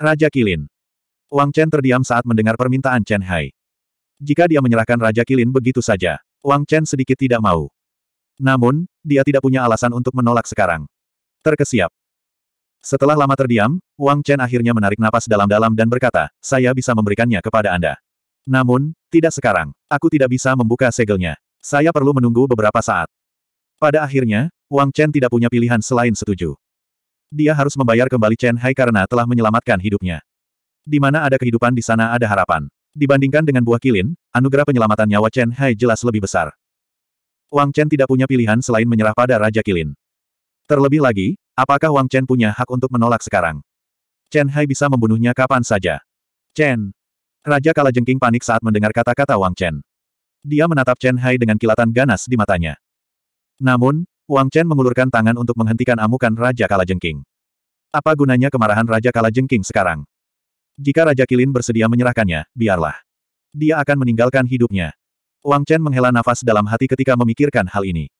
Raja Kilin. Wang Chen terdiam saat mendengar permintaan Chen Hai. Jika dia menyerahkan Raja Kilin begitu saja, Wang Chen sedikit tidak mau. Namun, dia tidak punya alasan untuk menolak sekarang. Terkesiap. Setelah lama terdiam, Wang Chen akhirnya menarik napas dalam-dalam dan berkata, saya bisa memberikannya kepada Anda. Namun, tidak sekarang. Aku tidak bisa membuka segelnya. Saya perlu menunggu beberapa saat. Pada akhirnya, Wang Chen tidak punya pilihan selain setuju. Dia harus membayar kembali Chen Hai karena telah menyelamatkan hidupnya. Di mana ada kehidupan di sana ada harapan. Dibandingkan dengan buah kilin, anugerah penyelamatan nyawa Chen Hai jelas lebih besar. Wang Chen tidak punya pilihan selain menyerah pada Raja Kilin. Terlebih lagi, apakah Wang Chen punya hak untuk menolak sekarang? Chen Hai bisa membunuhnya kapan saja. Chen, Raja Kala Jengking panik saat mendengar kata-kata Wang Chen. Dia menatap Chen Hai dengan kilatan ganas di matanya. Namun, Wang Chen mengulurkan tangan untuk menghentikan amukan Raja Kala Jengking. Apa gunanya kemarahan Raja Kala Jengking sekarang? Jika Raja Kilin bersedia menyerahkannya, biarlah. Dia akan meninggalkan hidupnya. Wang Chen menghela nafas dalam hati ketika memikirkan hal ini.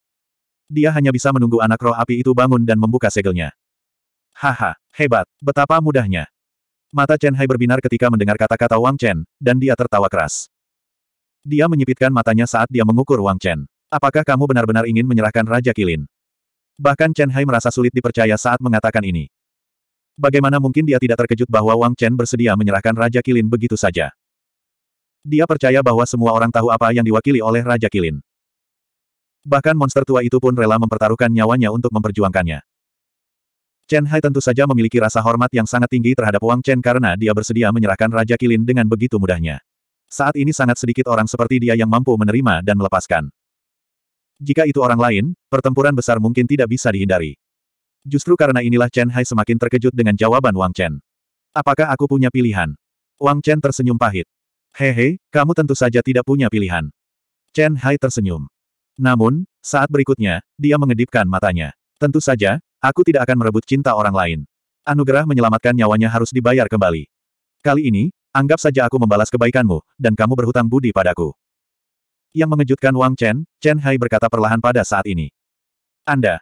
Dia hanya bisa menunggu anak roh api itu bangun dan membuka segelnya. Haha, hebat, betapa mudahnya. Mata Chen Hai berbinar ketika mendengar kata-kata Wang Chen, dan dia tertawa keras. Dia menyipitkan matanya saat dia mengukur Wang Chen. Apakah kamu benar-benar ingin menyerahkan Raja Kilin? Bahkan Chen Hai merasa sulit dipercaya saat mengatakan ini. Bagaimana mungkin dia tidak terkejut bahwa Wang Chen bersedia menyerahkan Raja Kilin begitu saja? Dia percaya bahwa semua orang tahu apa yang diwakili oleh Raja Kilin. Bahkan monster tua itu pun rela mempertaruhkan nyawanya untuk memperjuangkannya. Chen Hai tentu saja memiliki rasa hormat yang sangat tinggi terhadap Wang Chen karena dia bersedia menyerahkan Raja Kilin dengan begitu mudahnya. Saat ini sangat sedikit orang seperti dia yang mampu menerima dan melepaskan. Jika itu orang lain, pertempuran besar mungkin tidak bisa dihindari. Justru karena inilah Chen Hai semakin terkejut dengan jawaban Wang Chen. Apakah aku punya pilihan? Wang Chen tersenyum pahit. Hehe, kamu tentu saja tidak punya pilihan. Chen Hai tersenyum. Namun, saat berikutnya, dia mengedipkan matanya. Tentu saja, Aku tidak akan merebut cinta orang lain. Anugerah menyelamatkan nyawanya harus dibayar kembali. Kali ini, anggap saja aku membalas kebaikanmu, dan kamu berhutang budi padaku. Yang mengejutkan Wang Chen, Chen Hai berkata perlahan pada saat ini. Anda.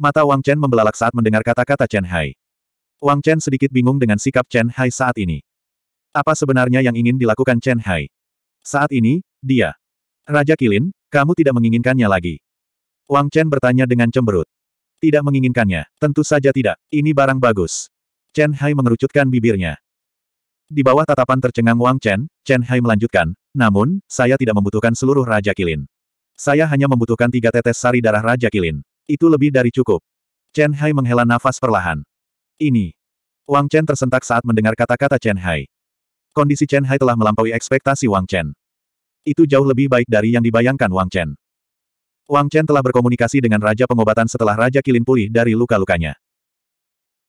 Mata Wang Chen membelalak saat mendengar kata-kata Chen Hai. Wang Chen sedikit bingung dengan sikap Chen Hai saat ini. Apa sebenarnya yang ingin dilakukan Chen Hai? Saat ini, dia. Raja Kilin, kamu tidak menginginkannya lagi. Wang Chen bertanya dengan cemberut. Tidak menginginkannya, tentu saja tidak. Ini barang bagus. Chen Hai mengerucutkan bibirnya. Di bawah tatapan tercengang Wang Chen, Chen Hai melanjutkan, namun, saya tidak membutuhkan seluruh Raja Kilin. Saya hanya membutuhkan tiga tetes sari darah Raja Kilin. Itu lebih dari cukup. Chen Hai menghela nafas perlahan. Ini. Wang Chen tersentak saat mendengar kata-kata Chen Hai. Kondisi Chen Hai telah melampaui ekspektasi Wang Chen. Itu jauh lebih baik dari yang dibayangkan Wang Chen. Wang Chen telah berkomunikasi dengan Raja Pengobatan setelah Raja Kilin pulih dari luka-lukanya.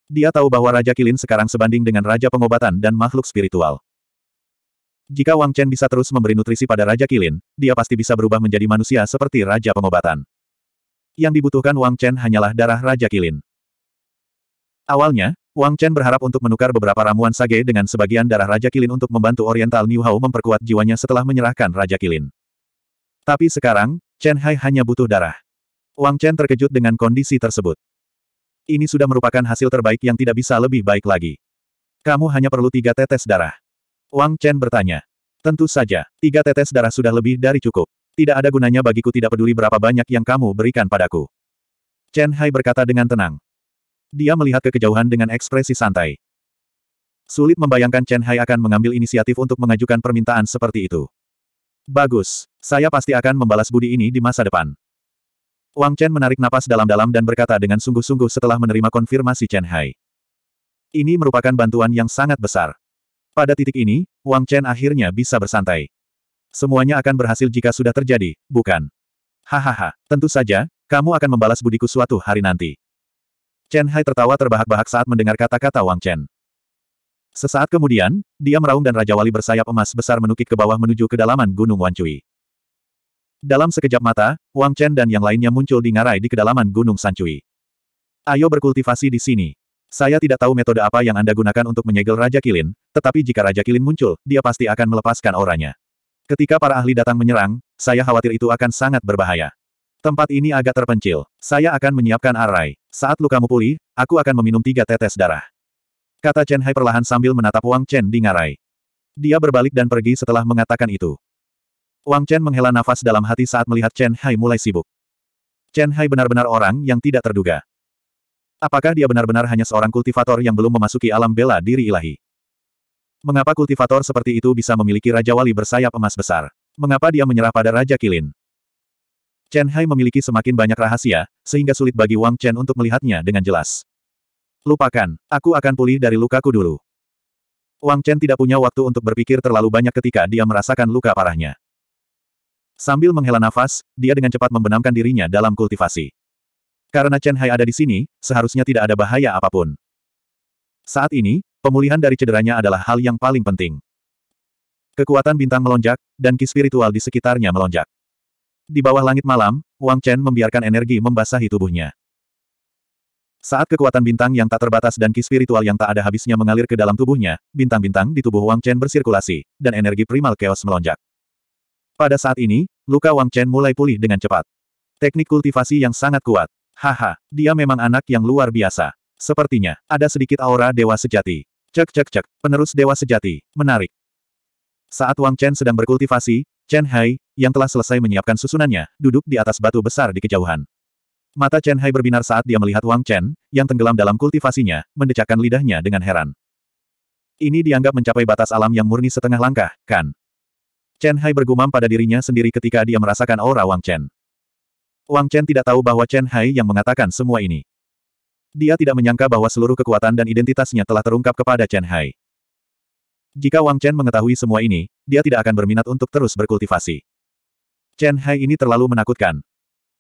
Dia tahu bahwa Raja Kilin sekarang sebanding dengan Raja Pengobatan dan makhluk spiritual. Jika Wang Chen bisa terus memberi nutrisi pada Raja Kilin, dia pasti bisa berubah menjadi manusia seperti Raja Pengobatan. Yang dibutuhkan Wang Chen hanyalah darah Raja Kilin. Awalnya, Wang Chen berharap untuk menukar beberapa ramuan sage dengan sebagian darah Raja Kilin untuk membantu Oriental Niu Hao memperkuat jiwanya setelah menyerahkan Raja Kilin. Tapi sekarang, Chen Hai hanya butuh darah. Wang Chen terkejut dengan kondisi tersebut. Ini sudah merupakan hasil terbaik yang tidak bisa lebih baik lagi. Kamu hanya perlu tiga tetes darah. Wang Chen bertanya. Tentu saja, tiga tetes darah sudah lebih dari cukup. Tidak ada gunanya bagiku tidak peduli berapa banyak yang kamu berikan padaku. Chen Hai berkata dengan tenang. Dia melihat ke kejauhan dengan ekspresi santai. Sulit membayangkan Chen Hai akan mengambil inisiatif untuk mengajukan permintaan seperti itu. Bagus. Saya pasti akan membalas budi ini di masa depan. Wang Chen menarik napas dalam-dalam dan berkata dengan sungguh-sungguh setelah menerima konfirmasi Chen Hai. Ini merupakan bantuan yang sangat besar. Pada titik ini, Wang Chen akhirnya bisa bersantai. Semuanya akan berhasil jika sudah terjadi, bukan? Hahaha, tentu saja, kamu akan membalas budiku suatu hari nanti. Chen Hai tertawa terbahak-bahak saat mendengar kata-kata Wang Chen. Sesaat kemudian, dia meraung dan Raja Wali bersayap emas besar menukik ke bawah menuju kedalaman Gunung Wancui. Dalam sekejap mata, Wang Chen dan yang lainnya muncul di ngarai di kedalaman Gunung Sancui. Ayo berkultivasi di sini. Saya tidak tahu metode apa yang Anda gunakan untuk menyegel Raja Kilin, tetapi jika Raja Kilin muncul, dia pasti akan melepaskan auranya. Ketika para ahli datang menyerang, saya khawatir itu akan sangat berbahaya. Tempat ini agak terpencil. Saya akan menyiapkan arai. Saat lukamu pulih, aku akan meminum tiga tetes darah. Kata Chen Hai perlahan sambil menatap Wang Chen di ngarai. Dia berbalik dan pergi setelah mengatakan itu. Wang Chen menghela nafas dalam hati saat melihat Chen Hai mulai sibuk. Chen Hai benar-benar orang yang tidak terduga. Apakah dia benar-benar hanya seorang kultivator yang belum memasuki alam bela diri ilahi? Mengapa kultivator seperti itu bisa memiliki Raja Wali bersayap emas besar? Mengapa dia menyerah pada Raja Kilin? Chen Hai memiliki semakin banyak rahasia, sehingga sulit bagi Wang Chen untuk melihatnya dengan jelas. Lupakan, aku akan pulih dari lukaku dulu. Wang Chen tidak punya waktu untuk berpikir terlalu banyak ketika dia merasakan luka parahnya. Sambil menghela nafas, dia dengan cepat membenamkan dirinya dalam kultivasi. Karena Chen Hai ada di sini, seharusnya tidak ada bahaya apapun. Saat ini, pemulihan dari cederanya adalah hal yang paling penting. Kekuatan bintang melonjak, dan ki spiritual di sekitarnya melonjak. Di bawah langit malam, Wang Chen membiarkan energi membasahi tubuhnya. Saat kekuatan bintang yang tak terbatas dan ki spiritual yang tak ada habisnya mengalir ke dalam tubuhnya, bintang-bintang di tubuh Wang Chen bersirkulasi, dan energi primal chaos melonjak. Pada saat ini, luka Wang Chen mulai pulih dengan cepat. Teknik kultivasi yang sangat kuat. Haha, dia memang anak yang luar biasa. Sepertinya, ada sedikit aura dewa sejati. Cek cek cek, penerus dewa sejati. Menarik. Saat Wang Chen sedang berkultivasi, Chen Hai, yang telah selesai menyiapkan susunannya, duduk di atas batu besar di kejauhan. Mata Chen Hai berbinar saat dia melihat Wang Chen, yang tenggelam dalam kultivasinya, mendecakkan lidahnya dengan heran. Ini dianggap mencapai batas alam yang murni setengah langkah, kan? Chen Hai bergumam pada dirinya sendiri ketika dia merasakan aura Wang Chen. Wang Chen tidak tahu bahwa Chen Hai yang mengatakan semua ini. Dia tidak menyangka bahwa seluruh kekuatan dan identitasnya telah terungkap kepada Chen Hai. Jika Wang Chen mengetahui semua ini, dia tidak akan berminat untuk terus berkultivasi. Chen Hai ini terlalu menakutkan.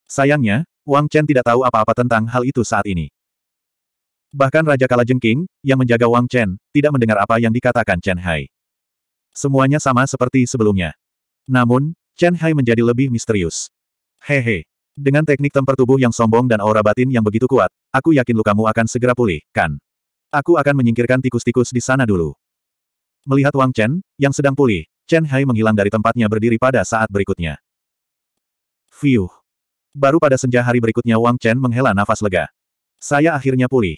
Sayangnya, Wang Chen tidak tahu apa-apa tentang hal itu saat ini. Bahkan Raja Kalajengking, yang menjaga Wang Chen, tidak mendengar apa yang dikatakan Chen Hai. Semuanya sama seperti sebelumnya. Namun, Chen Hai menjadi lebih misterius. Hehe. Dengan teknik temper tubuh yang sombong dan aura batin yang begitu kuat, aku yakin lukamu akan segera pulih, kan? Aku akan menyingkirkan tikus-tikus di sana dulu. Melihat Wang Chen, yang sedang pulih, Chen Hai menghilang dari tempatnya berdiri pada saat berikutnya. Fiuh. Baru pada senja hari berikutnya Wang Chen menghela nafas lega. Saya akhirnya pulih.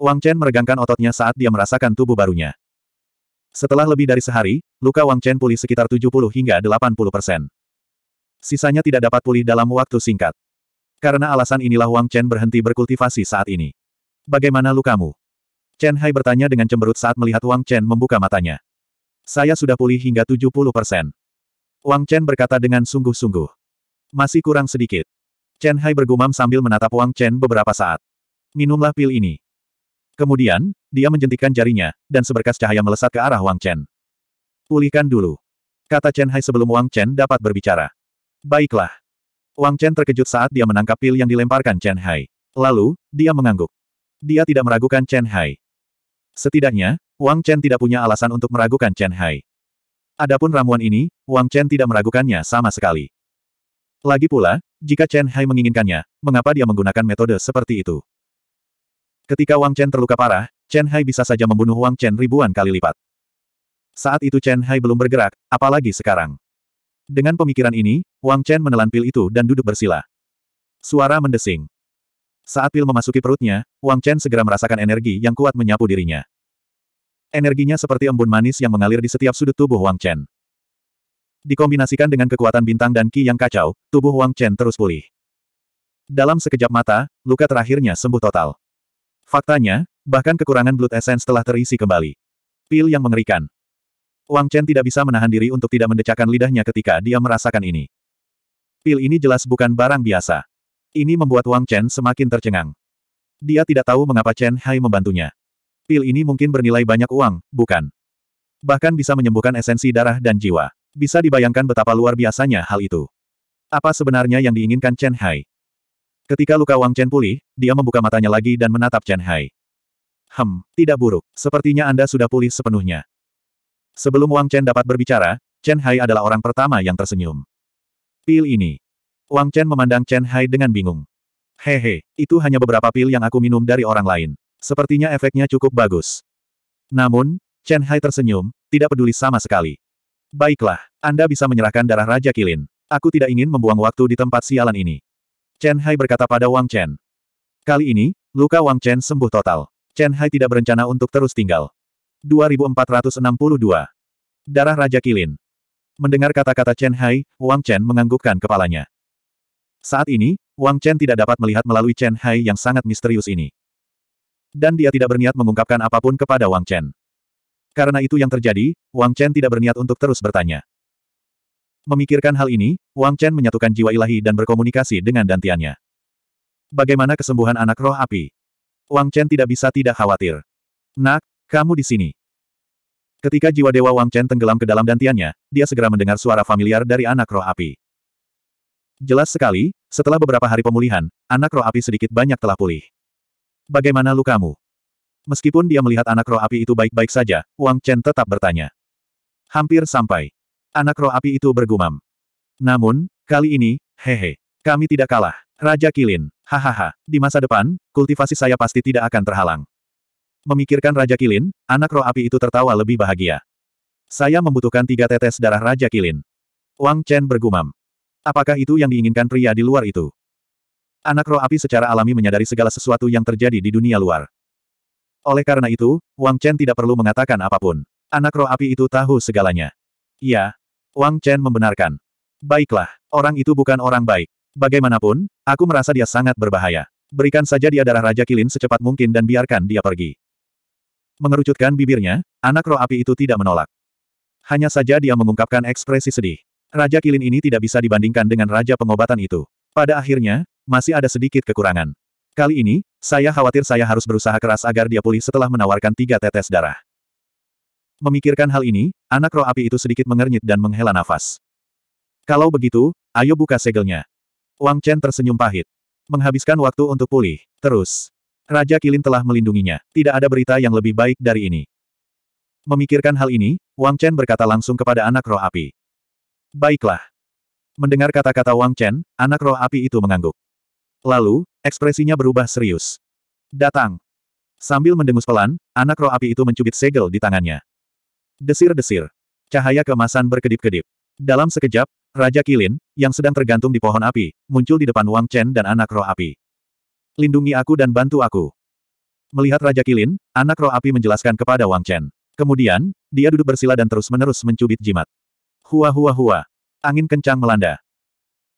Wang Chen meregangkan ototnya saat dia merasakan tubuh barunya. Setelah lebih dari sehari, luka Wang Chen pulih sekitar 70 hingga 80 persen. Sisanya tidak dapat pulih dalam waktu singkat. Karena alasan inilah Wang Chen berhenti berkultivasi saat ini. Bagaimana lukamu? Chen Hai bertanya dengan cemberut saat melihat Wang Chen membuka matanya. Saya sudah pulih hingga 70 persen. Wang Chen berkata dengan sungguh-sungguh. Masih kurang sedikit. Chen Hai bergumam sambil menatap Wang Chen beberapa saat. Minumlah pil ini. Kemudian, dia menjentikan jarinya, dan seberkas cahaya melesat ke arah Wang Chen. Pulihkan dulu. Kata Chen Hai sebelum Wang Chen dapat berbicara. Baiklah. Wang Chen terkejut saat dia menangkap pil yang dilemparkan Chen Hai. Lalu, dia mengangguk. Dia tidak meragukan Chen Hai. Setidaknya, Wang Chen tidak punya alasan untuk meragukan Chen Hai. Adapun ramuan ini, Wang Chen tidak meragukannya sama sekali. Lagi pula, jika Chen Hai menginginkannya, mengapa dia menggunakan metode seperti itu? Ketika Wang Chen terluka parah, Chen Hai bisa saja membunuh Wang Chen ribuan kali lipat. Saat itu Chen Hai belum bergerak, apalagi sekarang. Dengan pemikiran ini, Wang Chen menelan pil itu dan duduk bersila. Suara mendesing. Saat pil memasuki perutnya, Wang Chen segera merasakan energi yang kuat menyapu dirinya. Energinya seperti embun manis yang mengalir di setiap sudut tubuh Wang Chen. Dikombinasikan dengan kekuatan bintang dan ki yang kacau, tubuh Wang Chen terus pulih. Dalam sekejap mata, luka terakhirnya sembuh total. Faktanya, bahkan kekurangan blood essence telah terisi kembali. Pil yang mengerikan. Wang Chen tidak bisa menahan diri untuk tidak mendecakkan lidahnya ketika dia merasakan ini. Pil ini jelas bukan barang biasa. Ini membuat Wang Chen semakin tercengang. Dia tidak tahu mengapa Chen Hai membantunya. Pil ini mungkin bernilai banyak uang, bukan? Bahkan bisa menyembuhkan esensi darah dan jiwa. Bisa dibayangkan betapa luar biasanya hal itu. Apa sebenarnya yang diinginkan Chen Hai? Ketika luka Wang Chen pulih, dia membuka matanya lagi dan menatap Chen Hai. Hem, tidak buruk. Sepertinya Anda sudah pulih sepenuhnya. Sebelum Wang Chen dapat berbicara, Chen Hai adalah orang pertama yang tersenyum. Pil ini. Wang Chen memandang Chen Hai dengan bingung. Hehe, itu hanya beberapa pil yang aku minum dari orang lain. Sepertinya efeknya cukup bagus. Namun, Chen Hai tersenyum, tidak peduli sama sekali. Baiklah, Anda bisa menyerahkan darah Raja Kilin. Aku tidak ingin membuang waktu di tempat sialan ini. Chen Hai berkata pada Wang Chen. Kali ini, luka Wang Chen sembuh total. Chen Hai tidak berencana untuk terus tinggal. 2462. Darah Raja Kilin. Mendengar kata-kata Chen Hai, Wang Chen menganggukkan kepalanya. Saat ini, Wang Chen tidak dapat melihat melalui Chen Hai yang sangat misterius ini. Dan dia tidak berniat mengungkapkan apapun kepada Wang Chen. Karena itu yang terjadi, Wang Chen tidak berniat untuk terus bertanya. Memikirkan hal ini, Wang Chen menyatukan jiwa ilahi dan berkomunikasi dengan dantiannya. Bagaimana kesembuhan anak roh api? Wang Chen tidak bisa tidak khawatir. Nak, kamu di sini. Ketika jiwa dewa Wang Chen tenggelam ke dalam dantiannya, dia segera mendengar suara familiar dari anak roh api. Jelas sekali, setelah beberapa hari pemulihan, anak roh api sedikit banyak telah pulih. Bagaimana lukamu? Meskipun dia melihat anak roh api itu baik-baik saja, Wang Chen tetap bertanya. Hampir sampai. Anak roh api itu bergumam. Namun, kali ini, hehe, kami tidak kalah. Raja Kilin, hahaha, di masa depan, kultivasi saya pasti tidak akan terhalang. Memikirkan Raja Kilin, anak roh api itu tertawa lebih bahagia. Saya membutuhkan tiga tetes darah Raja Kilin. Wang Chen bergumam. Apakah itu yang diinginkan pria di luar itu? Anak roh api secara alami menyadari segala sesuatu yang terjadi di dunia luar. Oleh karena itu, Wang Chen tidak perlu mengatakan apapun. Anak roh api itu tahu segalanya. Ya. Wang Chen membenarkan. Baiklah, orang itu bukan orang baik. Bagaimanapun, aku merasa dia sangat berbahaya. Berikan saja dia darah Raja Kilin secepat mungkin dan biarkan dia pergi. Mengerucutkan bibirnya, anak roh api itu tidak menolak. Hanya saja dia mengungkapkan ekspresi sedih. Raja Kilin ini tidak bisa dibandingkan dengan Raja Pengobatan itu. Pada akhirnya, masih ada sedikit kekurangan. Kali ini, saya khawatir saya harus berusaha keras agar dia pulih setelah menawarkan tiga tetes darah. Memikirkan hal ini, anak roh api itu sedikit mengernyit dan menghela nafas. Kalau begitu, ayo buka segelnya. Wang Chen tersenyum pahit. Menghabiskan waktu untuk pulih. Terus. Raja Kilin telah melindunginya. Tidak ada berita yang lebih baik dari ini. Memikirkan hal ini, Wang Chen berkata langsung kepada anak roh api. Baiklah. Mendengar kata-kata Wang Chen, anak roh api itu mengangguk. Lalu, ekspresinya berubah serius. Datang. Sambil mendengus pelan, anak roh api itu mencubit segel di tangannya. Desir-desir. Cahaya kemasan berkedip-kedip. Dalam sekejap, Raja Kilin, yang sedang tergantung di pohon api, muncul di depan Wang Chen dan anak roh api. Lindungi aku dan bantu aku. Melihat Raja Kilin, anak roh api menjelaskan kepada Wang Chen. Kemudian, dia duduk bersila dan terus-menerus mencubit jimat. Hua hua hua. Angin kencang melanda.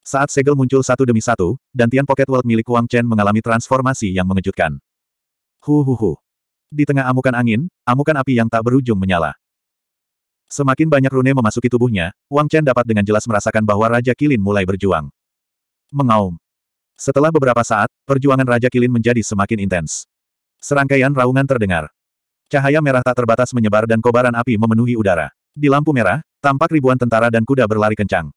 Saat segel muncul satu demi satu, dan tian pocket world milik Wang Chen mengalami transformasi yang mengejutkan. Hu hu hu. Di tengah amukan angin, amukan api yang tak berujung menyala. Semakin banyak rune memasuki tubuhnya, Wang Chen dapat dengan jelas merasakan bahwa Raja Kilin mulai berjuang. Mengaum. Setelah beberapa saat, perjuangan Raja Kilin menjadi semakin intens. Serangkaian raungan terdengar. Cahaya merah tak terbatas menyebar dan kobaran api memenuhi udara. Di lampu merah, tampak ribuan tentara dan kuda berlari kencang.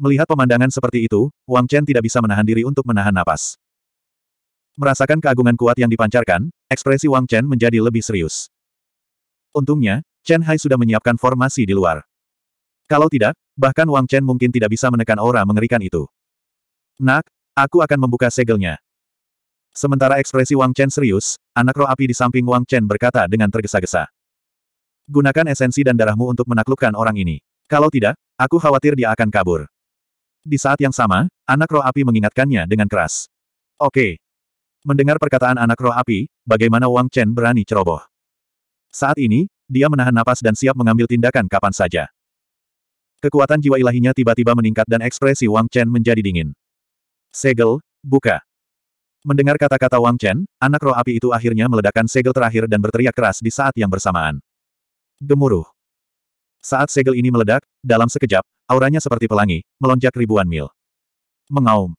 Melihat pemandangan seperti itu, Wang Chen tidak bisa menahan diri untuk menahan napas. Merasakan keagungan kuat yang dipancarkan, ekspresi Wang Chen menjadi lebih serius. Untungnya, Chen Hai sudah menyiapkan formasi di luar. Kalau tidak, bahkan Wang Chen mungkin tidak bisa menekan aura mengerikan itu. Nak, aku akan membuka segelnya. Sementara ekspresi Wang Chen serius, anak roh api di samping Wang Chen berkata dengan tergesa-gesa. Gunakan esensi dan darahmu untuk menaklukkan orang ini. Kalau tidak, aku khawatir dia akan kabur. Di saat yang sama, anak roh api mengingatkannya dengan keras. Oke. Mendengar perkataan anak roh api, bagaimana Wang Chen berani ceroboh? Saat ini, dia menahan napas dan siap mengambil tindakan kapan saja. Kekuatan jiwa ilahinya tiba-tiba meningkat dan ekspresi Wang Chen menjadi dingin. Segel, buka. Mendengar kata-kata Wang Chen, anak roh api itu akhirnya meledakkan segel terakhir dan berteriak keras di saat yang bersamaan. Gemuruh. Saat segel ini meledak, dalam sekejap, auranya seperti pelangi, melonjak ribuan mil. Mengaum.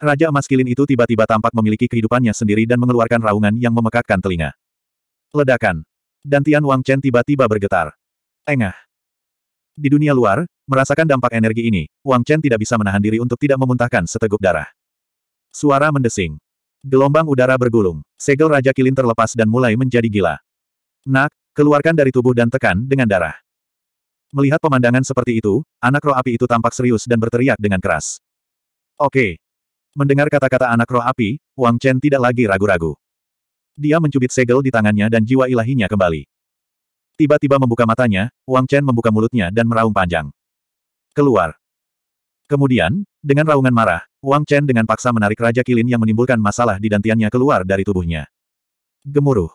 Raja emas kilin itu tiba-tiba tampak memiliki kehidupannya sendiri dan mengeluarkan raungan yang memekakkan telinga. Ledakan. Dan Tian Wang Chen tiba-tiba bergetar. Engah. Di dunia luar, merasakan dampak energi ini, Wang Chen tidak bisa menahan diri untuk tidak memuntahkan seteguk darah. Suara mendesing. Gelombang udara bergulung. Segel Raja Kilin terlepas dan mulai menjadi gila. Nak, keluarkan dari tubuh dan tekan dengan darah. Melihat pemandangan seperti itu, anak roh api itu tampak serius dan berteriak dengan keras. Oke. Mendengar kata-kata anak roh api, Wang Chen tidak lagi ragu-ragu. Dia mencubit segel di tangannya dan jiwa ilahinya kembali. Tiba-tiba membuka matanya, Wang Chen membuka mulutnya dan meraung panjang. Keluar. Kemudian, dengan raungan marah, Wang Chen dengan paksa menarik Raja Kilin yang menimbulkan masalah di dantiannya keluar dari tubuhnya. Gemuruh.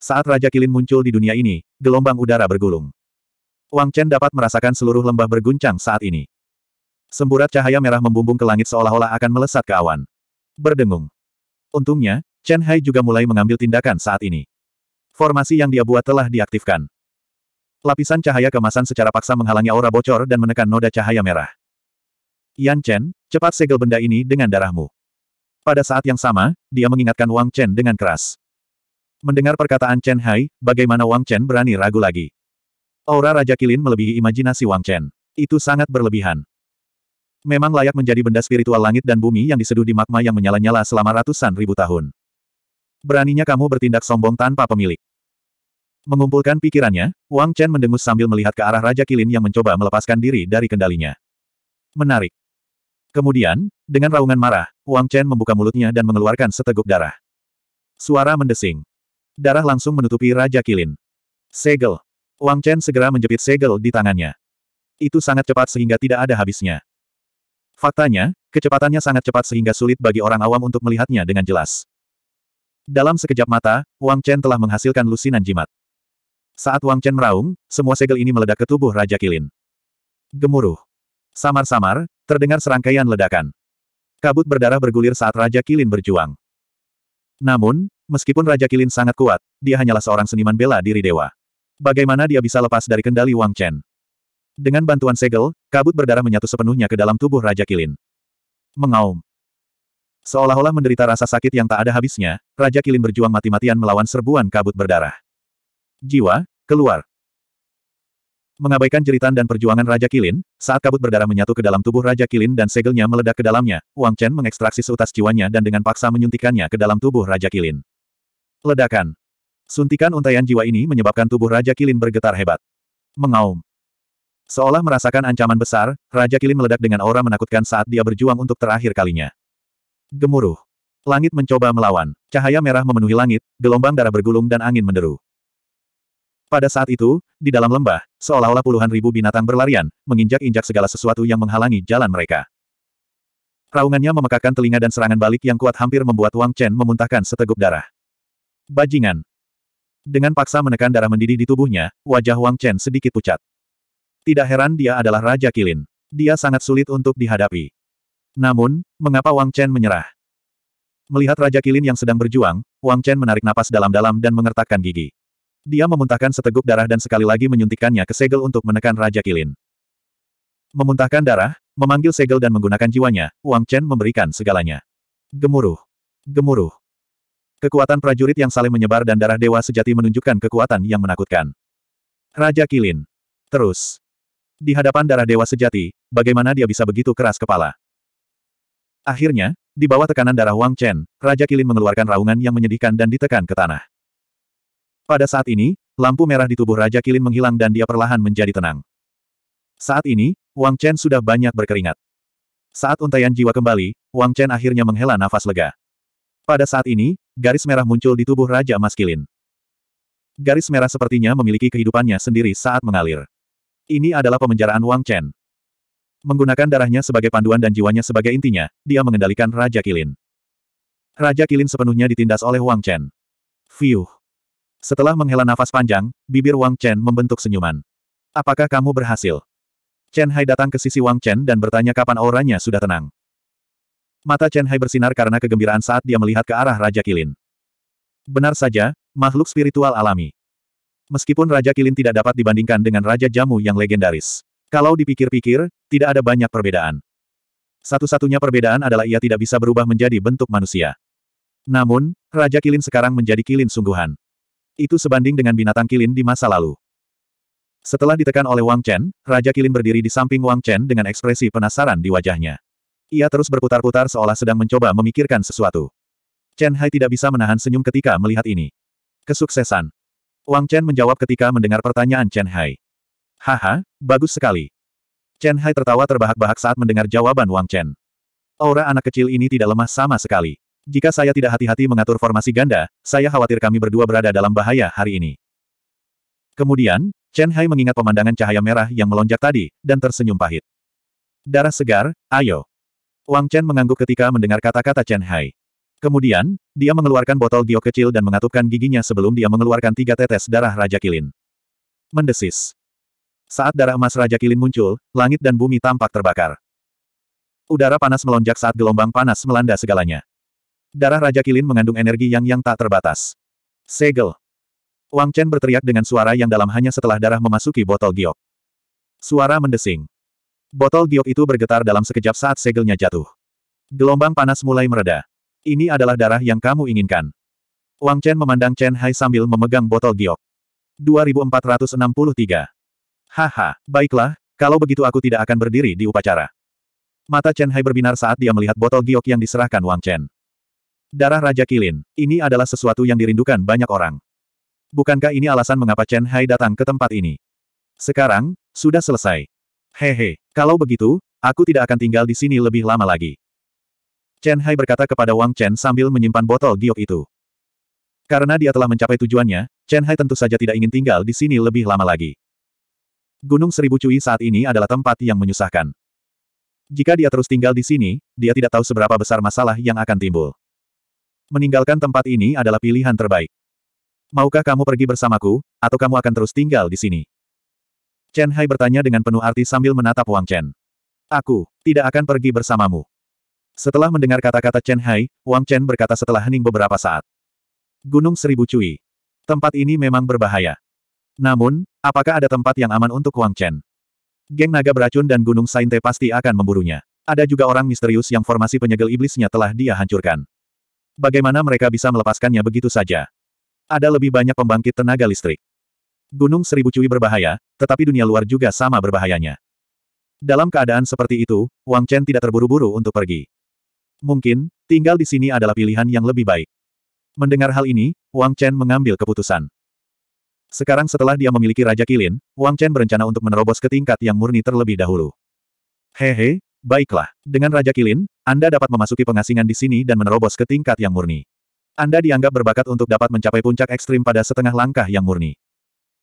Saat Raja Kilin muncul di dunia ini, gelombang udara bergulung. Wang Chen dapat merasakan seluruh lembah berguncang saat ini. Semburat cahaya merah membumbung ke langit seolah-olah akan melesat ke awan. Berdengung. Untungnya, Chen Hai juga mulai mengambil tindakan saat ini. Formasi yang dia buat telah diaktifkan. Lapisan cahaya kemasan secara paksa menghalangi aura bocor dan menekan noda cahaya merah. Yan Chen, cepat segel benda ini dengan darahmu. Pada saat yang sama, dia mengingatkan Wang Chen dengan keras. Mendengar perkataan Chen Hai, bagaimana Wang Chen berani ragu lagi? Aura Raja Kilin melebihi imajinasi Wang Chen. Itu sangat berlebihan. Memang layak menjadi benda spiritual langit dan bumi yang diseduh di magma yang menyala-nyala selama ratusan ribu tahun. Beraninya kamu bertindak sombong tanpa pemilik. Mengumpulkan pikirannya, Wang Chen mendengus sambil melihat ke arah Raja Kilin yang mencoba melepaskan diri dari kendalinya. Menarik. Kemudian, dengan raungan marah, Wang Chen membuka mulutnya dan mengeluarkan seteguk darah. Suara mendesing. Darah langsung menutupi Raja Kilin. Segel. Wang Chen segera menjepit segel di tangannya. Itu sangat cepat sehingga tidak ada habisnya. Faktanya, kecepatannya sangat cepat sehingga sulit bagi orang awam untuk melihatnya dengan jelas. Dalam sekejap mata, Wang Chen telah menghasilkan lusinan jimat. Saat Wang Chen meraung, semua segel ini meledak ke tubuh Raja Kilin. Gemuruh. Samar-samar, terdengar serangkaian ledakan. Kabut berdarah bergulir saat Raja Kilin berjuang. Namun, meskipun Raja Kilin sangat kuat, dia hanyalah seorang seniman bela diri dewa. Bagaimana dia bisa lepas dari kendali Wang Chen? Dengan bantuan segel, kabut berdarah menyatu sepenuhnya ke dalam tubuh Raja Kilin. Mengaum. Seolah-olah menderita rasa sakit yang tak ada habisnya, Raja Kilin berjuang mati-matian melawan serbuan kabut berdarah. Jiwa, keluar. Mengabaikan jeritan dan perjuangan Raja Kilin, saat kabut berdarah menyatu ke dalam tubuh Raja Kilin dan segelnya meledak ke dalamnya, Wang Chen mengekstraksi seutas jiwanya dan dengan paksa menyuntikannya ke dalam tubuh Raja Kilin. Ledakan. Suntikan untayan jiwa ini menyebabkan tubuh Raja Kilin bergetar hebat. Mengaum. Seolah merasakan ancaman besar, Raja Kilin meledak dengan aura menakutkan saat dia berjuang untuk terakhir kalinya. Gemuruh. Langit mencoba melawan. Cahaya merah memenuhi langit, gelombang darah bergulung dan angin menderu. Pada saat itu, di dalam lembah, seolah-olah puluhan ribu binatang berlarian, menginjak-injak segala sesuatu yang menghalangi jalan mereka. Raungannya memekakan telinga dan serangan balik yang kuat hampir membuat Wang Chen memuntahkan seteguk darah. Bajingan, dengan paksa menekan darah mendidih di tubuhnya, wajah Wang Chen sedikit pucat. Tidak heran dia adalah Raja Kilin. Dia sangat sulit untuk dihadapi. Namun, mengapa Wang Chen menyerah? Melihat Raja Kilin yang sedang berjuang, Wang Chen menarik napas dalam-dalam dan mengertakkan gigi. Dia memuntahkan seteguk darah dan sekali lagi menyuntikkannya ke segel untuk menekan Raja Kilin. Memuntahkan darah, memanggil segel dan menggunakan jiwanya, Wang Chen memberikan segalanya. Gemuruh. Gemuruh. Kekuatan prajurit yang saling menyebar dan darah dewa sejati menunjukkan kekuatan yang menakutkan. Raja Kilin. Terus. Di hadapan darah dewa sejati, bagaimana dia bisa begitu keras kepala? Akhirnya, di bawah tekanan darah Wang Chen, Raja Kilin mengeluarkan raungan yang menyedihkan dan ditekan ke tanah. Pada saat ini, lampu merah di tubuh Raja Kilin menghilang dan dia perlahan menjadi tenang. Saat ini, Wang Chen sudah banyak berkeringat. Saat untayan jiwa kembali, Wang Chen akhirnya menghela nafas lega. Pada saat ini, garis merah muncul di tubuh Raja Maskilin. Garis merah sepertinya memiliki kehidupannya sendiri saat mengalir. Ini adalah pemenjaraan Wang Chen. Menggunakan darahnya sebagai panduan dan jiwanya sebagai intinya, dia mengendalikan Raja Kilin. Raja Kilin sepenuhnya ditindas oleh Wang Chen. Fiuh. Setelah menghela nafas panjang, bibir Wang Chen membentuk senyuman. Apakah kamu berhasil? Chen Hai datang ke sisi Wang Chen dan bertanya kapan auranya sudah tenang. Mata Chen Hai bersinar karena kegembiraan saat dia melihat ke arah Raja Kilin. Benar saja, makhluk spiritual alami. Meskipun Raja Kilin tidak dapat dibandingkan dengan Raja Jamu yang legendaris. Kalau dipikir-pikir, tidak ada banyak perbedaan. Satu-satunya perbedaan adalah ia tidak bisa berubah menjadi bentuk manusia. Namun, Raja Kilin sekarang menjadi Kilin sungguhan. Itu sebanding dengan binatang Kilin di masa lalu. Setelah ditekan oleh Wang Chen, Raja Kilin berdiri di samping Wang Chen dengan ekspresi penasaran di wajahnya. Ia terus berputar-putar seolah sedang mencoba memikirkan sesuatu. Chen Hai tidak bisa menahan senyum ketika melihat ini. Kesuksesan. Wang Chen menjawab ketika mendengar pertanyaan Chen Hai. Haha, bagus sekali. Chen Hai tertawa terbahak-bahak saat mendengar jawaban Wang Chen. Aura anak kecil ini tidak lemah sama sekali. Jika saya tidak hati-hati mengatur formasi ganda, saya khawatir kami berdua berada dalam bahaya hari ini. Kemudian, Chen Hai mengingat pemandangan cahaya merah yang melonjak tadi, dan tersenyum pahit. Darah segar, ayo. Wang Chen mengangguk ketika mendengar kata-kata Chen Hai. Kemudian, dia mengeluarkan botol giok kecil dan mengatupkan giginya sebelum dia mengeluarkan tiga tetes darah Raja Kilin. Mendesis. Saat darah emas Raja Kilin muncul, langit dan bumi tampak terbakar. Udara panas melonjak saat gelombang panas melanda segalanya. Darah Raja Kilin mengandung energi yang yang tak terbatas. Segel. Wang Chen berteriak dengan suara yang dalam hanya setelah darah memasuki botol giok. Suara mendesing. Botol giok itu bergetar dalam sekejap saat segelnya jatuh. Gelombang panas mulai mereda. Ini adalah darah yang kamu inginkan. Wang Chen memandang Chen Hai sambil memegang botol giok. 2463. Haha, baiklah, kalau begitu aku tidak akan berdiri di upacara. Mata Chen Hai berbinar saat dia melihat botol giok yang diserahkan Wang Chen. Darah Raja Kilin, ini adalah sesuatu yang dirindukan banyak orang. Bukankah ini alasan mengapa Chen Hai datang ke tempat ini? Sekarang, sudah selesai. Hehe, kalau begitu, aku tidak akan tinggal di sini lebih lama lagi. Chen Hai berkata kepada Wang Chen sambil menyimpan botol giok itu. Karena dia telah mencapai tujuannya, Chen Hai tentu saja tidak ingin tinggal di sini lebih lama lagi. Gunung Seribu Cui saat ini adalah tempat yang menyusahkan. Jika dia terus tinggal di sini, dia tidak tahu seberapa besar masalah yang akan timbul. Meninggalkan tempat ini adalah pilihan terbaik. Maukah kamu pergi bersamaku, atau kamu akan terus tinggal di sini? Chen Hai bertanya dengan penuh arti sambil menatap Wang Chen. Aku, tidak akan pergi bersamamu. Setelah mendengar kata-kata Chen Hai, Wang Chen berkata setelah hening beberapa saat. Gunung Seribu Cui. Tempat ini memang berbahaya. Namun, apakah ada tempat yang aman untuk Wang Chen? Geng naga beracun dan Gunung Sainte pasti akan memburunya. Ada juga orang misterius yang formasi penyegel iblisnya telah dia hancurkan. Bagaimana mereka bisa melepaskannya begitu saja? Ada lebih banyak pembangkit tenaga listrik. Gunung Seribu Cui berbahaya, tetapi dunia luar juga sama berbahayanya. Dalam keadaan seperti itu, Wang Chen tidak terburu-buru untuk pergi. Mungkin, tinggal di sini adalah pilihan yang lebih baik. Mendengar hal ini, Wang Chen mengambil keputusan. Sekarang setelah dia memiliki Raja Kilin, Wang Chen berencana untuk menerobos ke tingkat yang murni terlebih dahulu. Hehe, baiklah. Dengan Raja Kilin, Anda dapat memasuki pengasingan di sini dan menerobos ke tingkat yang murni. Anda dianggap berbakat untuk dapat mencapai puncak ekstrim pada setengah langkah yang murni.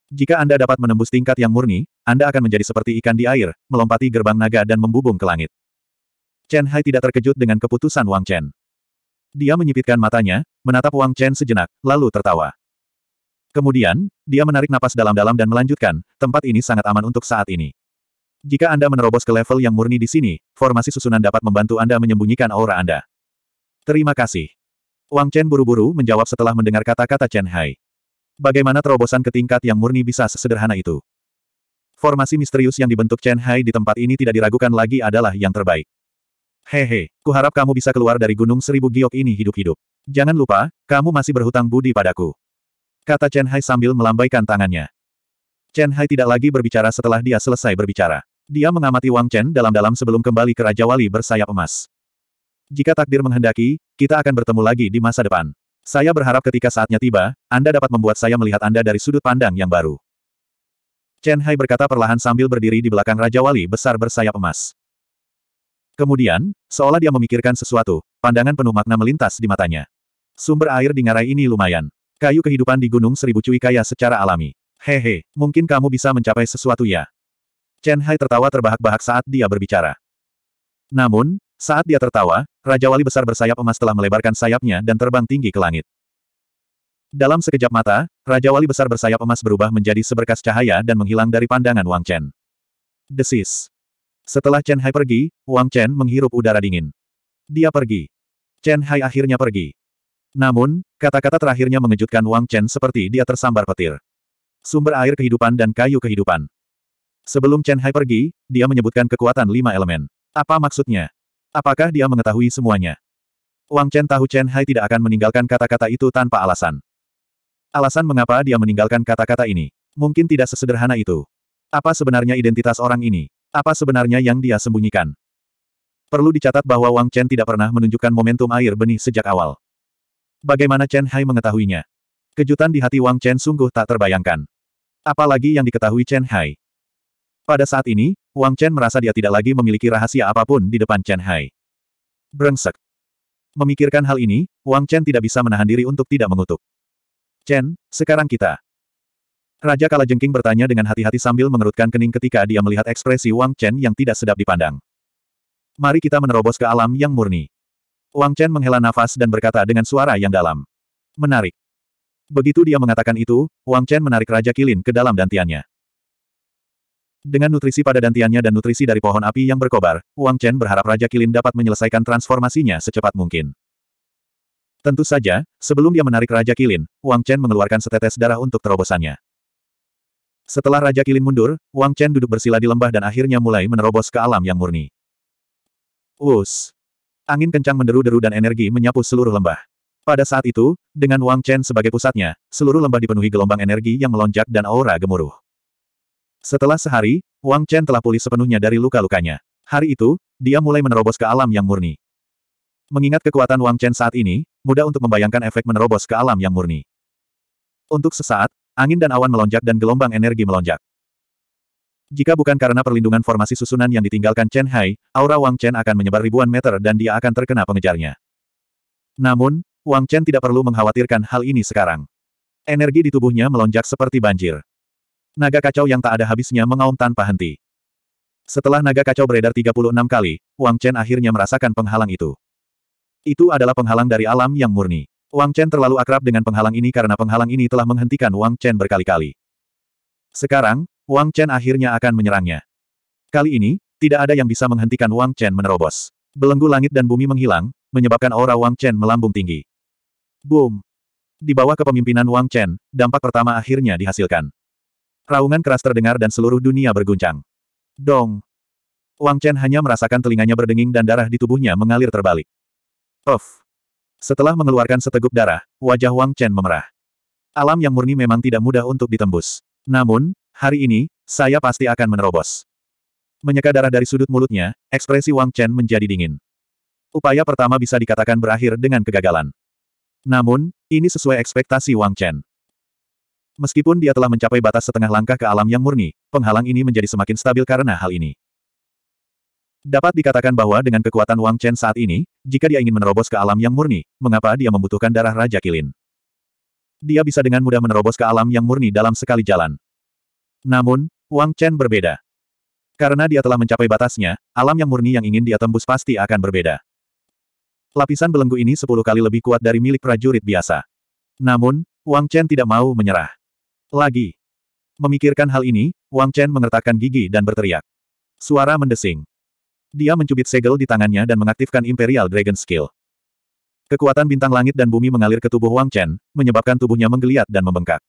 Jika Anda dapat menembus tingkat yang murni, Anda akan menjadi seperti ikan di air, melompati gerbang naga dan membubung ke langit. Chen Hai tidak terkejut dengan keputusan Wang Chen. Dia menyipitkan matanya, menatap Wang Chen sejenak, lalu tertawa. Kemudian, dia menarik napas dalam-dalam dan melanjutkan, tempat ini sangat aman untuk saat ini. Jika Anda menerobos ke level yang murni di sini, formasi susunan dapat membantu Anda menyembunyikan aura Anda. Terima kasih. Wang Chen buru-buru menjawab setelah mendengar kata-kata Chen Hai. Bagaimana terobosan ke tingkat yang murni bisa sesederhana itu? Formasi misterius yang dibentuk Chen Hai di tempat ini tidak diragukan lagi adalah yang terbaik. Hehe, kuharap kamu bisa keluar dari gunung seribu giok ini hidup-hidup. Jangan lupa, kamu masih berhutang budi padaku. Kata Chen Hai sambil melambaikan tangannya. Chen Hai tidak lagi berbicara setelah dia selesai berbicara. Dia mengamati Wang Chen dalam-dalam sebelum kembali ke Raja Wali bersayap emas. Jika takdir menghendaki, kita akan bertemu lagi di masa depan. Saya berharap ketika saatnya tiba, Anda dapat membuat saya melihat Anda dari sudut pandang yang baru. Chen Hai berkata perlahan sambil berdiri di belakang Raja Wali besar bersayap emas. Kemudian, seolah dia memikirkan sesuatu, pandangan penuh makna melintas di matanya. Sumber air di ngarai ini lumayan. Kayu kehidupan di Gunung Seribu Cui kaya secara alami. Hehe, mungkin kamu bisa mencapai sesuatu ya. Chen Hai tertawa terbahak-bahak saat dia berbicara. Namun, saat dia tertawa, Raja Wali besar bersayap emas telah melebarkan sayapnya dan terbang tinggi ke langit. Dalam sekejap mata, Raja Wali besar bersayap emas berubah menjadi seberkas cahaya dan menghilang dari pandangan Wang Chen. Desis. Setelah Chen Hai pergi, Wang Chen menghirup udara dingin. Dia pergi. Chen Hai akhirnya pergi. Namun, kata-kata terakhirnya mengejutkan Wang Chen seperti dia tersambar petir. Sumber air kehidupan dan kayu kehidupan. Sebelum Chen Hai pergi, dia menyebutkan kekuatan lima elemen. Apa maksudnya? Apakah dia mengetahui semuanya? Wang Chen tahu Chen Hai tidak akan meninggalkan kata-kata itu tanpa alasan. Alasan mengapa dia meninggalkan kata-kata ini? Mungkin tidak sesederhana itu. Apa sebenarnya identitas orang ini? Apa sebenarnya yang dia sembunyikan? Perlu dicatat bahwa Wang Chen tidak pernah menunjukkan momentum air benih sejak awal. Bagaimana Chen Hai mengetahuinya? Kejutan di hati Wang Chen sungguh tak terbayangkan. Apalagi yang diketahui Chen Hai. Pada saat ini, Wang Chen merasa dia tidak lagi memiliki rahasia apapun di depan Chen Hai. Brengsek. Memikirkan hal ini, Wang Chen tidak bisa menahan diri untuk tidak mengutuk. Chen, sekarang kita. Raja Kalajengking bertanya dengan hati-hati sambil mengerutkan kening ketika dia melihat ekspresi Wang Chen yang tidak sedap dipandang. Mari kita menerobos ke alam yang murni. Wang Chen menghela nafas dan berkata dengan suara yang dalam. Menarik. Begitu dia mengatakan itu, Wang Chen menarik Raja Kilin ke dalam dantiannya. Dengan nutrisi pada dantiannya dan nutrisi dari pohon api yang berkobar, Wang Chen berharap Raja Kilin dapat menyelesaikan transformasinya secepat mungkin. Tentu saja, sebelum dia menarik Raja Kilin, Wang Chen mengeluarkan setetes darah untuk terobosannya. Setelah Raja Kilin mundur, Wang Chen duduk bersila di lembah dan akhirnya mulai menerobos ke alam yang murni. Us! Angin kencang menderu-deru dan energi menyapu seluruh lembah. Pada saat itu, dengan Wang Chen sebagai pusatnya, seluruh lembah dipenuhi gelombang energi yang melonjak dan aura gemuruh. Setelah sehari, Wang Chen telah pulih sepenuhnya dari luka-lukanya. Hari itu, dia mulai menerobos ke alam yang murni. Mengingat kekuatan Wang Chen saat ini, mudah untuk membayangkan efek menerobos ke alam yang murni. Untuk sesaat, angin dan awan melonjak dan gelombang energi melonjak. Jika bukan karena perlindungan formasi susunan yang ditinggalkan Chen Hai, aura Wang Chen akan menyebar ribuan meter dan dia akan terkena pengejarnya. Namun, Wang Chen tidak perlu mengkhawatirkan hal ini sekarang. Energi di tubuhnya melonjak seperti banjir. Naga kacau yang tak ada habisnya mengaum tanpa henti. Setelah naga kacau beredar 36 kali, Wang Chen akhirnya merasakan penghalang itu. Itu adalah penghalang dari alam yang murni. Wang Chen terlalu akrab dengan penghalang ini karena penghalang ini telah menghentikan Wang Chen berkali-kali. Sekarang, Wang Chen akhirnya akan menyerangnya. Kali ini, tidak ada yang bisa menghentikan Wang Chen menerobos. Belenggu langit dan bumi menghilang, menyebabkan aura Wang Chen melambung tinggi. Boom! Di bawah kepemimpinan Wang Chen, dampak pertama akhirnya dihasilkan. Raungan keras terdengar dan seluruh dunia berguncang. Dong! Wang Chen hanya merasakan telinganya berdenging dan darah di tubuhnya mengalir terbalik. Of! Setelah mengeluarkan seteguk darah, wajah Wang Chen memerah. Alam yang murni memang tidak mudah untuk ditembus. Namun, hari ini, saya pasti akan menerobos. Menyeka darah dari sudut mulutnya, ekspresi Wang Chen menjadi dingin. Upaya pertama bisa dikatakan berakhir dengan kegagalan. Namun, ini sesuai ekspektasi Wang Chen. Meskipun dia telah mencapai batas setengah langkah ke alam yang murni, penghalang ini menjadi semakin stabil karena hal ini. Dapat dikatakan bahwa dengan kekuatan Wang Chen saat ini, jika dia ingin menerobos ke alam yang murni, mengapa dia membutuhkan darah Raja Kilin? Dia bisa dengan mudah menerobos ke alam yang murni dalam sekali jalan. Namun, Wang Chen berbeda. Karena dia telah mencapai batasnya, alam yang murni yang ingin dia tembus pasti akan berbeda. Lapisan belenggu ini sepuluh kali lebih kuat dari milik prajurit biasa. Namun, Wang Chen tidak mau menyerah. Lagi. Memikirkan hal ini, Wang Chen mengertakkan gigi dan berteriak. Suara mendesing. Dia mencubit segel di tangannya dan mengaktifkan Imperial Dragon Skill. Kekuatan bintang langit dan bumi mengalir ke tubuh Wang Chen, menyebabkan tubuhnya menggeliat dan membengkak.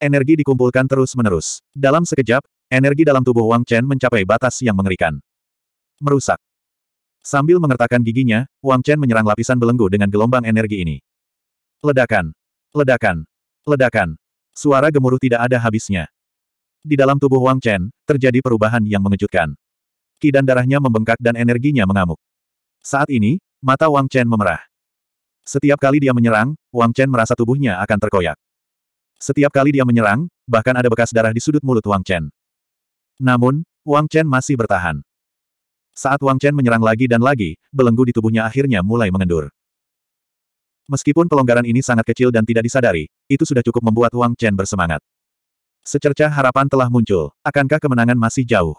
Energi dikumpulkan terus-menerus. Dalam sekejap, energi dalam tubuh Wang Chen mencapai batas yang mengerikan. Merusak. Sambil mengertakkan giginya, Wang Chen menyerang lapisan belenggu dengan gelombang energi ini. Ledakan. Ledakan. Ledakan. Suara gemuruh tidak ada habisnya. Di dalam tubuh Wang Chen, terjadi perubahan yang mengejutkan. Kidan darahnya membengkak dan energinya mengamuk. Saat ini, mata Wang Chen memerah. Setiap kali dia menyerang, Wang Chen merasa tubuhnya akan terkoyak. Setiap kali dia menyerang, bahkan ada bekas darah di sudut mulut Wang Chen. Namun, Wang Chen masih bertahan. Saat Wang Chen menyerang lagi dan lagi, belenggu di tubuhnya akhirnya mulai mengendur. Meskipun pelonggaran ini sangat kecil dan tidak disadari, itu sudah cukup membuat Wang Chen bersemangat. Secerca harapan telah muncul, akankah kemenangan masih jauh?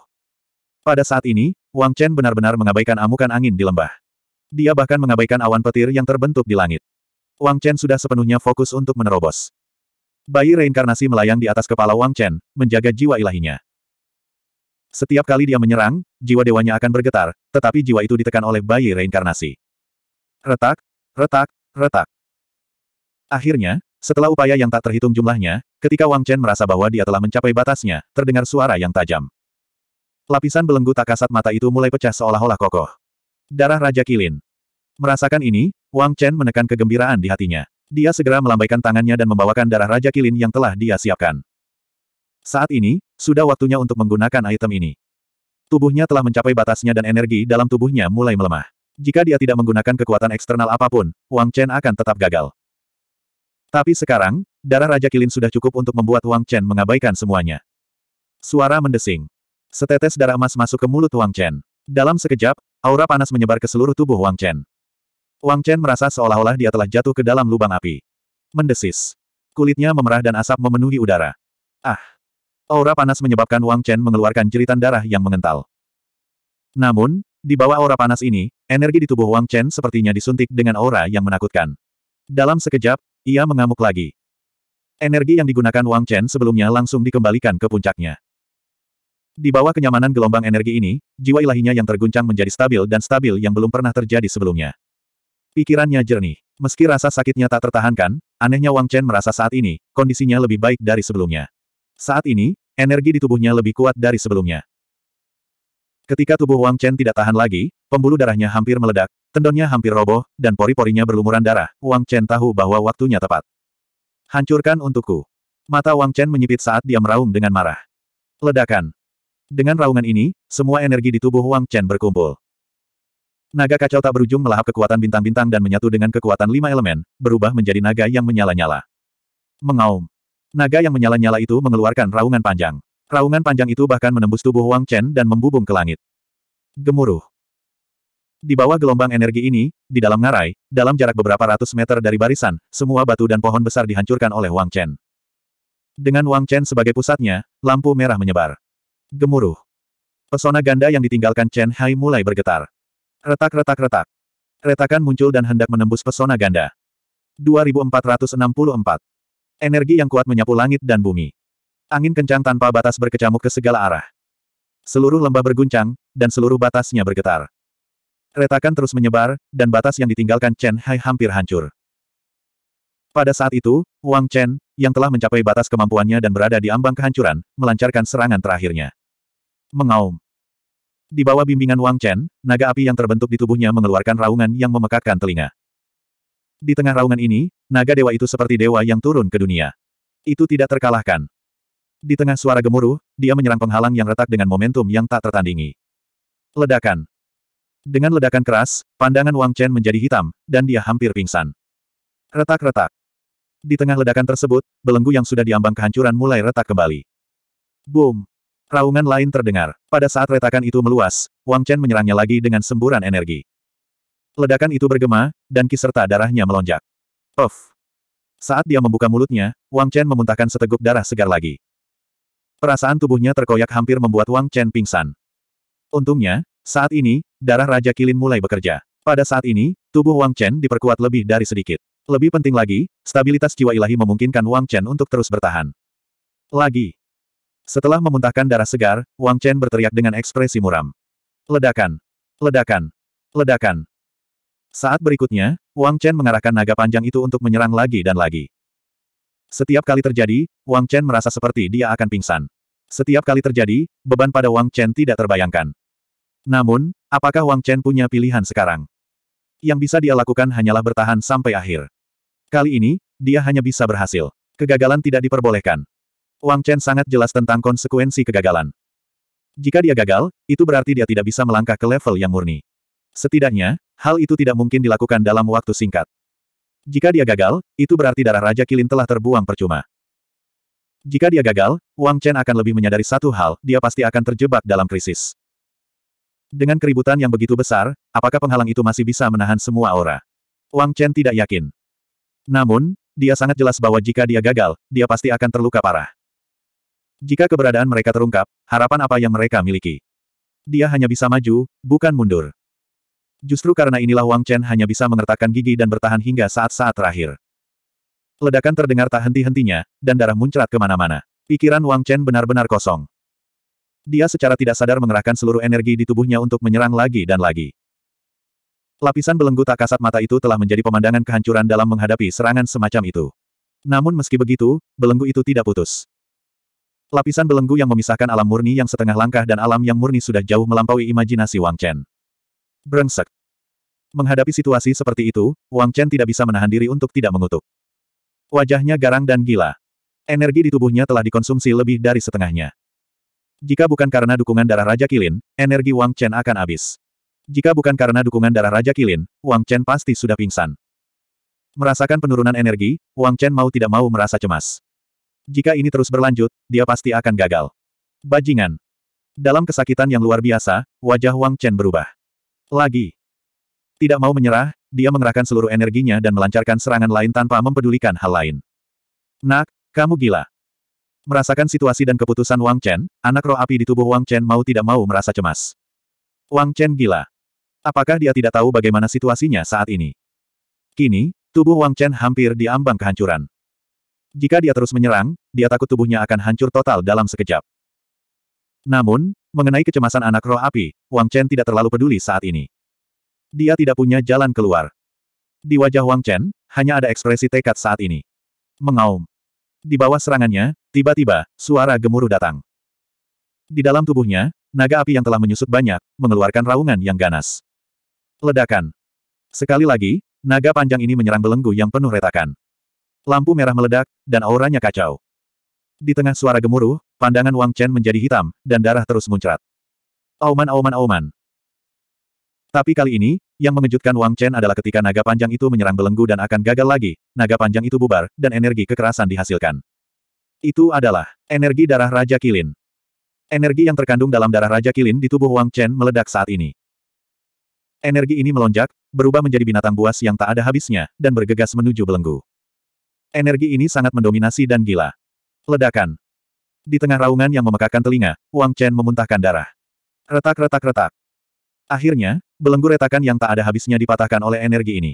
Pada saat ini, Wang Chen benar-benar mengabaikan amukan angin di lembah. Dia bahkan mengabaikan awan petir yang terbentuk di langit. Wang Chen sudah sepenuhnya fokus untuk menerobos. Bayi reinkarnasi melayang di atas kepala Wang Chen, menjaga jiwa ilahinya. Setiap kali dia menyerang, jiwa dewanya akan bergetar, tetapi jiwa itu ditekan oleh bayi reinkarnasi. Retak, retak, Retak. Akhirnya, setelah upaya yang tak terhitung jumlahnya, ketika Wang Chen merasa bahwa dia telah mencapai batasnya, terdengar suara yang tajam. Lapisan belenggu tak kasat mata itu mulai pecah seolah-olah kokoh. Darah Raja Kilin. Merasakan ini, Wang Chen menekan kegembiraan di hatinya. Dia segera melambaikan tangannya dan membawakan darah Raja Kilin yang telah dia siapkan. Saat ini, sudah waktunya untuk menggunakan item ini. Tubuhnya telah mencapai batasnya dan energi dalam tubuhnya mulai melemah. Jika dia tidak menggunakan kekuatan eksternal apapun, Wang Chen akan tetap gagal. Tapi sekarang, darah Raja Kilin sudah cukup untuk membuat Wang Chen mengabaikan semuanya. Suara mendesing. Setetes darah emas masuk ke mulut Wang Chen. Dalam sekejap, aura panas menyebar ke seluruh tubuh Wang Chen. Wang Chen merasa seolah-olah dia telah jatuh ke dalam lubang api. Mendesis. Kulitnya memerah dan asap memenuhi udara. Ah! Aura panas menyebabkan Wang Chen mengeluarkan jeritan darah yang mengental. Namun, di bawah aura panas ini, energi di tubuh Wang Chen sepertinya disuntik dengan aura yang menakutkan. Dalam sekejap, ia mengamuk lagi. Energi yang digunakan Wang Chen sebelumnya langsung dikembalikan ke puncaknya. Di bawah kenyamanan gelombang energi ini, jiwa ilahinya yang terguncang menjadi stabil dan stabil yang belum pernah terjadi sebelumnya. Pikirannya jernih. Meski rasa sakitnya tak tertahankan, anehnya Wang Chen merasa saat ini, kondisinya lebih baik dari sebelumnya. Saat ini, energi di tubuhnya lebih kuat dari sebelumnya. Ketika tubuh Wang Chen tidak tahan lagi, pembuluh darahnya hampir meledak, tendonnya hampir roboh, dan pori-porinya berlumuran darah. Wang Chen tahu bahwa waktunya tepat. Hancurkan untukku. Mata Wang Chen menyipit saat dia meraung dengan marah. Ledakan. Dengan raungan ini, semua energi di tubuh Wang Chen berkumpul. Naga kacau tak berujung melahap kekuatan bintang-bintang dan menyatu dengan kekuatan lima elemen, berubah menjadi naga yang menyala-nyala. Mengaum. Naga yang menyala-nyala itu mengeluarkan raungan panjang. Raungan panjang itu bahkan menembus tubuh Wang Chen dan membubung ke langit. Gemuruh. Di bawah gelombang energi ini, di dalam ngarai, dalam jarak beberapa ratus meter dari barisan, semua batu dan pohon besar dihancurkan oleh Wang Chen. Dengan Wang Chen sebagai pusatnya, lampu merah menyebar. Gemuruh. Pesona ganda yang ditinggalkan Chen Hai mulai bergetar. Retak-retak-retak. Retakan muncul dan hendak menembus pesona ganda. 2464. Energi yang kuat menyapu langit dan bumi. Angin kencang tanpa batas berkecamuk ke segala arah. Seluruh lembah berguncang, dan seluruh batasnya bergetar. Retakan terus menyebar, dan batas yang ditinggalkan Chen Hai hampir hancur. Pada saat itu, Wang Chen, yang telah mencapai batas kemampuannya dan berada di ambang kehancuran, melancarkan serangan terakhirnya. Mengaum. Di bawah bimbingan Wang Chen, naga api yang terbentuk di tubuhnya mengeluarkan raungan yang memekakkan telinga. Di tengah raungan ini, naga dewa itu seperti dewa yang turun ke dunia. Itu tidak terkalahkan. Di tengah suara gemuruh, dia menyerang penghalang yang retak dengan momentum yang tak tertandingi. Ledakan. Dengan ledakan keras, pandangan Wang Chen menjadi hitam, dan dia hampir pingsan. Retak-retak. Di tengah ledakan tersebut, belenggu yang sudah diambang kehancuran mulai retak kembali. Boom. Raungan lain terdengar. Pada saat retakan itu meluas, Wang Chen menyerangnya lagi dengan semburan energi. Ledakan itu bergema, dan ki serta darahnya melonjak. Puff. Saat dia membuka mulutnya, Wang Chen memuntahkan seteguk darah segar lagi. Perasaan tubuhnya terkoyak hampir membuat Wang Chen pingsan. Untungnya, saat ini, darah Raja Kilin mulai bekerja. Pada saat ini, tubuh Wang Chen diperkuat lebih dari sedikit. Lebih penting lagi, stabilitas jiwa ilahi memungkinkan Wang Chen untuk terus bertahan. Lagi. Setelah memuntahkan darah segar, Wang Chen berteriak dengan ekspresi muram. Ledakan. Ledakan. Ledakan. Saat berikutnya, Wang Chen mengarahkan naga panjang itu untuk menyerang lagi dan lagi. Setiap kali terjadi, Wang Chen merasa seperti dia akan pingsan. Setiap kali terjadi, beban pada Wang Chen tidak terbayangkan. Namun, apakah Wang Chen punya pilihan sekarang? Yang bisa dia lakukan hanyalah bertahan sampai akhir. Kali ini, dia hanya bisa berhasil. Kegagalan tidak diperbolehkan. Wang Chen sangat jelas tentang konsekuensi kegagalan. Jika dia gagal, itu berarti dia tidak bisa melangkah ke level yang murni. Setidaknya, hal itu tidak mungkin dilakukan dalam waktu singkat. Jika dia gagal, itu berarti darah Raja Kilin telah terbuang percuma. Jika dia gagal, Wang Chen akan lebih menyadari satu hal, dia pasti akan terjebak dalam krisis. Dengan keributan yang begitu besar, apakah penghalang itu masih bisa menahan semua aura? Wang Chen tidak yakin. Namun, dia sangat jelas bahwa jika dia gagal, dia pasti akan terluka parah. Jika keberadaan mereka terungkap, harapan apa yang mereka miliki? Dia hanya bisa maju, bukan mundur. Justru karena inilah Wang Chen hanya bisa mengertakkan gigi dan bertahan hingga saat-saat terakhir. Ledakan terdengar tak henti-hentinya, dan darah muncrat kemana-mana. Pikiran Wang Chen benar-benar kosong. Dia secara tidak sadar mengerahkan seluruh energi di tubuhnya untuk menyerang lagi dan lagi. Lapisan belenggu tak kasat mata itu telah menjadi pemandangan kehancuran dalam menghadapi serangan semacam itu. Namun meski begitu, belenggu itu tidak putus. Lapisan belenggu yang memisahkan alam murni yang setengah langkah dan alam yang murni sudah jauh melampaui imajinasi Wang Chen. Brengsek. Menghadapi situasi seperti itu, Wang Chen tidak bisa menahan diri untuk tidak mengutuk. Wajahnya garang dan gila. Energi di tubuhnya telah dikonsumsi lebih dari setengahnya. Jika bukan karena dukungan darah Raja Kilin, energi Wang Chen akan habis. Jika bukan karena dukungan darah Raja Kilin, Wang Chen pasti sudah pingsan. Merasakan penurunan energi, Wang Chen mau tidak mau merasa cemas. Jika ini terus berlanjut, dia pasti akan gagal. Bajingan. Dalam kesakitan yang luar biasa, wajah Wang Chen berubah lagi. Tidak mau menyerah, dia mengerahkan seluruh energinya dan melancarkan serangan lain tanpa mempedulikan hal lain. Nak, kamu gila. Merasakan situasi dan keputusan Wang Chen, anak roh api di tubuh Wang Chen mau tidak mau merasa cemas. Wang Chen gila. Apakah dia tidak tahu bagaimana situasinya saat ini? Kini, tubuh Wang Chen hampir diambang kehancuran. Jika dia terus menyerang, dia takut tubuhnya akan hancur total dalam sekejap. Namun, Mengenai kecemasan anak roh api, Wang Chen tidak terlalu peduli saat ini. Dia tidak punya jalan keluar. Di wajah Wang Chen, hanya ada ekspresi tekad saat ini. Mengaum. Di bawah serangannya, tiba-tiba, suara gemuruh datang. Di dalam tubuhnya, naga api yang telah menyusut banyak, mengeluarkan raungan yang ganas. Ledakan. Sekali lagi, naga panjang ini menyerang belenggu yang penuh retakan. Lampu merah meledak, dan auranya kacau. Di tengah suara gemuruh, pandangan Wang Chen menjadi hitam, dan darah terus muncrat. Auman auman auman. Tapi kali ini, yang mengejutkan Wang Chen adalah ketika naga panjang itu menyerang belenggu dan akan gagal lagi, naga panjang itu bubar, dan energi kekerasan dihasilkan. Itu adalah energi darah Raja Kilin. Energi yang terkandung dalam darah Raja Kilin di tubuh Wang Chen meledak saat ini. Energi ini melonjak, berubah menjadi binatang buas yang tak ada habisnya, dan bergegas menuju belenggu. Energi ini sangat mendominasi dan gila. Ledakan. Di tengah raungan yang memekakan telinga, Wang Chen memuntahkan darah. Retak-retak-retak. Akhirnya, belenggu retakan yang tak ada habisnya dipatahkan oleh energi ini.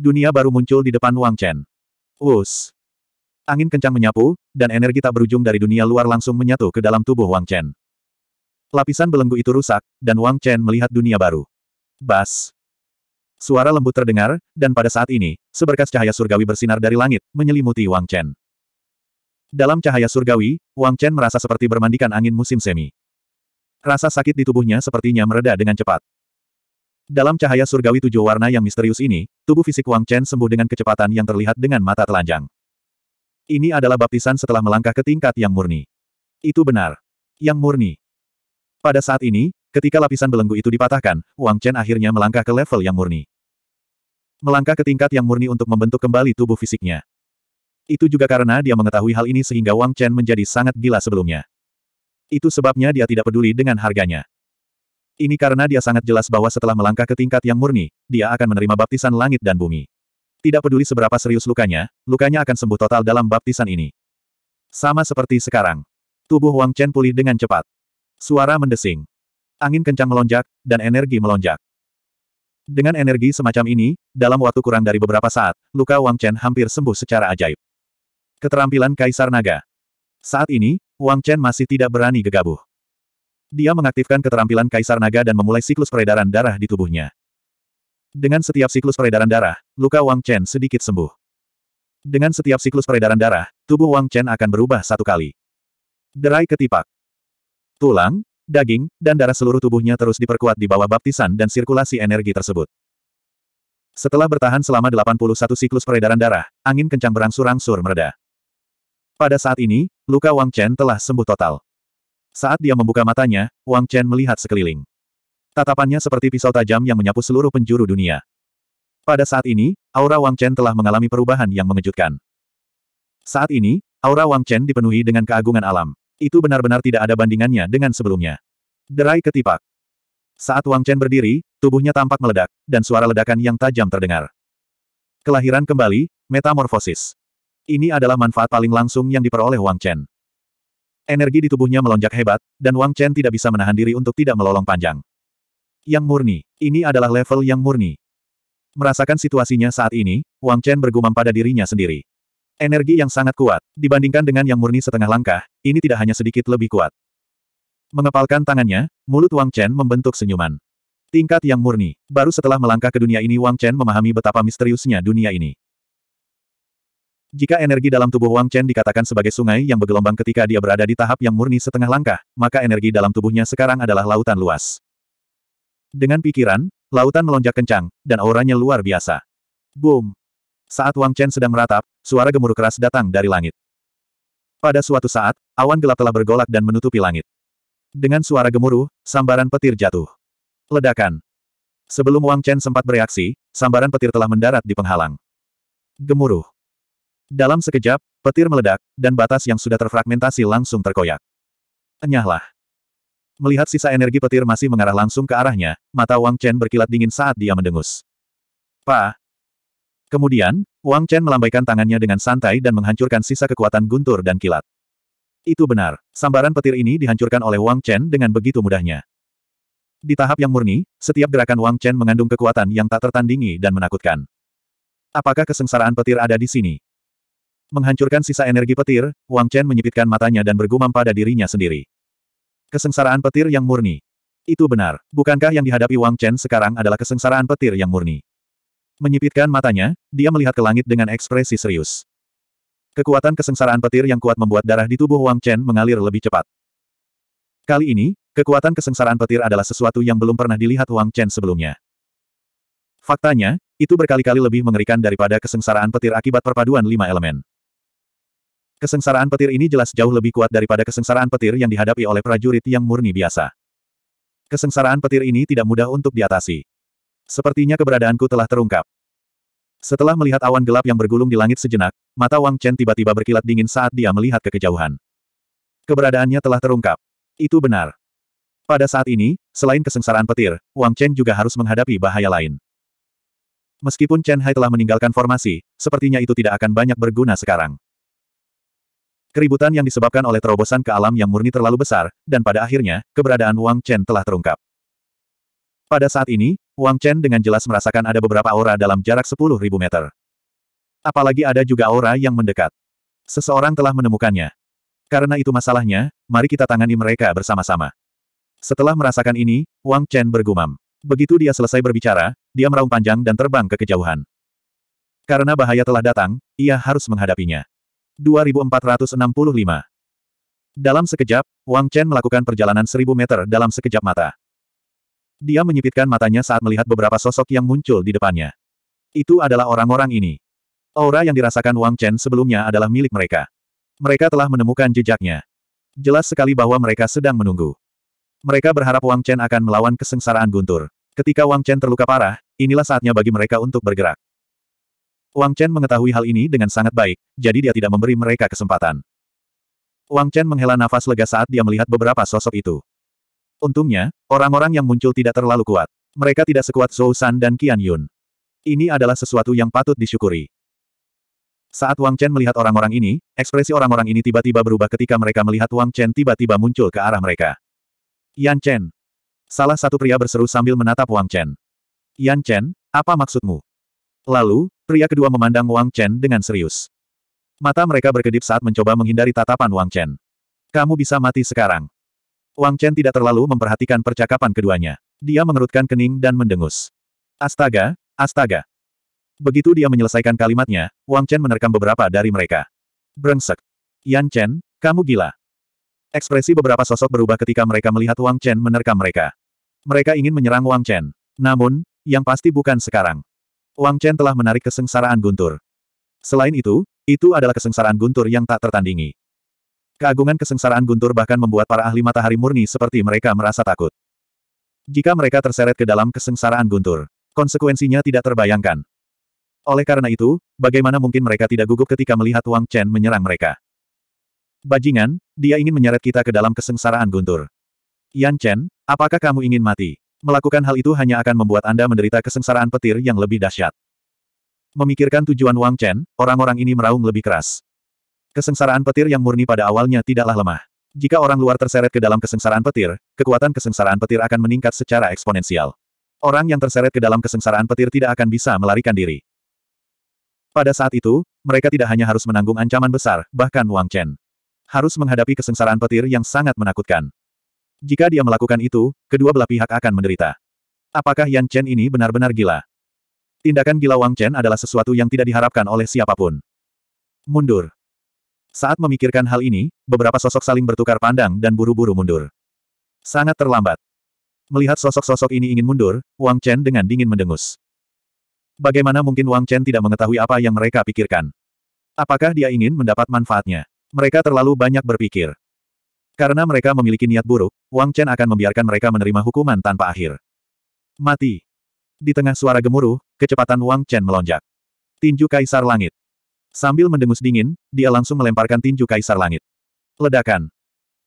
Dunia baru muncul di depan Wang Chen. Wus. Angin kencang menyapu, dan energi tak berujung dari dunia luar langsung menyatu ke dalam tubuh Wang Chen. Lapisan belenggu itu rusak, dan Wang Chen melihat dunia baru. Bas. Suara lembut terdengar, dan pada saat ini, seberkas cahaya surgawi bersinar dari langit, menyelimuti Wang Chen. Dalam cahaya surgawi, Wang Chen merasa seperti bermandikan angin musim semi. Rasa sakit di tubuhnya sepertinya mereda dengan cepat. Dalam cahaya surgawi tujuh warna yang misterius ini, tubuh fisik Wang Chen sembuh dengan kecepatan yang terlihat dengan mata telanjang. Ini adalah baptisan setelah melangkah ke tingkat yang murni. Itu benar. Yang murni. Pada saat ini, ketika lapisan belenggu itu dipatahkan, Wang Chen akhirnya melangkah ke level yang murni. Melangkah ke tingkat yang murni untuk membentuk kembali tubuh fisiknya. Itu juga karena dia mengetahui hal ini sehingga Wang Chen menjadi sangat gila sebelumnya. Itu sebabnya dia tidak peduli dengan harganya. Ini karena dia sangat jelas bahwa setelah melangkah ke tingkat yang murni, dia akan menerima baptisan langit dan bumi. Tidak peduli seberapa serius lukanya, lukanya akan sembuh total dalam baptisan ini. Sama seperti sekarang. Tubuh Wang Chen pulih dengan cepat. Suara mendesing. Angin kencang melonjak, dan energi melonjak. Dengan energi semacam ini, dalam waktu kurang dari beberapa saat, luka Wang Chen hampir sembuh secara ajaib. Keterampilan Kaisar Naga. Saat ini, Wang Chen masih tidak berani gegabuh. Dia mengaktifkan keterampilan Kaisar Naga dan memulai siklus peredaran darah di tubuhnya. Dengan setiap siklus peredaran darah, luka Wang Chen sedikit sembuh. Dengan setiap siklus peredaran darah, tubuh Wang Chen akan berubah satu kali. Derai ketipak. Tulang, daging, dan darah seluruh tubuhnya terus diperkuat di bawah baptisan dan sirkulasi energi tersebut. Setelah bertahan selama 81 siklus peredaran darah, angin kencang berangsur-angsur mereda. Pada saat ini, luka Wang Chen telah sembuh total. Saat dia membuka matanya, Wang Chen melihat sekeliling. Tatapannya seperti pisau tajam yang menyapu seluruh penjuru dunia. Pada saat ini, aura Wang Chen telah mengalami perubahan yang mengejutkan. Saat ini, aura Wang Chen dipenuhi dengan keagungan alam. Itu benar-benar tidak ada bandingannya dengan sebelumnya. Derai ketipak. Saat Wang Chen berdiri, tubuhnya tampak meledak, dan suara ledakan yang tajam terdengar. Kelahiran kembali, metamorfosis. Ini adalah manfaat paling langsung yang diperoleh Wang Chen. Energi di tubuhnya melonjak hebat, dan Wang Chen tidak bisa menahan diri untuk tidak melolong panjang. Yang murni, ini adalah level yang murni. Merasakan situasinya saat ini, Wang Chen bergumam pada dirinya sendiri. Energi yang sangat kuat, dibandingkan dengan yang murni setengah langkah, ini tidak hanya sedikit lebih kuat. Mengepalkan tangannya, mulut Wang Chen membentuk senyuman. Tingkat yang murni, baru setelah melangkah ke dunia ini Wang Chen memahami betapa misteriusnya dunia ini. Jika energi dalam tubuh Wang Chen dikatakan sebagai sungai yang bergelombang ketika dia berada di tahap yang murni setengah langkah, maka energi dalam tubuhnya sekarang adalah lautan luas. Dengan pikiran, lautan melonjak kencang, dan auranya luar biasa. Boom! Saat Wang Chen sedang meratap, suara gemuruh keras datang dari langit. Pada suatu saat, awan gelap telah bergolak dan menutupi langit. Dengan suara gemuruh, sambaran petir jatuh. Ledakan. Sebelum Wang Chen sempat bereaksi, sambaran petir telah mendarat di penghalang. Gemuruh. Dalam sekejap, petir meledak, dan batas yang sudah terfragmentasi langsung terkoyak. Enyahlah. Melihat sisa energi petir masih mengarah langsung ke arahnya, mata Wang Chen berkilat dingin saat dia mendengus. Pa. Kemudian, Wang Chen melambaikan tangannya dengan santai dan menghancurkan sisa kekuatan guntur dan kilat. Itu benar, sambaran petir ini dihancurkan oleh Wang Chen dengan begitu mudahnya. Di tahap yang murni, setiap gerakan Wang Chen mengandung kekuatan yang tak tertandingi dan menakutkan. Apakah kesengsaraan petir ada di sini? Menghancurkan sisa energi petir, Wang Chen menyipitkan matanya dan bergumam pada dirinya sendiri. Kesengsaraan petir yang murni. Itu benar. Bukankah yang dihadapi Wang Chen sekarang adalah kesengsaraan petir yang murni? Menyipitkan matanya, dia melihat ke langit dengan ekspresi serius. Kekuatan kesengsaraan petir yang kuat membuat darah di tubuh Wang Chen mengalir lebih cepat. Kali ini, kekuatan kesengsaraan petir adalah sesuatu yang belum pernah dilihat Wang Chen sebelumnya. Faktanya, itu berkali-kali lebih mengerikan daripada kesengsaraan petir akibat perpaduan lima elemen. Kesengsaraan petir ini jelas jauh lebih kuat daripada kesengsaraan petir yang dihadapi oleh prajurit yang murni biasa. Kesengsaraan petir ini tidak mudah untuk diatasi. Sepertinya keberadaanku telah terungkap. Setelah melihat awan gelap yang bergulung di langit sejenak, mata Wang Chen tiba-tiba berkilat dingin saat dia melihat ke kejauhan. Keberadaannya telah terungkap. Itu benar. Pada saat ini, selain kesengsaraan petir, Wang Chen juga harus menghadapi bahaya lain. Meskipun Chen Hai telah meninggalkan formasi, sepertinya itu tidak akan banyak berguna sekarang. Keributan yang disebabkan oleh terobosan ke alam yang murni terlalu besar, dan pada akhirnya, keberadaan Wang Chen telah terungkap. Pada saat ini, Wang Chen dengan jelas merasakan ada beberapa aura dalam jarak 10.000 meter. Apalagi ada juga aura yang mendekat. Seseorang telah menemukannya. Karena itu masalahnya, mari kita tangani mereka bersama-sama. Setelah merasakan ini, Wang Chen bergumam. Begitu dia selesai berbicara, dia meraung panjang dan terbang ke kejauhan. Karena bahaya telah datang, ia harus menghadapinya. 2465. Dalam sekejap, Wang Chen melakukan perjalanan seribu meter dalam sekejap mata. Dia menyipitkan matanya saat melihat beberapa sosok yang muncul di depannya. Itu adalah orang-orang ini. Aura yang dirasakan Wang Chen sebelumnya adalah milik mereka. Mereka telah menemukan jejaknya. Jelas sekali bahwa mereka sedang menunggu. Mereka berharap Wang Chen akan melawan kesengsaraan guntur. Ketika Wang Chen terluka parah, inilah saatnya bagi mereka untuk bergerak. Wang Chen mengetahui hal ini dengan sangat baik, jadi dia tidak memberi mereka kesempatan. Wang Chen menghela nafas lega saat dia melihat beberapa sosok itu. Untungnya, orang-orang yang muncul tidak terlalu kuat. Mereka tidak sekuat Zhou San dan Qian Yun. Ini adalah sesuatu yang patut disyukuri. Saat Wang Chen melihat orang-orang ini, ekspresi orang-orang ini tiba-tiba berubah ketika mereka melihat Wang Chen tiba-tiba muncul ke arah mereka. Yan Chen. Salah satu pria berseru sambil menatap Wang Chen. Yan Chen, apa maksudmu? Lalu, Pria kedua memandang Wang Chen dengan serius. Mata mereka berkedip saat mencoba menghindari tatapan Wang Chen. Kamu bisa mati sekarang. Wang Chen tidak terlalu memperhatikan percakapan keduanya. Dia mengerutkan kening dan mendengus. Astaga, astaga. Begitu dia menyelesaikan kalimatnya, Wang Chen menerkam beberapa dari mereka. Brengsek. Yan Chen, kamu gila. Ekspresi beberapa sosok berubah ketika mereka melihat Wang Chen menerkam mereka. Mereka ingin menyerang Wang Chen. Namun, yang pasti bukan sekarang. Wang Chen telah menarik kesengsaraan guntur. Selain itu, itu adalah kesengsaraan guntur yang tak tertandingi. Keagungan kesengsaraan guntur bahkan membuat para ahli matahari murni seperti mereka merasa takut. Jika mereka terseret ke dalam kesengsaraan guntur, konsekuensinya tidak terbayangkan. Oleh karena itu, bagaimana mungkin mereka tidak gugup ketika melihat Wang Chen menyerang mereka? Bajingan, dia ingin menyeret kita ke dalam kesengsaraan guntur. Yan Chen, apakah kamu ingin mati? Melakukan hal itu hanya akan membuat Anda menderita kesengsaraan petir yang lebih dahsyat. Memikirkan tujuan Wang Chen, orang-orang ini meraung lebih keras. Kesengsaraan petir yang murni pada awalnya tidaklah lemah. Jika orang luar terseret ke dalam kesengsaraan petir, kekuatan kesengsaraan petir akan meningkat secara eksponensial. Orang yang terseret ke dalam kesengsaraan petir tidak akan bisa melarikan diri. Pada saat itu, mereka tidak hanya harus menanggung ancaman besar, bahkan Wang Chen. Harus menghadapi kesengsaraan petir yang sangat menakutkan. Jika dia melakukan itu, kedua belah pihak akan menderita. Apakah Yan Chen ini benar-benar gila? Tindakan gila Wang Chen adalah sesuatu yang tidak diharapkan oleh siapapun. Mundur. Saat memikirkan hal ini, beberapa sosok saling bertukar pandang dan buru-buru mundur. Sangat terlambat. Melihat sosok-sosok ini ingin mundur, Wang Chen dengan dingin mendengus. Bagaimana mungkin Wang Chen tidak mengetahui apa yang mereka pikirkan? Apakah dia ingin mendapat manfaatnya? Mereka terlalu banyak berpikir. Karena mereka memiliki niat buruk, Wang Chen akan membiarkan mereka menerima hukuman tanpa akhir. Mati. Di tengah suara gemuruh, kecepatan Wang Chen melonjak. Tinju Kaisar Langit. Sambil mendengus dingin, dia langsung melemparkan tinju Kaisar Langit. Ledakan.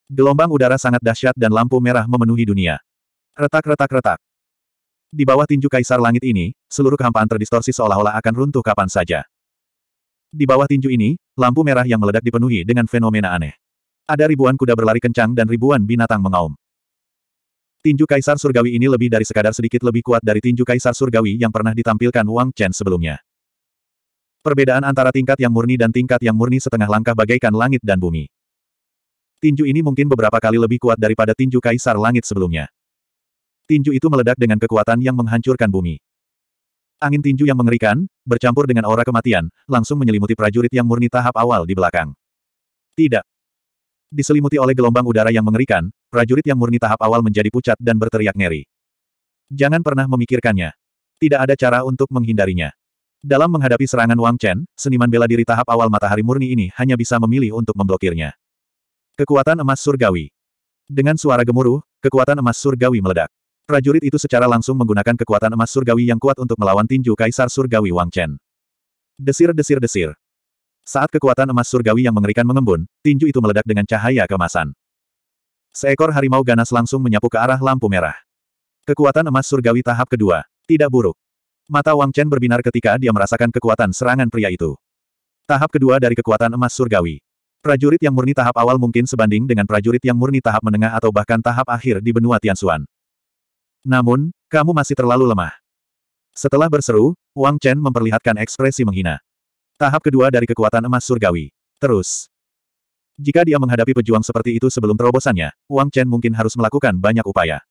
Gelombang udara sangat dahsyat dan lampu merah memenuhi dunia. Retak-retak-retak. Di bawah tinju Kaisar Langit ini, seluruh kehampaan terdistorsi seolah-olah akan runtuh kapan saja. Di bawah tinju ini, lampu merah yang meledak dipenuhi dengan fenomena aneh. Ada ribuan kuda berlari kencang dan ribuan binatang mengaum. Tinju Kaisar Surgawi ini lebih dari sekadar sedikit lebih kuat dari tinju Kaisar Surgawi yang pernah ditampilkan Wang Chen sebelumnya. Perbedaan antara tingkat yang murni dan tingkat yang murni setengah langkah bagaikan langit dan bumi. Tinju ini mungkin beberapa kali lebih kuat daripada tinju Kaisar Langit sebelumnya. Tinju itu meledak dengan kekuatan yang menghancurkan bumi. Angin tinju yang mengerikan, bercampur dengan aura kematian, langsung menyelimuti prajurit yang murni tahap awal di belakang. Tidak. Diselimuti oleh gelombang udara yang mengerikan, prajurit yang murni tahap awal menjadi pucat dan berteriak ngeri. Jangan pernah memikirkannya. Tidak ada cara untuk menghindarinya. Dalam menghadapi serangan Wang Chen, seniman bela diri tahap awal matahari murni ini hanya bisa memilih untuk memblokirnya. Kekuatan emas surgawi. Dengan suara gemuruh, kekuatan emas surgawi meledak. Prajurit itu secara langsung menggunakan kekuatan emas surgawi yang kuat untuk melawan tinju kaisar surgawi Wang Chen. Desir-desir-desir. Saat kekuatan emas surgawi yang mengerikan mengembun, tinju itu meledak dengan cahaya kemasan. Seekor harimau ganas langsung menyapu ke arah lampu merah. Kekuatan emas surgawi tahap kedua. Tidak buruk. Mata Wang Chen berbinar ketika dia merasakan kekuatan serangan pria itu. Tahap kedua dari kekuatan emas surgawi. Prajurit yang murni tahap awal mungkin sebanding dengan prajurit yang murni tahap menengah atau bahkan tahap akhir di benua Tianxuan. Namun, kamu masih terlalu lemah. Setelah berseru, Wang Chen memperlihatkan ekspresi menghina. Tahap kedua dari kekuatan emas surgawi. Terus. Jika dia menghadapi pejuang seperti itu sebelum terobosannya, Wang Chen mungkin harus melakukan banyak upaya.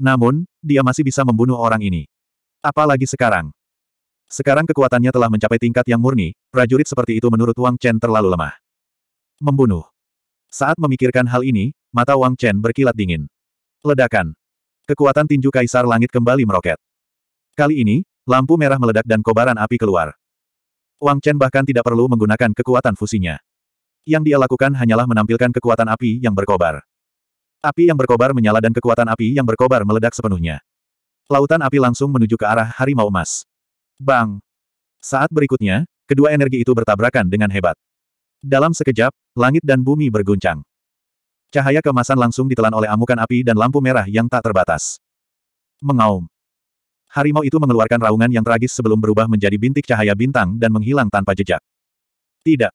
Namun, dia masih bisa membunuh orang ini. Apalagi sekarang. Sekarang kekuatannya telah mencapai tingkat yang murni, prajurit seperti itu menurut Wang Chen terlalu lemah. Membunuh. Saat memikirkan hal ini, mata Wang Chen berkilat dingin. Ledakan. Kekuatan tinju kaisar langit kembali meroket. Kali ini, lampu merah meledak dan kobaran api keluar. Wang Chen bahkan tidak perlu menggunakan kekuatan fusinya. Yang dia lakukan hanyalah menampilkan kekuatan api yang berkobar. Api yang berkobar menyala dan kekuatan api yang berkobar meledak sepenuhnya. Lautan api langsung menuju ke arah harimau emas. Bang! Saat berikutnya, kedua energi itu bertabrakan dengan hebat. Dalam sekejap, langit dan bumi berguncang. Cahaya kemasan langsung ditelan oleh amukan api dan lampu merah yang tak terbatas. Mengaum. Harimau itu mengeluarkan raungan yang tragis sebelum berubah menjadi bintik cahaya bintang dan menghilang tanpa jejak. Tidak.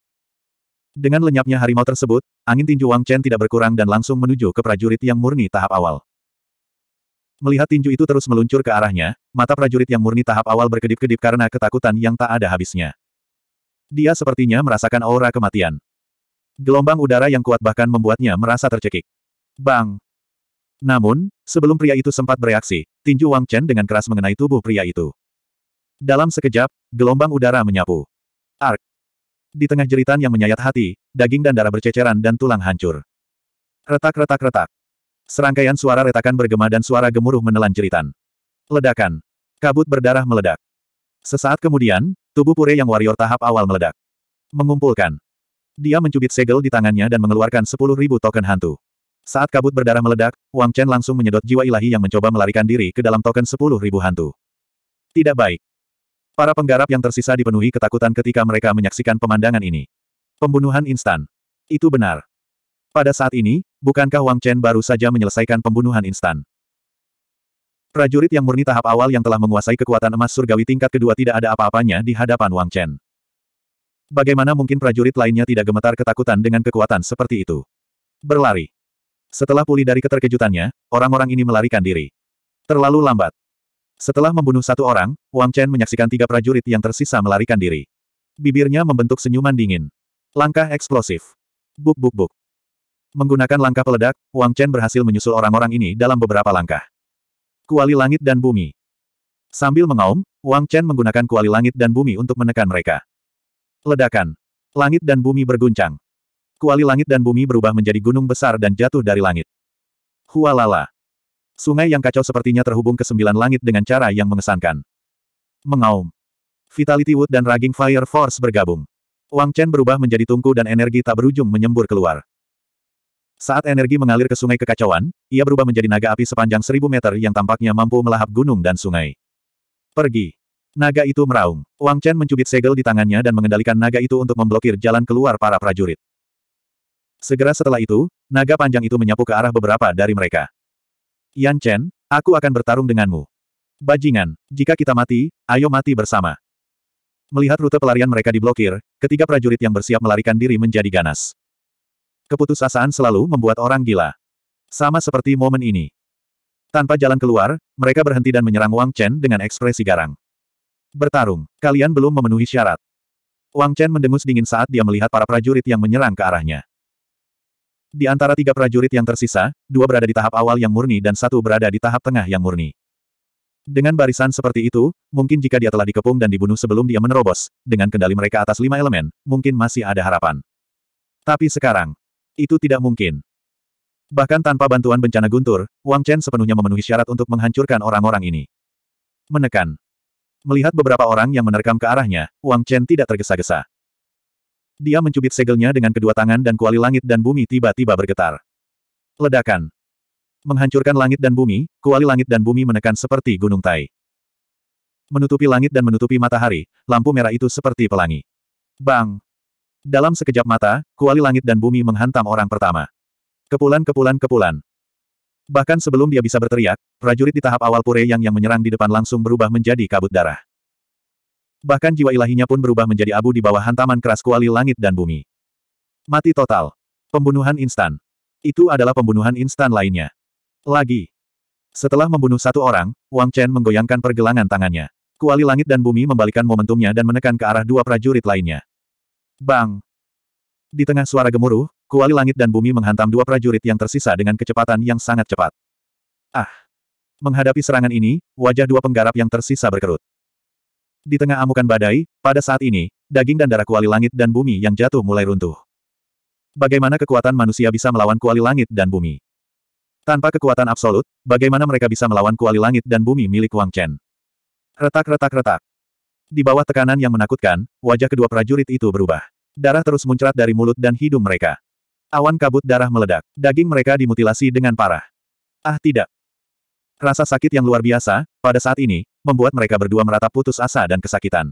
Dengan lenyapnya harimau tersebut, angin tinju Wang Chen tidak berkurang dan langsung menuju ke prajurit yang murni tahap awal. Melihat tinju itu terus meluncur ke arahnya, mata prajurit yang murni tahap awal berkedip-kedip karena ketakutan yang tak ada habisnya. Dia sepertinya merasakan aura kematian. Gelombang udara yang kuat bahkan membuatnya merasa tercekik. Bang! Namun, sebelum pria itu sempat bereaksi, tinju Wang Chen dengan keras mengenai tubuh pria itu. Dalam sekejap, gelombang udara menyapu. Ark. Di tengah jeritan yang menyayat hati, daging dan darah berceceran dan tulang hancur. Retak-retak-retak. Serangkaian suara retakan bergema dan suara gemuruh menelan jeritan. Ledakan. Kabut berdarah meledak. Sesaat kemudian, tubuh pure yang warrior tahap awal meledak. Mengumpulkan. Dia mencubit segel di tangannya dan mengeluarkan sepuluh ribu token hantu. Saat kabut berdarah meledak, Wang Chen langsung menyedot jiwa ilahi yang mencoba melarikan diri ke dalam token sepuluh ribu hantu. Tidak baik. Para penggarap yang tersisa dipenuhi ketakutan ketika mereka menyaksikan pemandangan ini. Pembunuhan instan. Itu benar. Pada saat ini, bukankah Wang Chen baru saja menyelesaikan pembunuhan instan? Prajurit yang murni tahap awal yang telah menguasai kekuatan emas surgawi tingkat kedua tidak ada apa-apanya di hadapan Wang Chen. Bagaimana mungkin prajurit lainnya tidak gemetar ketakutan dengan kekuatan seperti itu? Berlari. Setelah pulih dari keterkejutannya, orang-orang ini melarikan diri. Terlalu lambat. Setelah membunuh satu orang, Wang Chen menyaksikan tiga prajurit yang tersisa melarikan diri. Bibirnya membentuk senyuman dingin. Langkah eksplosif. Buk buk buk. Menggunakan langkah peledak, Wang Chen berhasil menyusul orang-orang ini dalam beberapa langkah. Kuali langit dan bumi. Sambil mengaum, Wang Chen menggunakan kuali langit dan bumi untuk menekan mereka. Ledakan. Langit dan bumi berguncang. Kuali langit dan bumi berubah menjadi gunung besar dan jatuh dari langit. Hualala. Sungai yang kacau sepertinya terhubung ke sembilan langit dengan cara yang mengesankan. Mengaum. Vitality Wood dan Raging Fire Force bergabung. Wang Chen berubah menjadi tungku dan energi tak berujung menyembur keluar. Saat energi mengalir ke sungai kekacauan, ia berubah menjadi naga api sepanjang seribu meter yang tampaknya mampu melahap gunung dan sungai. Pergi. Naga itu meraung. Wang Chen mencubit segel di tangannya dan mengendalikan naga itu untuk memblokir jalan keluar para prajurit. Segera setelah itu, naga panjang itu menyapu ke arah beberapa dari mereka. Yan Chen, aku akan bertarung denganmu. Bajingan, jika kita mati, ayo mati bersama. Melihat rute pelarian mereka diblokir, ketiga prajurit yang bersiap melarikan diri menjadi ganas. Keputusasaan selalu membuat orang gila. Sama seperti momen ini. Tanpa jalan keluar, mereka berhenti dan menyerang Wang Chen dengan ekspresi garang. Bertarung, kalian belum memenuhi syarat. Wang Chen mendengus dingin saat dia melihat para prajurit yang menyerang ke arahnya. Di antara tiga prajurit yang tersisa, dua berada di tahap awal yang murni dan satu berada di tahap tengah yang murni. Dengan barisan seperti itu, mungkin jika dia telah dikepung dan dibunuh sebelum dia menerobos, dengan kendali mereka atas lima elemen, mungkin masih ada harapan. Tapi sekarang, itu tidak mungkin. Bahkan tanpa bantuan bencana guntur, Wang Chen sepenuhnya memenuhi syarat untuk menghancurkan orang-orang ini. Menekan. Melihat beberapa orang yang menerkam ke arahnya, Wang Chen tidak tergesa-gesa. Dia mencubit segelnya dengan kedua tangan dan kuali langit dan bumi tiba-tiba bergetar. Ledakan. Menghancurkan langit dan bumi, kuali langit dan bumi menekan seperti gunung tai. Menutupi langit dan menutupi matahari, lampu merah itu seperti pelangi. Bang! Dalam sekejap mata, kuali langit dan bumi menghantam orang pertama. Kepulan kepulan kepulan. Bahkan sebelum dia bisa berteriak, prajurit di tahap awal Pure Yang yang menyerang di depan langsung berubah menjadi kabut darah bahkan jiwa ilahinya pun berubah menjadi abu di bawah hantaman keras kuali langit dan bumi. Mati total. Pembunuhan instan. Itu adalah pembunuhan instan lainnya. Lagi. Setelah membunuh satu orang, Wang Chen menggoyangkan pergelangan tangannya. Kuali langit dan bumi membalikan momentumnya dan menekan ke arah dua prajurit lainnya. Bang! Di tengah suara gemuruh, kuali langit dan bumi menghantam dua prajurit yang tersisa dengan kecepatan yang sangat cepat. Ah! Menghadapi serangan ini, wajah dua penggarap yang tersisa berkerut. Di tengah amukan badai, pada saat ini, daging dan darah kuali langit dan bumi yang jatuh mulai runtuh. Bagaimana kekuatan manusia bisa melawan kuali langit dan bumi? Tanpa kekuatan absolut, bagaimana mereka bisa melawan kuali langit dan bumi milik Wang Chen? Retak-retak-retak. Di bawah tekanan yang menakutkan, wajah kedua prajurit itu berubah. Darah terus muncrat dari mulut dan hidung mereka. Awan kabut darah meledak. Daging mereka dimutilasi dengan parah. Ah tidak. Rasa sakit yang luar biasa, pada saat ini, membuat mereka berdua merata putus asa dan kesakitan.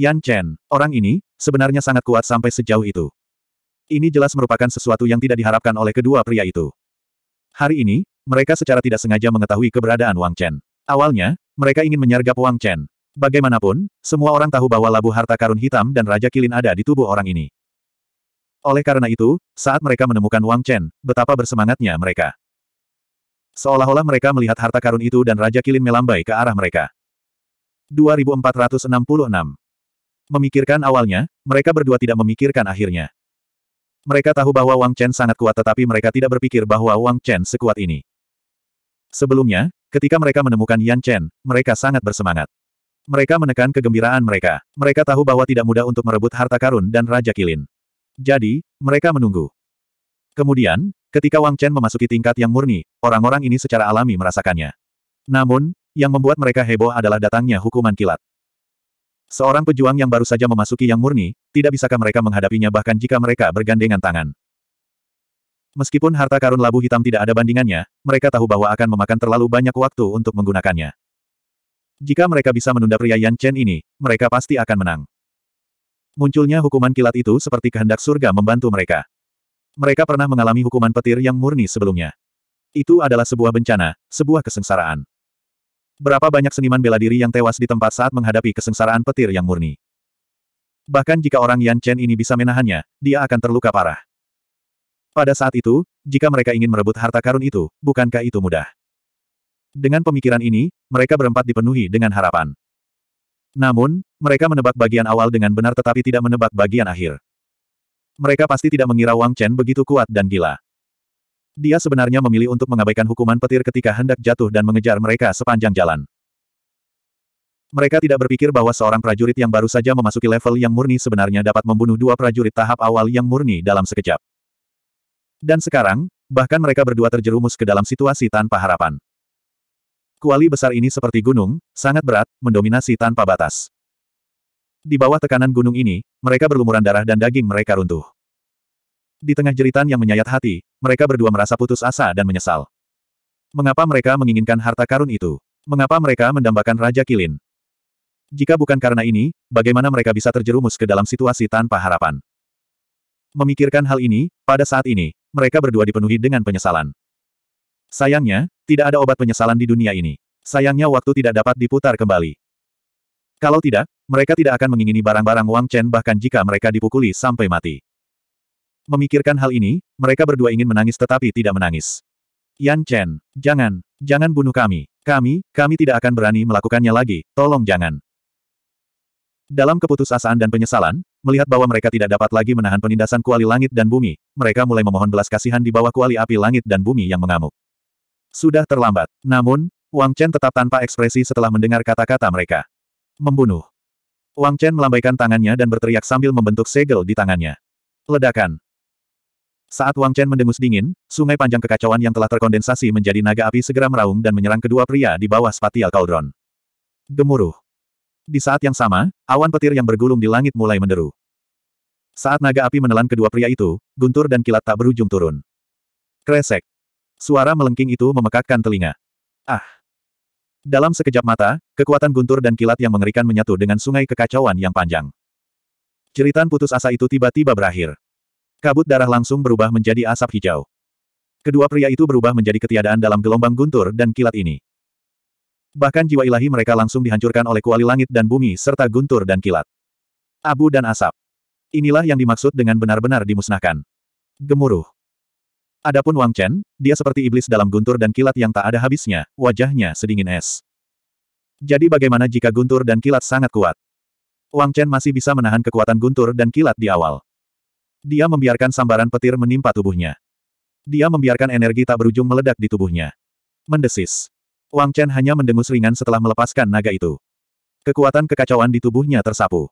Yan Chen, orang ini, sebenarnya sangat kuat sampai sejauh itu. Ini jelas merupakan sesuatu yang tidak diharapkan oleh kedua pria itu. Hari ini, mereka secara tidak sengaja mengetahui keberadaan Wang Chen. Awalnya, mereka ingin menyergap Wang Chen. Bagaimanapun, semua orang tahu bahwa labu harta karun hitam dan Raja Kilin ada di tubuh orang ini. Oleh karena itu, saat mereka menemukan Wang Chen, betapa bersemangatnya mereka. Seolah-olah mereka melihat harta karun itu dan Raja Kilin melambai ke arah mereka. 2466 Memikirkan awalnya, mereka berdua tidak memikirkan akhirnya. Mereka tahu bahwa Wang Chen sangat kuat tetapi mereka tidak berpikir bahwa Wang Chen sekuat ini. Sebelumnya, ketika mereka menemukan Yan Chen, mereka sangat bersemangat. Mereka menekan kegembiraan mereka. Mereka tahu bahwa tidak mudah untuk merebut harta karun dan Raja Kilin. Jadi, mereka menunggu. Kemudian, Ketika Wang Chen memasuki tingkat yang murni, orang-orang ini secara alami merasakannya. Namun, yang membuat mereka heboh adalah datangnya hukuman kilat. Seorang pejuang yang baru saja memasuki yang murni, tidak bisakah mereka menghadapinya bahkan jika mereka bergandengan tangan. Meskipun harta karun labu hitam tidak ada bandingannya, mereka tahu bahwa akan memakan terlalu banyak waktu untuk menggunakannya. Jika mereka bisa menunda pria Yan Chen ini, mereka pasti akan menang. Munculnya hukuman kilat itu seperti kehendak surga membantu mereka. Mereka pernah mengalami hukuman petir yang murni sebelumnya. Itu adalah sebuah bencana, sebuah kesengsaraan. Berapa banyak seniman bela diri yang tewas di tempat saat menghadapi kesengsaraan petir yang murni. Bahkan jika orang Yan Chen ini bisa menahannya, dia akan terluka parah. Pada saat itu, jika mereka ingin merebut harta karun itu, bukankah itu mudah? Dengan pemikiran ini, mereka berempat dipenuhi dengan harapan. Namun, mereka menebak bagian awal dengan benar tetapi tidak menebak bagian akhir. Mereka pasti tidak mengira Wang Chen begitu kuat dan gila. Dia sebenarnya memilih untuk mengabaikan hukuman petir ketika hendak jatuh dan mengejar mereka sepanjang jalan. Mereka tidak berpikir bahwa seorang prajurit yang baru saja memasuki level yang murni sebenarnya dapat membunuh dua prajurit tahap awal yang murni dalam sekejap. Dan sekarang, bahkan mereka berdua terjerumus ke dalam situasi tanpa harapan. Kuali besar ini seperti gunung, sangat berat, mendominasi tanpa batas. Di bawah tekanan gunung ini, mereka berlumuran darah dan daging mereka runtuh. Di tengah jeritan yang menyayat hati, mereka berdua merasa putus asa dan menyesal. Mengapa mereka menginginkan harta karun itu? Mengapa mereka mendambakan Raja Kilin? Jika bukan karena ini, bagaimana mereka bisa terjerumus ke dalam situasi tanpa harapan? Memikirkan hal ini, pada saat ini, mereka berdua dipenuhi dengan penyesalan. Sayangnya, tidak ada obat penyesalan di dunia ini. Sayangnya waktu tidak dapat diputar kembali. Kalau tidak, mereka tidak akan mengingini barang-barang Wang Chen bahkan jika mereka dipukuli sampai mati. Memikirkan hal ini, mereka berdua ingin menangis tetapi tidak menangis. Yan Chen, jangan, jangan bunuh kami. Kami, kami tidak akan berani melakukannya lagi, tolong jangan. Dalam keputusasaan dan penyesalan, melihat bahwa mereka tidak dapat lagi menahan penindasan kuali langit dan bumi, mereka mulai memohon belas kasihan di bawah kuali api langit dan bumi yang mengamuk. Sudah terlambat. Namun, Wang Chen tetap tanpa ekspresi setelah mendengar kata-kata mereka. Membunuh. Wang Chen melambaikan tangannya dan berteriak sambil membentuk segel di tangannya. Ledakan. Saat Wang Chen mendengus dingin, sungai panjang kekacauan yang telah terkondensasi menjadi naga api segera meraung dan menyerang kedua pria di bawah spatial cauldron. Gemuruh. Di saat yang sama, awan petir yang bergulung di langit mulai menderu. Saat naga api menelan kedua pria itu, guntur dan kilat tak berujung turun. Kresek. Suara melengking itu memekakkan telinga. Ah! Dalam sekejap mata, kekuatan guntur dan kilat yang mengerikan menyatu dengan sungai kekacauan yang panjang. Ceritan putus asa itu tiba-tiba berakhir. Kabut darah langsung berubah menjadi asap hijau. Kedua pria itu berubah menjadi ketiadaan dalam gelombang guntur dan kilat ini. Bahkan jiwa ilahi mereka langsung dihancurkan oleh kuali langit dan bumi serta guntur dan kilat. Abu dan asap. Inilah yang dimaksud dengan benar-benar dimusnahkan. Gemuruh. Adapun Wang Chen, dia seperti iblis dalam guntur dan kilat yang tak ada habisnya, wajahnya sedingin es. Jadi bagaimana jika guntur dan kilat sangat kuat? Wang Chen masih bisa menahan kekuatan guntur dan kilat di awal. Dia membiarkan sambaran petir menimpa tubuhnya. Dia membiarkan energi tak berujung meledak di tubuhnya. Mendesis. Wang Chen hanya mendengus ringan setelah melepaskan naga itu. Kekuatan kekacauan di tubuhnya tersapu.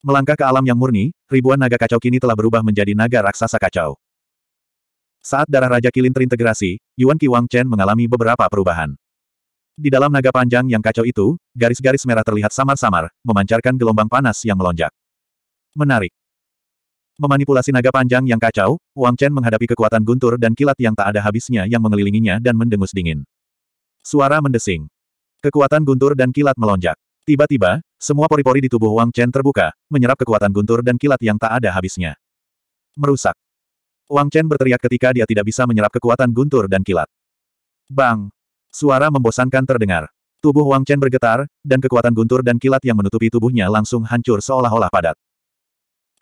Melangkah ke alam yang murni, ribuan naga kacau kini telah berubah menjadi naga raksasa kacau. Saat darah Raja Kilin terintegrasi, Yuan wang Chen mengalami beberapa perubahan. Di dalam naga panjang yang kacau itu, garis-garis merah terlihat samar-samar, memancarkan gelombang panas yang melonjak. Menarik. Memanipulasi naga panjang yang kacau, Wang Chen menghadapi kekuatan guntur dan kilat yang tak ada habisnya yang mengelilinginya dan mendengus dingin. Suara mendesing. Kekuatan guntur dan kilat melonjak. Tiba-tiba, semua pori-pori di tubuh Wang Chen terbuka, menyerap kekuatan guntur dan kilat yang tak ada habisnya. Merusak. Wang Chen berteriak ketika dia tidak bisa menyerap kekuatan guntur dan kilat. Bang! Suara membosankan terdengar. Tubuh Wang Chen bergetar, dan kekuatan guntur dan kilat yang menutupi tubuhnya langsung hancur seolah-olah padat.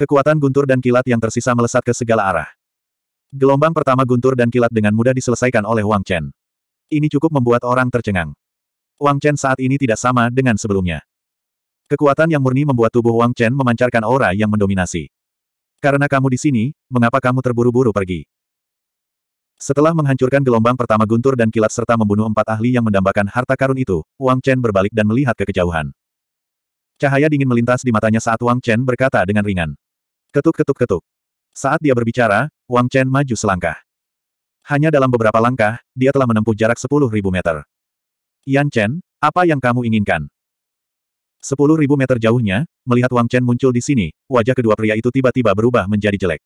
Kekuatan guntur dan kilat yang tersisa melesat ke segala arah. Gelombang pertama guntur dan kilat dengan mudah diselesaikan oleh Wang Chen. Ini cukup membuat orang tercengang. Wang Chen saat ini tidak sama dengan sebelumnya. Kekuatan yang murni membuat tubuh Wang Chen memancarkan aura yang mendominasi. Karena kamu di sini, mengapa kamu terburu-buru pergi? Setelah menghancurkan gelombang pertama guntur dan kilat serta membunuh empat ahli yang mendambakan harta karun itu, Wang Chen berbalik dan melihat ke kejauhan. Cahaya dingin melintas di matanya saat Wang Chen berkata dengan ringan. Ketuk-ketuk-ketuk. Saat dia berbicara, Wang Chen maju selangkah. Hanya dalam beberapa langkah, dia telah menempuh jarak 10.000 meter. Yan Chen, apa yang kamu inginkan? Sepuluh ribu meter jauhnya, melihat Wang Chen muncul di sini, wajah kedua pria itu tiba-tiba berubah menjadi jelek.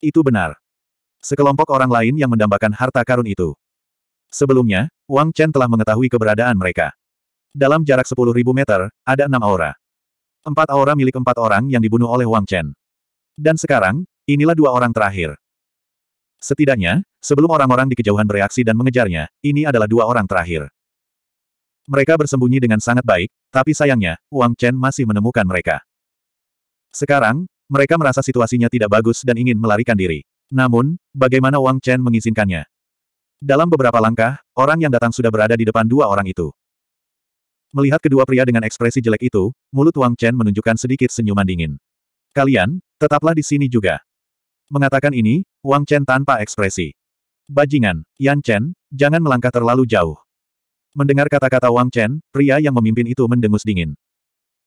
Itu benar. Sekelompok orang lain yang mendambakan harta karun itu. Sebelumnya, Wang Chen telah mengetahui keberadaan mereka. Dalam jarak sepuluh ribu meter, ada enam aura. Empat aura milik empat orang yang dibunuh oleh Wang Chen. Dan sekarang, inilah dua orang terakhir. Setidaknya, sebelum orang-orang di kejauhan bereaksi dan mengejarnya, ini adalah dua orang terakhir. Mereka bersembunyi dengan sangat baik, tapi sayangnya, Wang Chen masih menemukan mereka. Sekarang, mereka merasa situasinya tidak bagus dan ingin melarikan diri. Namun, bagaimana Wang Chen mengizinkannya? Dalam beberapa langkah, orang yang datang sudah berada di depan dua orang itu. Melihat kedua pria dengan ekspresi jelek itu, mulut Wang Chen menunjukkan sedikit senyuman dingin. Kalian, tetaplah di sini juga. Mengatakan ini, Wang Chen tanpa ekspresi. Bajingan, Yan Chen, jangan melangkah terlalu jauh. Mendengar kata-kata Wang Chen, pria yang memimpin itu mendengus dingin.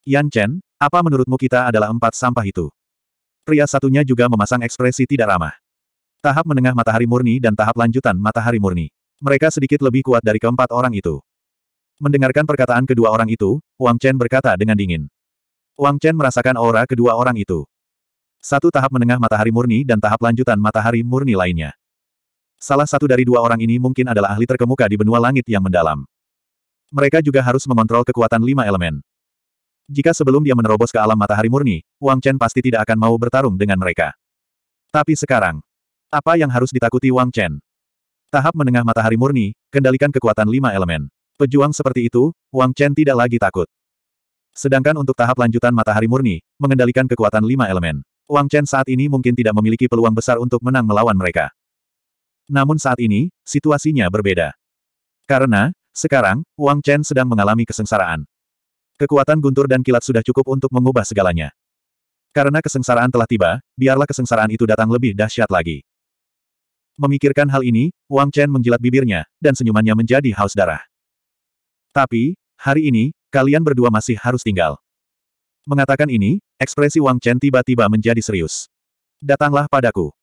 Yan Chen, apa menurutmu kita adalah empat sampah itu? Pria satunya juga memasang ekspresi tidak ramah. Tahap menengah matahari murni dan tahap lanjutan matahari murni. Mereka sedikit lebih kuat dari keempat orang itu. Mendengarkan perkataan kedua orang itu, Wang Chen berkata dengan dingin. Wang Chen merasakan aura kedua orang itu. Satu tahap menengah matahari murni dan tahap lanjutan matahari murni lainnya. Salah satu dari dua orang ini mungkin adalah ahli terkemuka di benua langit yang mendalam. Mereka juga harus mengontrol kekuatan lima elemen. Jika sebelum dia menerobos ke alam matahari murni, Wang Chen pasti tidak akan mau bertarung dengan mereka. Tapi sekarang, apa yang harus ditakuti Wang Chen? Tahap menengah matahari murni, kendalikan kekuatan lima elemen. Pejuang seperti itu, Wang Chen tidak lagi takut. Sedangkan untuk tahap lanjutan matahari murni, mengendalikan kekuatan lima elemen. Wang Chen saat ini mungkin tidak memiliki peluang besar untuk menang melawan mereka. Namun saat ini, situasinya berbeda. Karena, sekarang, Wang Chen sedang mengalami kesengsaraan. Kekuatan guntur dan kilat sudah cukup untuk mengubah segalanya. Karena kesengsaraan telah tiba, biarlah kesengsaraan itu datang lebih dahsyat lagi. Memikirkan hal ini, Wang Chen menjilat bibirnya, dan senyumannya menjadi haus darah. Tapi, hari ini, kalian berdua masih harus tinggal. Mengatakan ini, ekspresi Wang Chen tiba-tiba menjadi serius. Datanglah padaku.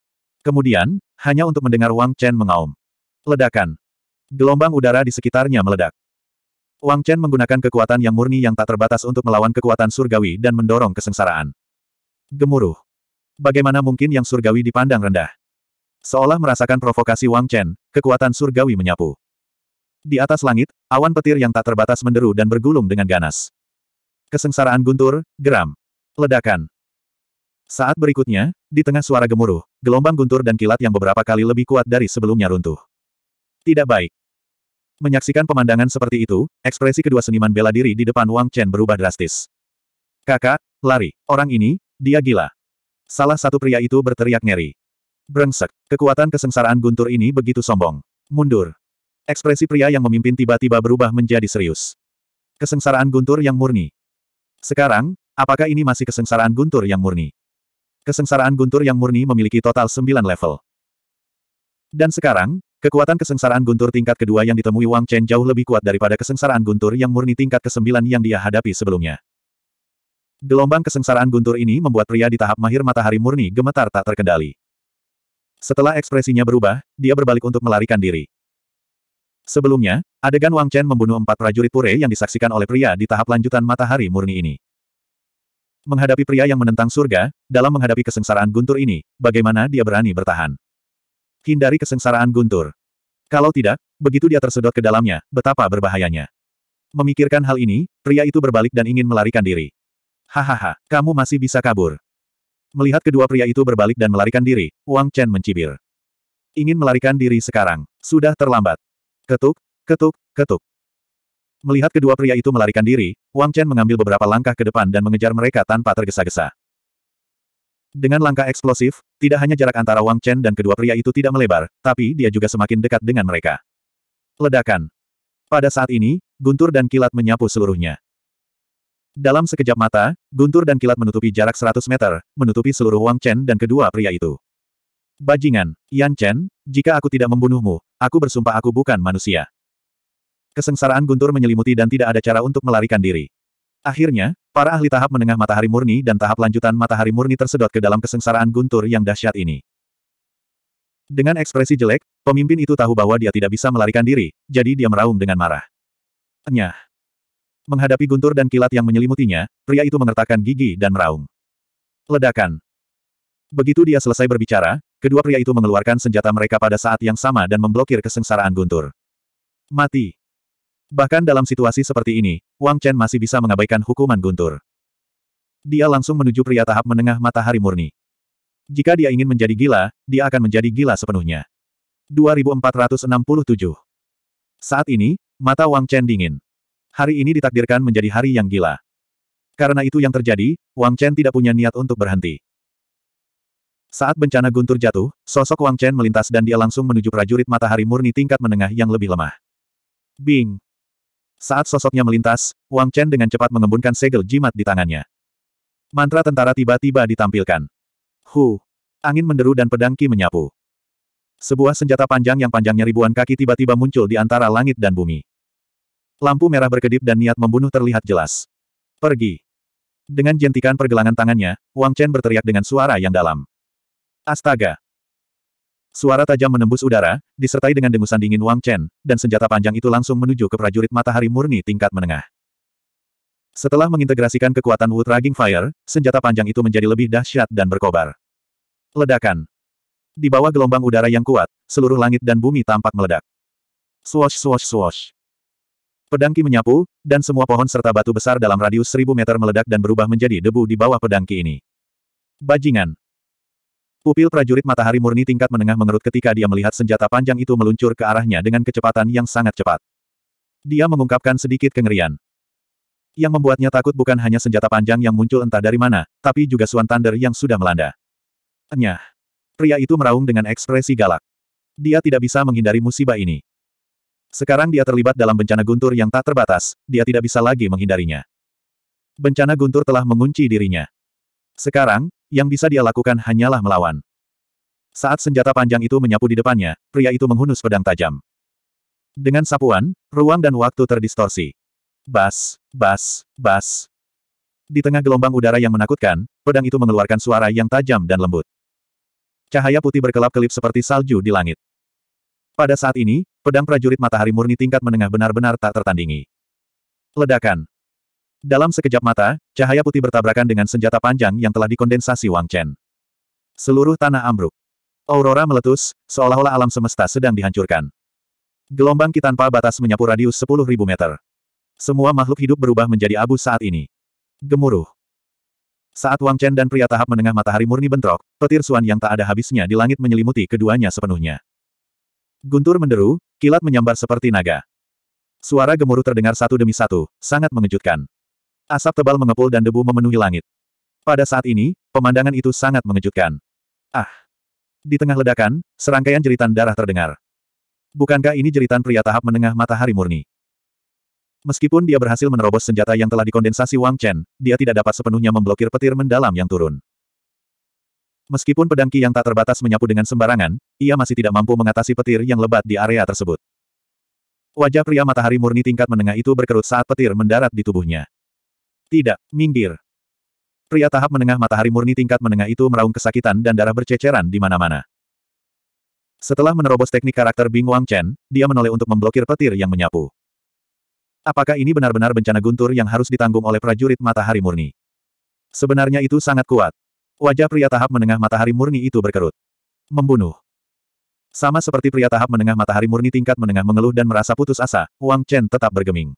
Kemudian, hanya untuk mendengar Wang Chen mengaum. Ledakan. Gelombang udara di sekitarnya meledak. Wang Chen menggunakan kekuatan yang murni yang tak terbatas untuk melawan kekuatan surgawi dan mendorong kesengsaraan. Gemuruh. Bagaimana mungkin yang surgawi dipandang rendah? Seolah merasakan provokasi Wang Chen, kekuatan surgawi menyapu. Di atas langit, awan petir yang tak terbatas menderu dan bergulung dengan ganas. Kesengsaraan guntur, geram. Ledakan. Saat berikutnya, di tengah suara gemuruh, gelombang guntur dan kilat yang beberapa kali lebih kuat dari sebelumnya runtuh. Tidak baik. Menyaksikan pemandangan seperti itu, ekspresi kedua seniman bela diri di depan Wang Chen berubah drastis. Kakak, lari. Orang ini, dia gila. Salah satu pria itu berteriak ngeri. Brengsek, kekuatan kesengsaraan guntur ini begitu sombong. Mundur. Ekspresi pria yang memimpin tiba-tiba berubah menjadi serius. Kesengsaraan guntur yang murni. Sekarang, apakah ini masih kesengsaraan guntur yang murni? Kesengsaraan guntur yang murni memiliki total 9 level. Dan sekarang, Kekuatan kesengsaraan guntur tingkat kedua yang ditemui Wang Chen jauh lebih kuat daripada kesengsaraan guntur yang murni tingkat kesembilan yang dia hadapi sebelumnya. Gelombang kesengsaraan guntur ini membuat pria di tahap mahir matahari murni gemetar tak terkendali. Setelah ekspresinya berubah, dia berbalik untuk melarikan diri. Sebelumnya, adegan Wang Chen membunuh empat prajurit pure yang disaksikan oleh pria di tahap lanjutan matahari murni ini. Menghadapi pria yang menentang surga, dalam menghadapi kesengsaraan guntur ini, bagaimana dia berani bertahan? hindari kesengsaraan guntur. Kalau tidak, begitu dia tersedot ke dalamnya, betapa berbahayanya. Memikirkan hal ini, pria itu berbalik dan ingin melarikan diri. Hahaha, kamu masih bisa kabur. Melihat kedua pria itu berbalik dan melarikan diri, Wang Chen mencibir. Ingin melarikan diri sekarang. Sudah terlambat. Ketuk, ketuk, ketuk. Melihat kedua pria itu melarikan diri, Wang Chen mengambil beberapa langkah ke depan dan mengejar mereka tanpa tergesa-gesa. Dengan langkah eksplosif, tidak hanya jarak antara Wang Chen dan kedua pria itu tidak melebar, tapi dia juga semakin dekat dengan mereka. Ledakan. Pada saat ini, guntur dan kilat menyapu seluruhnya. Dalam sekejap mata, guntur dan kilat menutupi jarak 100 meter, menutupi seluruh Wang Chen dan kedua pria itu. Bajingan, Yan Chen, jika aku tidak membunuhmu, aku bersumpah aku bukan manusia. Kesengsaraan guntur menyelimuti dan tidak ada cara untuk melarikan diri. Akhirnya, para ahli tahap menengah matahari murni dan tahap lanjutan matahari murni tersedot ke dalam kesengsaraan guntur yang dahsyat ini. Dengan ekspresi jelek, pemimpin itu tahu bahwa dia tidak bisa melarikan diri, jadi dia meraung dengan marah. Nyah. Menghadapi guntur dan kilat yang menyelimutinya, pria itu mengertakkan gigi dan meraung. Ledakan. Begitu dia selesai berbicara, kedua pria itu mengeluarkan senjata mereka pada saat yang sama dan memblokir kesengsaraan guntur. Mati. Bahkan dalam situasi seperti ini, Wang Chen masih bisa mengabaikan hukuman guntur. Dia langsung menuju pria tahap menengah matahari murni. Jika dia ingin menjadi gila, dia akan menjadi gila sepenuhnya. 2467 Saat ini, mata Wang Chen dingin. Hari ini ditakdirkan menjadi hari yang gila. Karena itu yang terjadi, Wang Chen tidak punya niat untuk berhenti. Saat bencana guntur jatuh, sosok Wang Chen melintas dan dia langsung menuju prajurit matahari murni tingkat menengah yang lebih lemah. Bing! Saat sosoknya melintas, Wang Chen dengan cepat mengembunkan segel jimat di tangannya. Mantra tentara tiba-tiba ditampilkan. Hu! Angin menderu dan pedang Ki menyapu. Sebuah senjata panjang yang panjangnya ribuan kaki tiba-tiba muncul di antara langit dan bumi. Lampu merah berkedip dan niat membunuh terlihat jelas. Pergi! Dengan jentikan pergelangan tangannya, Wang Chen berteriak dengan suara yang dalam. Astaga! Suara tajam menembus udara, disertai dengan dengusan dingin Wang Chen, dan senjata panjang itu langsung menuju ke prajurit matahari murni tingkat menengah. Setelah mengintegrasikan kekuatan Wood Raging Fire, senjata panjang itu menjadi lebih dahsyat dan berkobar. Ledakan. Di bawah gelombang udara yang kuat, seluruh langit dan bumi tampak meledak. Swash swash swash. Pedangki menyapu, dan semua pohon serta batu besar dalam radius seribu meter meledak dan berubah menjadi debu di bawah pedangki ini. Bajingan. Pupil prajurit matahari murni tingkat menengah mengerut ketika dia melihat senjata panjang itu meluncur ke arahnya dengan kecepatan yang sangat cepat. Dia mengungkapkan sedikit kengerian. Yang membuatnya takut bukan hanya senjata panjang yang muncul entah dari mana, tapi juga suan thunder yang sudah melanda. Enyah. Pria itu meraung dengan ekspresi galak. Dia tidak bisa menghindari musibah ini. Sekarang dia terlibat dalam bencana guntur yang tak terbatas, dia tidak bisa lagi menghindarinya. Bencana guntur telah mengunci dirinya. Sekarang, yang bisa dia lakukan hanyalah melawan. Saat senjata panjang itu menyapu di depannya, pria itu menghunus pedang tajam. Dengan sapuan, ruang dan waktu terdistorsi. Bas, bas, bas. Di tengah gelombang udara yang menakutkan, pedang itu mengeluarkan suara yang tajam dan lembut. Cahaya putih berkelap-kelip seperti salju di langit. Pada saat ini, pedang prajurit matahari murni tingkat menengah benar-benar tak tertandingi. Ledakan. Dalam sekejap mata, cahaya putih bertabrakan dengan senjata panjang yang telah dikondensasi Wang Chen. Seluruh tanah ambruk. Aurora meletus, seolah-olah alam semesta sedang dihancurkan. Gelombang ki tanpa batas menyapu radius 10.000 meter. Semua makhluk hidup berubah menjadi abu saat ini. Gemuruh. Saat Wang Chen dan pria tahap menengah matahari murni bentrok, petir suan yang tak ada habisnya di langit menyelimuti keduanya sepenuhnya. Guntur menderu, kilat menyambar seperti naga. Suara gemuruh terdengar satu demi satu, sangat mengejutkan. Asap tebal mengepul dan debu memenuhi langit. Pada saat ini, pemandangan itu sangat mengejutkan. Ah! Di tengah ledakan, serangkaian jeritan darah terdengar. Bukankah ini jeritan pria tahap menengah matahari murni? Meskipun dia berhasil menerobos senjata yang telah dikondensasi Wang Chen, dia tidak dapat sepenuhnya memblokir petir mendalam yang turun. Meskipun pedangki yang tak terbatas menyapu dengan sembarangan, ia masih tidak mampu mengatasi petir yang lebat di area tersebut. Wajah pria matahari murni tingkat menengah itu berkerut saat petir mendarat di tubuhnya. Tidak, minggir. Pria tahap menengah matahari murni tingkat menengah itu meraung kesakitan dan darah berceceran di mana-mana. Setelah menerobos teknik karakter Bing Wang Chen, dia menoleh untuk memblokir petir yang menyapu. Apakah ini benar-benar bencana guntur yang harus ditanggung oleh prajurit matahari murni? Sebenarnya itu sangat kuat. Wajah pria tahap menengah matahari murni itu berkerut. Membunuh. Sama seperti pria tahap menengah matahari murni tingkat menengah mengeluh dan merasa putus asa, Wang Chen tetap bergeming.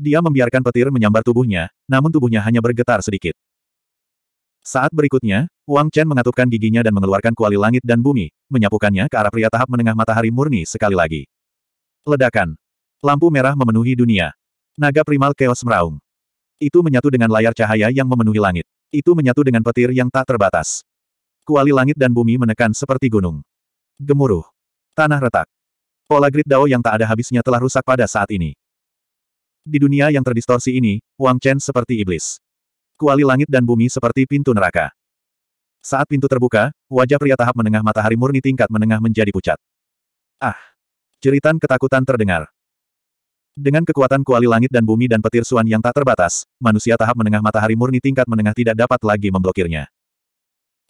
Dia membiarkan petir menyambar tubuhnya, namun tubuhnya hanya bergetar sedikit. Saat berikutnya, Wang Chen mengatupkan giginya dan mengeluarkan kuali langit dan bumi, menyapukannya ke arah pria tahap menengah matahari murni sekali lagi. Ledakan. Lampu merah memenuhi dunia. Naga primal keos meraung. Itu menyatu dengan layar cahaya yang memenuhi langit. Itu menyatu dengan petir yang tak terbatas. Kuali langit dan bumi menekan seperti gunung. Gemuruh. Tanah retak. Pola grid dao yang tak ada habisnya telah rusak pada saat ini. Di dunia yang terdistorsi ini, Wang Chen seperti iblis. Kuali langit dan bumi seperti pintu neraka. Saat pintu terbuka, wajah pria tahap menengah matahari murni tingkat menengah menjadi pucat. Ah! Jeritan ketakutan terdengar. Dengan kekuatan kuali langit dan bumi dan petir suan yang tak terbatas, manusia tahap menengah matahari murni tingkat menengah tidak dapat lagi memblokirnya.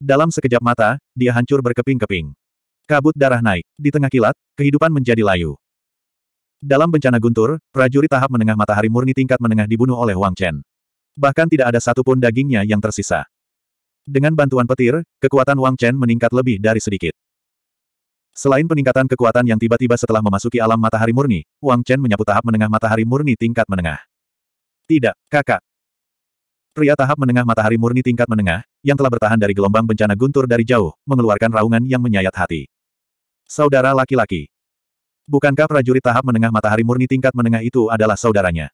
Dalam sekejap mata, dia hancur berkeping-keping. Kabut darah naik. Di tengah kilat, kehidupan menjadi layu. Dalam bencana guntur, prajurit tahap menengah matahari murni tingkat menengah dibunuh oleh Wang Chen. Bahkan tidak ada satupun dagingnya yang tersisa. Dengan bantuan petir, kekuatan Wang Chen meningkat lebih dari sedikit. Selain peningkatan kekuatan yang tiba-tiba setelah memasuki alam matahari murni, Wang Chen menyapu tahap menengah matahari murni tingkat menengah. Tidak, kakak. Pria tahap menengah matahari murni tingkat menengah, yang telah bertahan dari gelombang bencana guntur dari jauh, mengeluarkan raungan yang menyayat hati. Saudara laki-laki. Bukankah prajurit tahap menengah matahari murni tingkat menengah itu adalah saudaranya?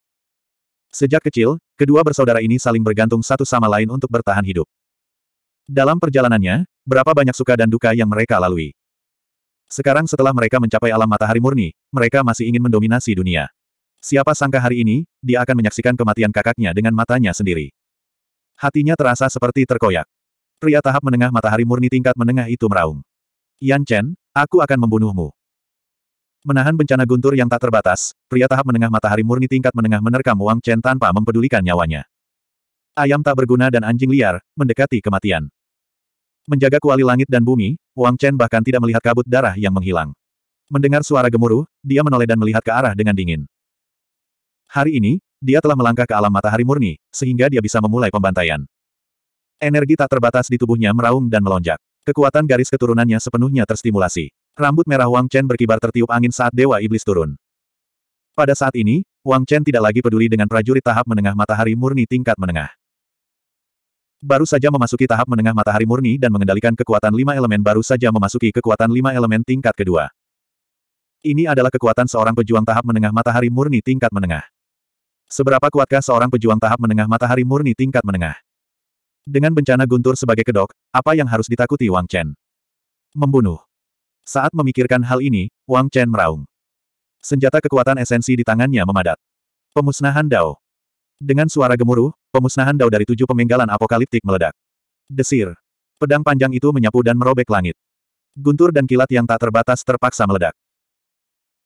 Sejak kecil, kedua bersaudara ini saling bergantung satu sama lain untuk bertahan hidup. Dalam perjalanannya, berapa banyak suka dan duka yang mereka lalui. Sekarang setelah mereka mencapai alam matahari murni, mereka masih ingin mendominasi dunia. Siapa sangka hari ini, dia akan menyaksikan kematian kakaknya dengan matanya sendiri. Hatinya terasa seperti terkoyak. Pria tahap menengah matahari murni tingkat menengah itu meraung. Yan Chen, aku akan membunuhmu. Menahan bencana guntur yang tak terbatas, pria tahap menengah matahari murni tingkat menengah menerkam Wang Chen tanpa mempedulikan nyawanya. Ayam tak berguna dan anjing liar, mendekati kematian. Menjaga kuali langit dan bumi, Wang Chen bahkan tidak melihat kabut darah yang menghilang. Mendengar suara gemuruh, dia menoleh dan melihat ke arah dengan dingin. Hari ini, dia telah melangkah ke alam matahari murni, sehingga dia bisa memulai pembantaian. Energi tak terbatas di tubuhnya meraung dan melonjak. Kekuatan garis keturunannya sepenuhnya terstimulasi. Rambut merah Wang Chen berkibar tertiup angin saat Dewa Iblis turun. Pada saat ini, Wang Chen tidak lagi peduli dengan prajurit tahap menengah matahari murni tingkat menengah. Baru saja memasuki tahap menengah matahari murni dan mengendalikan kekuatan lima elemen baru saja memasuki kekuatan lima elemen tingkat kedua. Ini adalah kekuatan seorang pejuang tahap menengah matahari murni tingkat menengah. Seberapa kuatkah seorang pejuang tahap menengah matahari murni tingkat menengah? Dengan bencana guntur sebagai kedok, apa yang harus ditakuti Wang Chen? Membunuh. Saat memikirkan hal ini, Wang Chen meraung. Senjata kekuatan esensi di tangannya memadat. Pemusnahan Dao. Dengan suara gemuruh, pemusnahan Dao dari tujuh pemenggalan apokaliptik meledak. Desir. Pedang panjang itu menyapu dan merobek langit. Guntur dan kilat yang tak terbatas terpaksa meledak.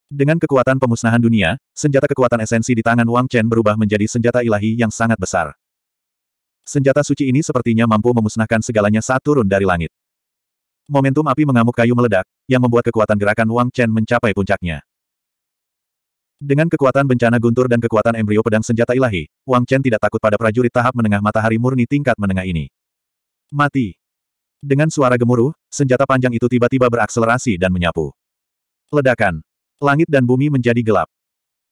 Dengan kekuatan pemusnahan dunia, senjata kekuatan esensi di tangan Wang Chen berubah menjadi senjata ilahi yang sangat besar. Senjata suci ini sepertinya mampu memusnahkan segalanya saat turun dari langit. Momentum api mengamuk kayu meledak, yang membuat kekuatan gerakan Wang Chen mencapai puncaknya. Dengan kekuatan bencana guntur dan kekuatan embrio pedang senjata ilahi, Wang Chen tidak takut pada prajurit tahap menengah matahari murni tingkat menengah ini. Mati. Dengan suara gemuruh, senjata panjang itu tiba-tiba berakselerasi dan menyapu. Ledakan. Langit dan bumi menjadi gelap.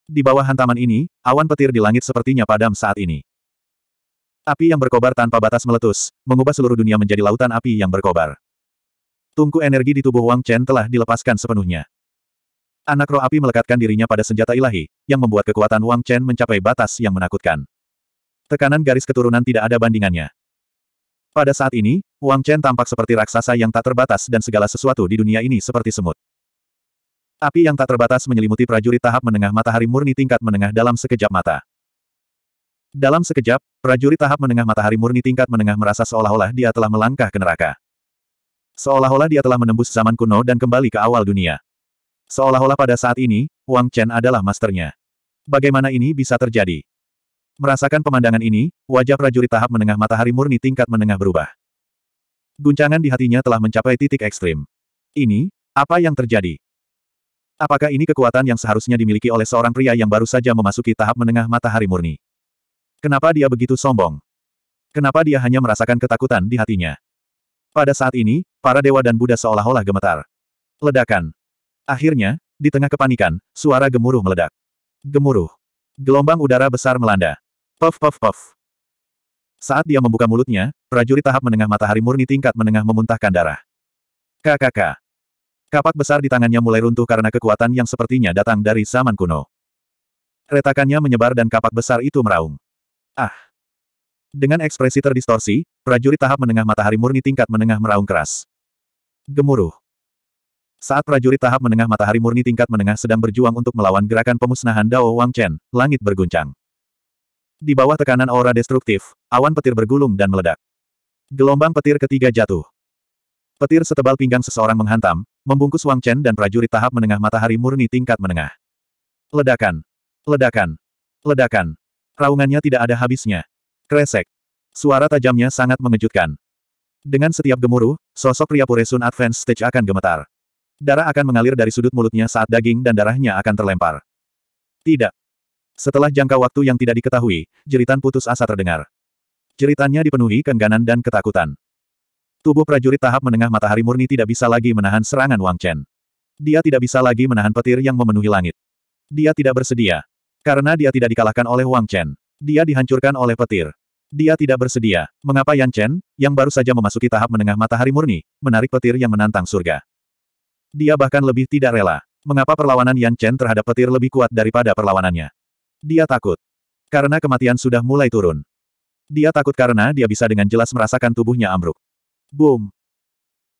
Di bawah hantaman ini, awan petir di langit sepertinya padam saat ini. Api yang berkobar tanpa batas meletus, mengubah seluruh dunia menjadi lautan api yang berkobar. Tungku energi di tubuh Wang Chen telah dilepaskan sepenuhnya. Anak roh api melekatkan dirinya pada senjata ilahi, yang membuat kekuatan Wang Chen mencapai batas yang menakutkan. Tekanan garis keturunan tidak ada bandingannya. Pada saat ini, Wang Chen tampak seperti raksasa yang tak terbatas dan segala sesuatu di dunia ini seperti semut. Api yang tak terbatas menyelimuti prajurit tahap menengah matahari murni tingkat menengah dalam sekejap mata. Dalam sekejap, prajurit tahap menengah matahari murni tingkat menengah merasa seolah-olah dia telah melangkah ke neraka. Seolah-olah dia telah menembus zaman kuno dan kembali ke awal dunia. Seolah-olah pada saat ini, Wang Chen adalah masternya. Bagaimana ini bisa terjadi? Merasakan pemandangan ini, wajah prajurit tahap menengah matahari murni tingkat menengah berubah. Guncangan di hatinya telah mencapai titik ekstrim. Ini, apa yang terjadi? Apakah ini kekuatan yang seharusnya dimiliki oleh seorang pria yang baru saja memasuki tahap menengah matahari murni? Kenapa dia begitu sombong? Kenapa dia hanya merasakan ketakutan di hatinya? Pada saat ini, Para dewa dan Buddha seolah-olah gemetar. Ledakan. Akhirnya, di tengah kepanikan, suara gemuruh meledak. Gemuruh. Gelombang udara besar melanda. Puff puff puff. Saat dia membuka mulutnya, prajurit tahap menengah matahari murni tingkat menengah memuntahkan darah. KKK. Kapak besar di tangannya mulai runtuh karena kekuatan yang sepertinya datang dari zaman kuno. Retakannya menyebar dan kapak besar itu meraung. Ah. Dengan ekspresi terdistorsi, prajurit tahap menengah matahari murni tingkat menengah meraung keras. Gemuruh. Saat prajurit tahap menengah matahari murni tingkat menengah sedang berjuang untuk melawan gerakan pemusnahan Dao Wang Chen, langit berguncang. Di bawah tekanan aura destruktif, awan petir bergulung dan meledak. Gelombang petir ketiga jatuh. Petir setebal pinggang seseorang menghantam, membungkus Wang Chen dan prajurit tahap menengah matahari murni tingkat menengah. Ledakan. Ledakan. Ledakan. Raungannya tidak ada habisnya. Kresek. Suara tajamnya sangat mengejutkan. Dengan setiap gemuruh, sosok pria Puresun Advance Stage akan gemetar. Darah akan mengalir dari sudut mulutnya saat daging dan darahnya akan terlempar. Tidak. Setelah jangka waktu yang tidak diketahui, jeritan putus asa terdengar. Jeritannya dipenuhi kengganan dan ketakutan. Tubuh prajurit tahap menengah matahari murni tidak bisa lagi menahan serangan Wang Chen. Dia tidak bisa lagi menahan petir yang memenuhi langit. Dia tidak bersedia. Karena dia tidak dikalahkan oleh Wang Chen. Dia dihancurkan oleh petir. Dia tidak bersedia. Mengapa Yan Chen, yang baru saja memasuki tahap menengah matahari murni, menarik petir yang menantang surga? Dia bahkan lebih tidak rela. Mengapa perlawanan Yan Chen terhadap petir lebih kuat daripada perlawanannya? Dia takut. Karena kematian sudah mulai turun. Dia takut karena dia bisa dengan jelas merasakan tubuhnya ambruk. Boom.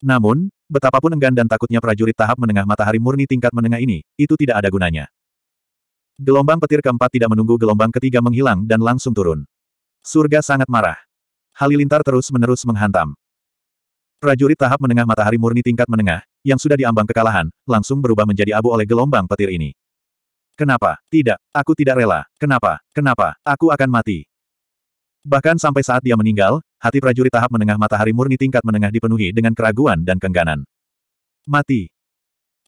Namun, betapapun enggan dan takutnya prajurit tahap menengah matahari murni tingkat menengah ini, itu tidak ada gunanya. Gelombang petir keempat tidak menunggu gelombang ketiga menghilang dan langsung turun. Surga sangat marah. Halilintar terus-menerus menghantam. Prajurit tahap menengah matahari murni tingkat menengah, yang sudah diambang kekalahan, langsung berubah menjadi abu oleh gelombang petir ini. Kenapa? Tidak, aku tidak rela. Kenapa? Kenapa? Aku akan mati. Bahkan sampai saat dia meninggal, hati prajurit tahap menengah matahari murni tingkat menengah dipenuhi dengan keraguan dan kengganan. Mati.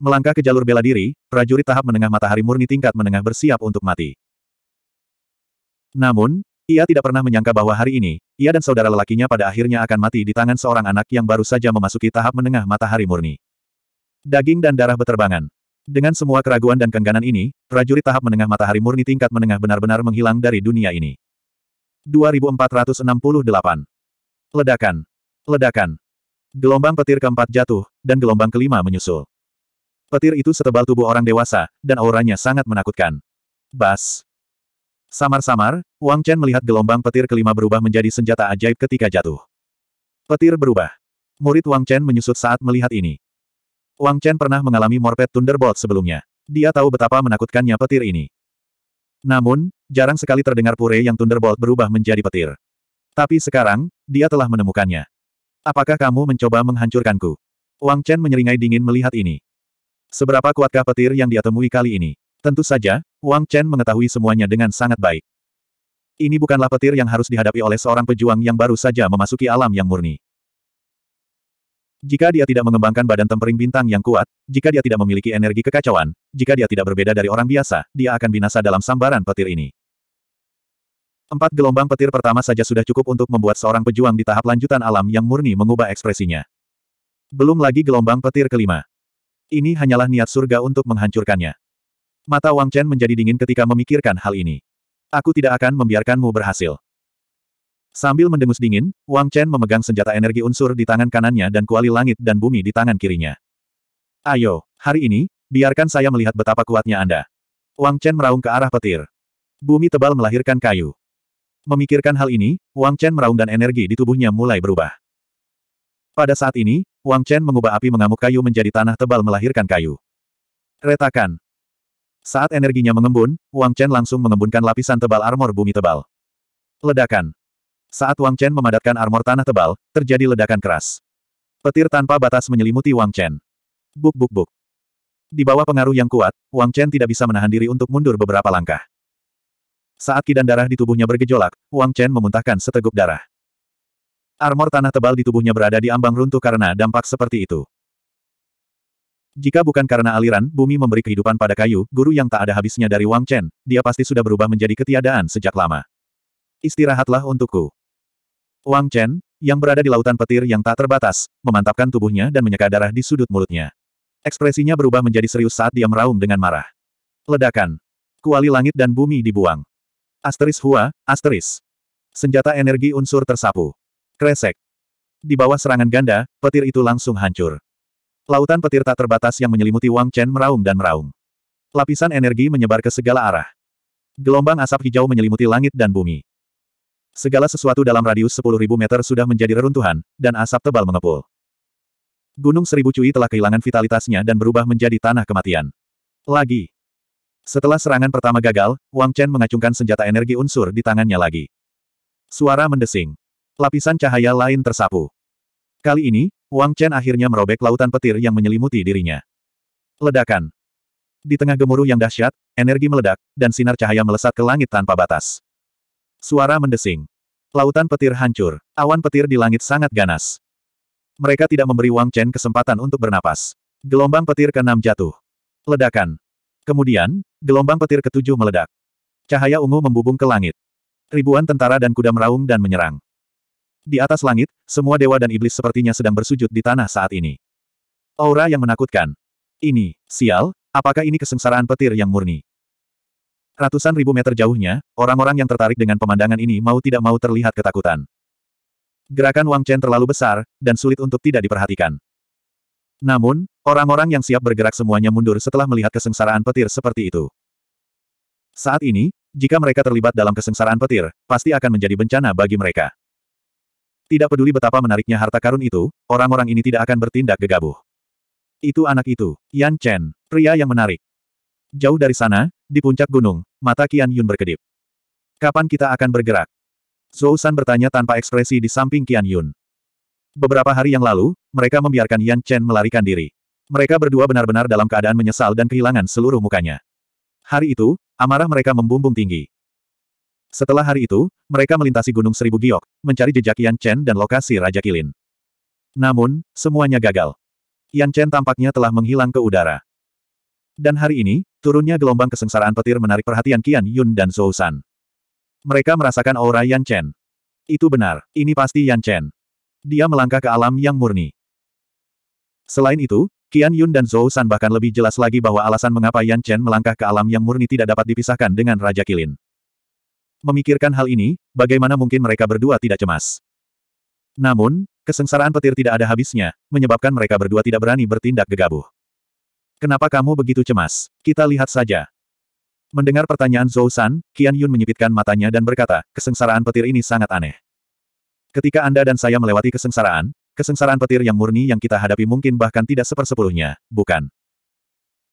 Melangkah ke jalur bela diri, prajurit tahap menengah matahari murni tingkat menengah bersiap untuk mati. Namun, ia tidak pernah menyangka bahwa hari ini, ia dan saudara lelakinya pada akhirnya akan mati di tangan seorang anak yang baru saja memasuki tahap menengah matahari murni. Daging dan darah beterbangan. Dengan semua keraguan dan kengganan ini, prajurit tahap menengah matahari murni tingkat menengah benar-benar menghilang dari dunia ini. 2468. Ledakan. Ledakan. Gelombang petir keempat jatuh, dan gelombang kelima menyusul. Petir itu setebal tubuh orang dewasa, dan auranya sangat menakutkan. Bas. Samar-samar, Wang Chen melihat gelombang petir kelima berubah menjadi senjata ajaib ketika jatuh. Petir berubah. Murid Wang Chen menyusut saat melihat ini. Wang Chen pernah mengalami morpet Thunderbolt sebelumnya. Dia tahu betapa menakutkannya petir ini. Namun, jarang sekali terdengar pure yang Thunderbolt berubah menjadi petir. Tapi sekarang, dia telah menemukannya. Apakah kamu mencoba menghancurkanku? Wang Chen menyeringai dingin melihat ini. Seberapa kuatkah petir yang dia temui kali ini? Tentu saja, Wang Chen mengetahui semuanya dengan sangat baik. Ini bukanlah petir yang harus dihadapi oleh seorang pejuang yang baru saja memasuki alam yang murni. Jika dia tidak mengembangkan badan tempering bintang yang kuat, jika dia tidak memiliki energi kekacauan, jika dia tidak berbeda dari orang biasa, dia akan binasa dalam sambaran petir ini. Empat gelombang petir pertama saja sudah cukup untuk membuat seorang pejuang di tahap lanjutan alam yang murni mengubah ekspresinya. Belum lagi gelombang petir kelima. Ini hanyalah niat surga untuk menghancurkannya. Mata Wang Chen menjadi dingin ketika memikirkan hal ini. Aku tidak akan membiarkanmu berhasil. Sambil mendengus dingin, Wang Chen memegang senjata energi unsur di tangan kanannya dan kuali langit dan bumi di tangan kirinya. Ayo, hari ini, biarkan saya melihat betapa kuatnya Anda. Wang Chen meraung ke arah petir. Bumi tebal melahirkan kayu. Memikirkan hal ini, Wang Chen meraung dan energi di tubuhnya mulai berubah. Pada saat ini, Wang Chen mengubah api mengamuk kayu menjadi tanah tebal melahirkan kayu. Retakan, saat energinya mengembun, Wang Chen langsung mengembunkan lapisan tebal armor bumi tebal. Ledakan. Saat Wang Chen memadatkan armor tanah tebal, terjadi ledakan keras. Petir tanpa batas menyelimuti Wang Chen. Buk buk buk. Di bawah pengaruh yang kuat, Wang Chen tidak bisa menahan diri untuk mundur beberapa langkah. Saat kidan darah di tubuhnya bergejolak, Wang Chen memuntahkan seteguk darah. Armor tanah tebal di tubuhnya berada di ambang runtuh karena dampak seperti itu. Jika bukan karena aliran bumi memberi kehidupan pada kayu, guru yang tak ada habisnya dari Wang Chen, dia pasti sudah berubah menjadi ketiadaan sejak lama. Istirahatlah untukku. Wang Chen, yang berada di lautan petir yang tak terbatas, memantapkan tubuhnya dan menyeka darah di sudut mulutnya. Ekspresinya berubah menjadi serius saat dia meraung dengan marah. Ledakan. Kuali langit dan bumi dibuang. Asteris Hua, asteris. Senjata energi unsur tersapu. Kresek. Di bawah serangan ganda, petir itu langsung hancur. Lautan petir tak terbatas yang menyelimuti Wang Chen meraung dan meraung. Lapisan energi menyebar ke segala arah. Gelombang asap hijau menyelimuti langit dan bumi. Segala sesuatu dalam radius 10.000 meter sudah menjadi reruntuhan, dan asap tebal mengepul. Gunung Seribu Cui telah kehilangan vitalitasnya dan berubah menjadi tanah kematian. Lagi. Setelah serangan pertama gagal, Wang Chen mengacungkan senjata energi unsur di tangannya lagi. Suara mendesing. Lapisan cahaya lain tersapu. Kali ini, Wang Chen akhirnya merobek lautan petir yang menyelimuti dirinya. Ledakan. Di tengah gemuruh yang dahsyat, energi meledak, dan sinar cahaya melesat ke langit tanpa batas. Suara mendesing. Lautan petir hancur. Awan petir di langit sangat ganas. Mereka tidak memberi Wang Chen kesempatan untuk bernapas. Gelombang petir ke keenam jatuh. Ledakan. Kemudian, gelombang petir ketujuh meledak. Cahaya ungu membubung ke langit. Ribuan tentara dan kuda meraung dan menyerang. Di atas langit, semua dewa dan iblis sepertinya sedang bersujud di tanah saat ini. Aura yang menakutkan. Ini, sial, apakah ini kesengsaraan petir yang murni? Ratusan ribu meter jauhnya, orang-orang yang tertarik dengan pemandangan ini mau tidak mau terlihat ketakutan. Gerakan Wang Chen terlalu besar, dan sulit untuk tidak diperhatikan. Namun, orang-orang yang siap bergerak semuanya mundur setelah melihat kesengsaraan petir seperti itu. Saat ini, jika mereka terlibat dalam kesengsaraan petir, pasti akan menjadi bencana bagi mereka. Tidak peduli betapa menariknya harta karun itu, orang-orang ini tidak akan bertindak gegabah. Itu anak itu, Yan Chen, pria yang menarik. Jauh dari sana, di puncak gunung, mata Qian Yun berkedip. Kapan kita akan bergerak? Zhou San bertanya tanpa ekspresi di samping Qian Yun. Beberapa hari yang lalu, mereka membiarkan Yan Chen melarikan diri. Mereka berdua benar-benar dalam keadaan menyesal dan kehilangan seluruh mukanya. Hari itu, amarah mereka membumbung tinggi. Setelah hari itu, mereka melintasi Gunung Seribu Giok, mencari jejak Yan Chen dan lokasi Raja Kilin. Namun, semuanya gagal. Yan Chen tampaknya telah menghilang ke udara. Dan hari ini, turunnya gelombang kesengsaraan petir menarik perhatian Qian Yun dan Zhou San. Mereka merasakan aura Yan Chen. Itu benar, ini pasti Yan Chen. Dia melangkah ke alam yang murni. Selain itu, Qian Yun dan Zhou San bahkan lebih jelas lagi bahwa alasan mengapa Yan Chen melangkah ke alam yang murni tidak dapat dipisahkan dengan Raja Kilin. Memikirkan hal ini, bagaimana mungkin mereka berdua tidak cemas? Namun, kesengsaraan petir tidak ada habisnya, menyebabkan mereka berdua tidak berani bertindak gegabah. Kenapa kamu begitu cemas? Kita lihat saja. Mendengar pertanyaan Zhou San, Qian Yun menyipitkan matanya dan berkata, kesengsaraan petir ini sangat aneh. Ketika Anda dan saya melewati kesengsaraan, kesengsaraan petir yang murni yang kita hadapi mungkin bahkan tidak sepersepuluhnya, bukan?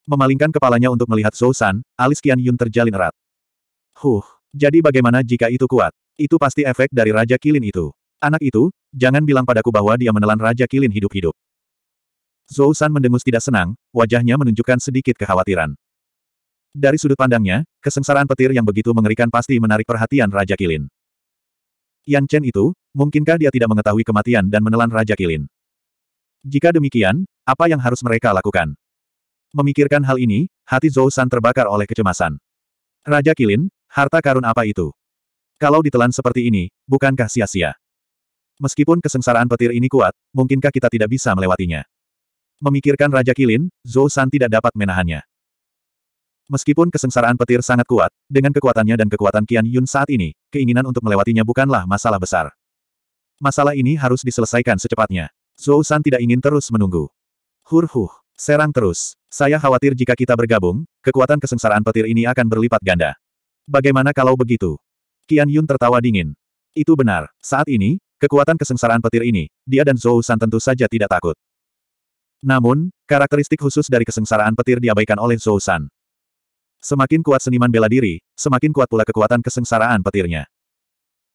Memalingkan kepalanya untuk melihat Zhou San, alis Qian Yun terjalin erat. Huh, jadi bagaimana jika itu kuat? Itu pasti efek dari Raja Kilin itu. Anak itu, jangan bilang padaku bahwa dia menelan Raja Kilin hidup-hidup. Zhou San mendengus tidak senang, wajahnya menunjukkan sedikit kekhawatiran. Dari sudut pandangnya, kesengsaraan petir yang begitu mengerikan pasti menarik perhatian Raja Kilin. Yan Chen itu, mungkinkah dia tidak mengetahui kematian dan menelan Raja Kilin? Jika demikian, apa yang harus mereka lakukan? Memikirkan hal ini, hati Zhou San terbakar oleh kecemasan. Raja Kilin, Harta karun apa itu? Kalau ditelan seperti ini, bukankah sia-sia? Meskipun kesengsaraan petir ini kuat, mungkinkah kita tidak bisa melewatinya? Memikirkan Raja Kilin, Zhou San tidak dapat menahannya. Meskipun kesengsaraan petir sangat kuat, dengan kekuatannya dan kekuatan Qian Yun saat ini, keinginan untuk melewatinya bukanlah masalah besar. Masalah ini harus diselesaikan secepatnya. Zhou San tidak ingin terus menunggu. Hurhuh, serang terus. Saya khawatir jika kita bergabung, kekuatan kesengsaraan petir ini akan berlipat ganda. Bagaimana kalau begitu? Qian Yun tertawa dingin. Itu benar. Saat ini, kekuatan kesengsaraan petir ini, dia dan Zhou San tentu saja tidak takut. Namun, karakteristik khusus dari kesengsaraan petir diabaikan oleh Zhou San. Semakin kuat seniman bela diri, semakin kuat pula kekuatan kesengsaraan petirnya.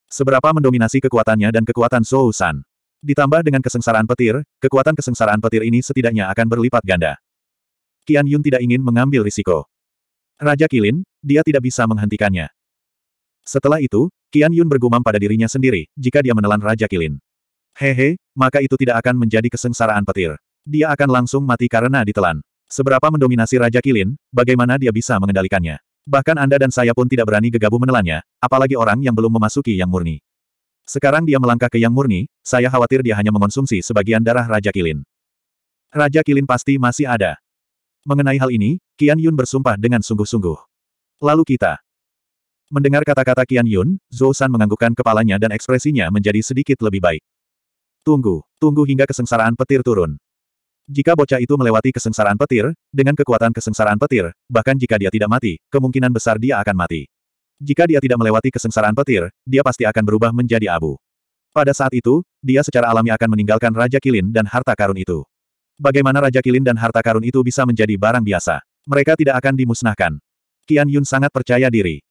Seberapa mendominasi kekuatannya dan kekuatan Zhou San. Ditambah dengan kesengsaraan petir, kekuatan kesengsaraan petir ini setidaknya akan berlipat ganda. Qian Yun tidak ingin mengambil risiko. Raja Kilin, dia tidak bisa menghentikannya. Setelah itu, Qian Yun bergumam pada dirinya sendiri, jika dia menelan Raja Kilin. Hehe, maka itu tidak akan menjadi kesengsaraan petir. Dia akan langsung mati karena ditelan. Seberapa mendominasi Raja Kilin, bagaimana dia bisa mengendalikannya. Bahkan Anda dan saya pun tidak berani gegabah menelannya, apalagi orang yang belum memasuki yang murni. Sekarang dia melangkah ke yang murni, saya khawatir dia hanya mengonsumsi sebagian darah Raja Kilin. Raja Kilin pasti masih ada. Mengenai hal ini, Qian Yun bersumpah dengan sungguh-sungguh. Lalu kita. Mendengar kata-kata Qian Yun, Zhou San menganggukkan kepalanya dan ekspresinya menjadi sedikit lebih baik. Tunggu, tunggu hingga kesengsaraan petir turun. Jika bocah itu melewati kesengsaraan petir, dengan kekuatan kesengsaraan petir, bahkan jika dia tidak mati, kemungkinan besar dia akan mati. Jika dia tidak melewati kesengsaraan petir, dia pasti akan berubah menjadi abu. Pada saat itu, dia secara alami akan meninggalkan Raja Kilin dan harta karun itu. Bagaimana Raja Kilin dan harta karun itu bisa menjadi barang biasa? Mereka tidak akan dimusnahkan. Qian Yun sangat percaya diri.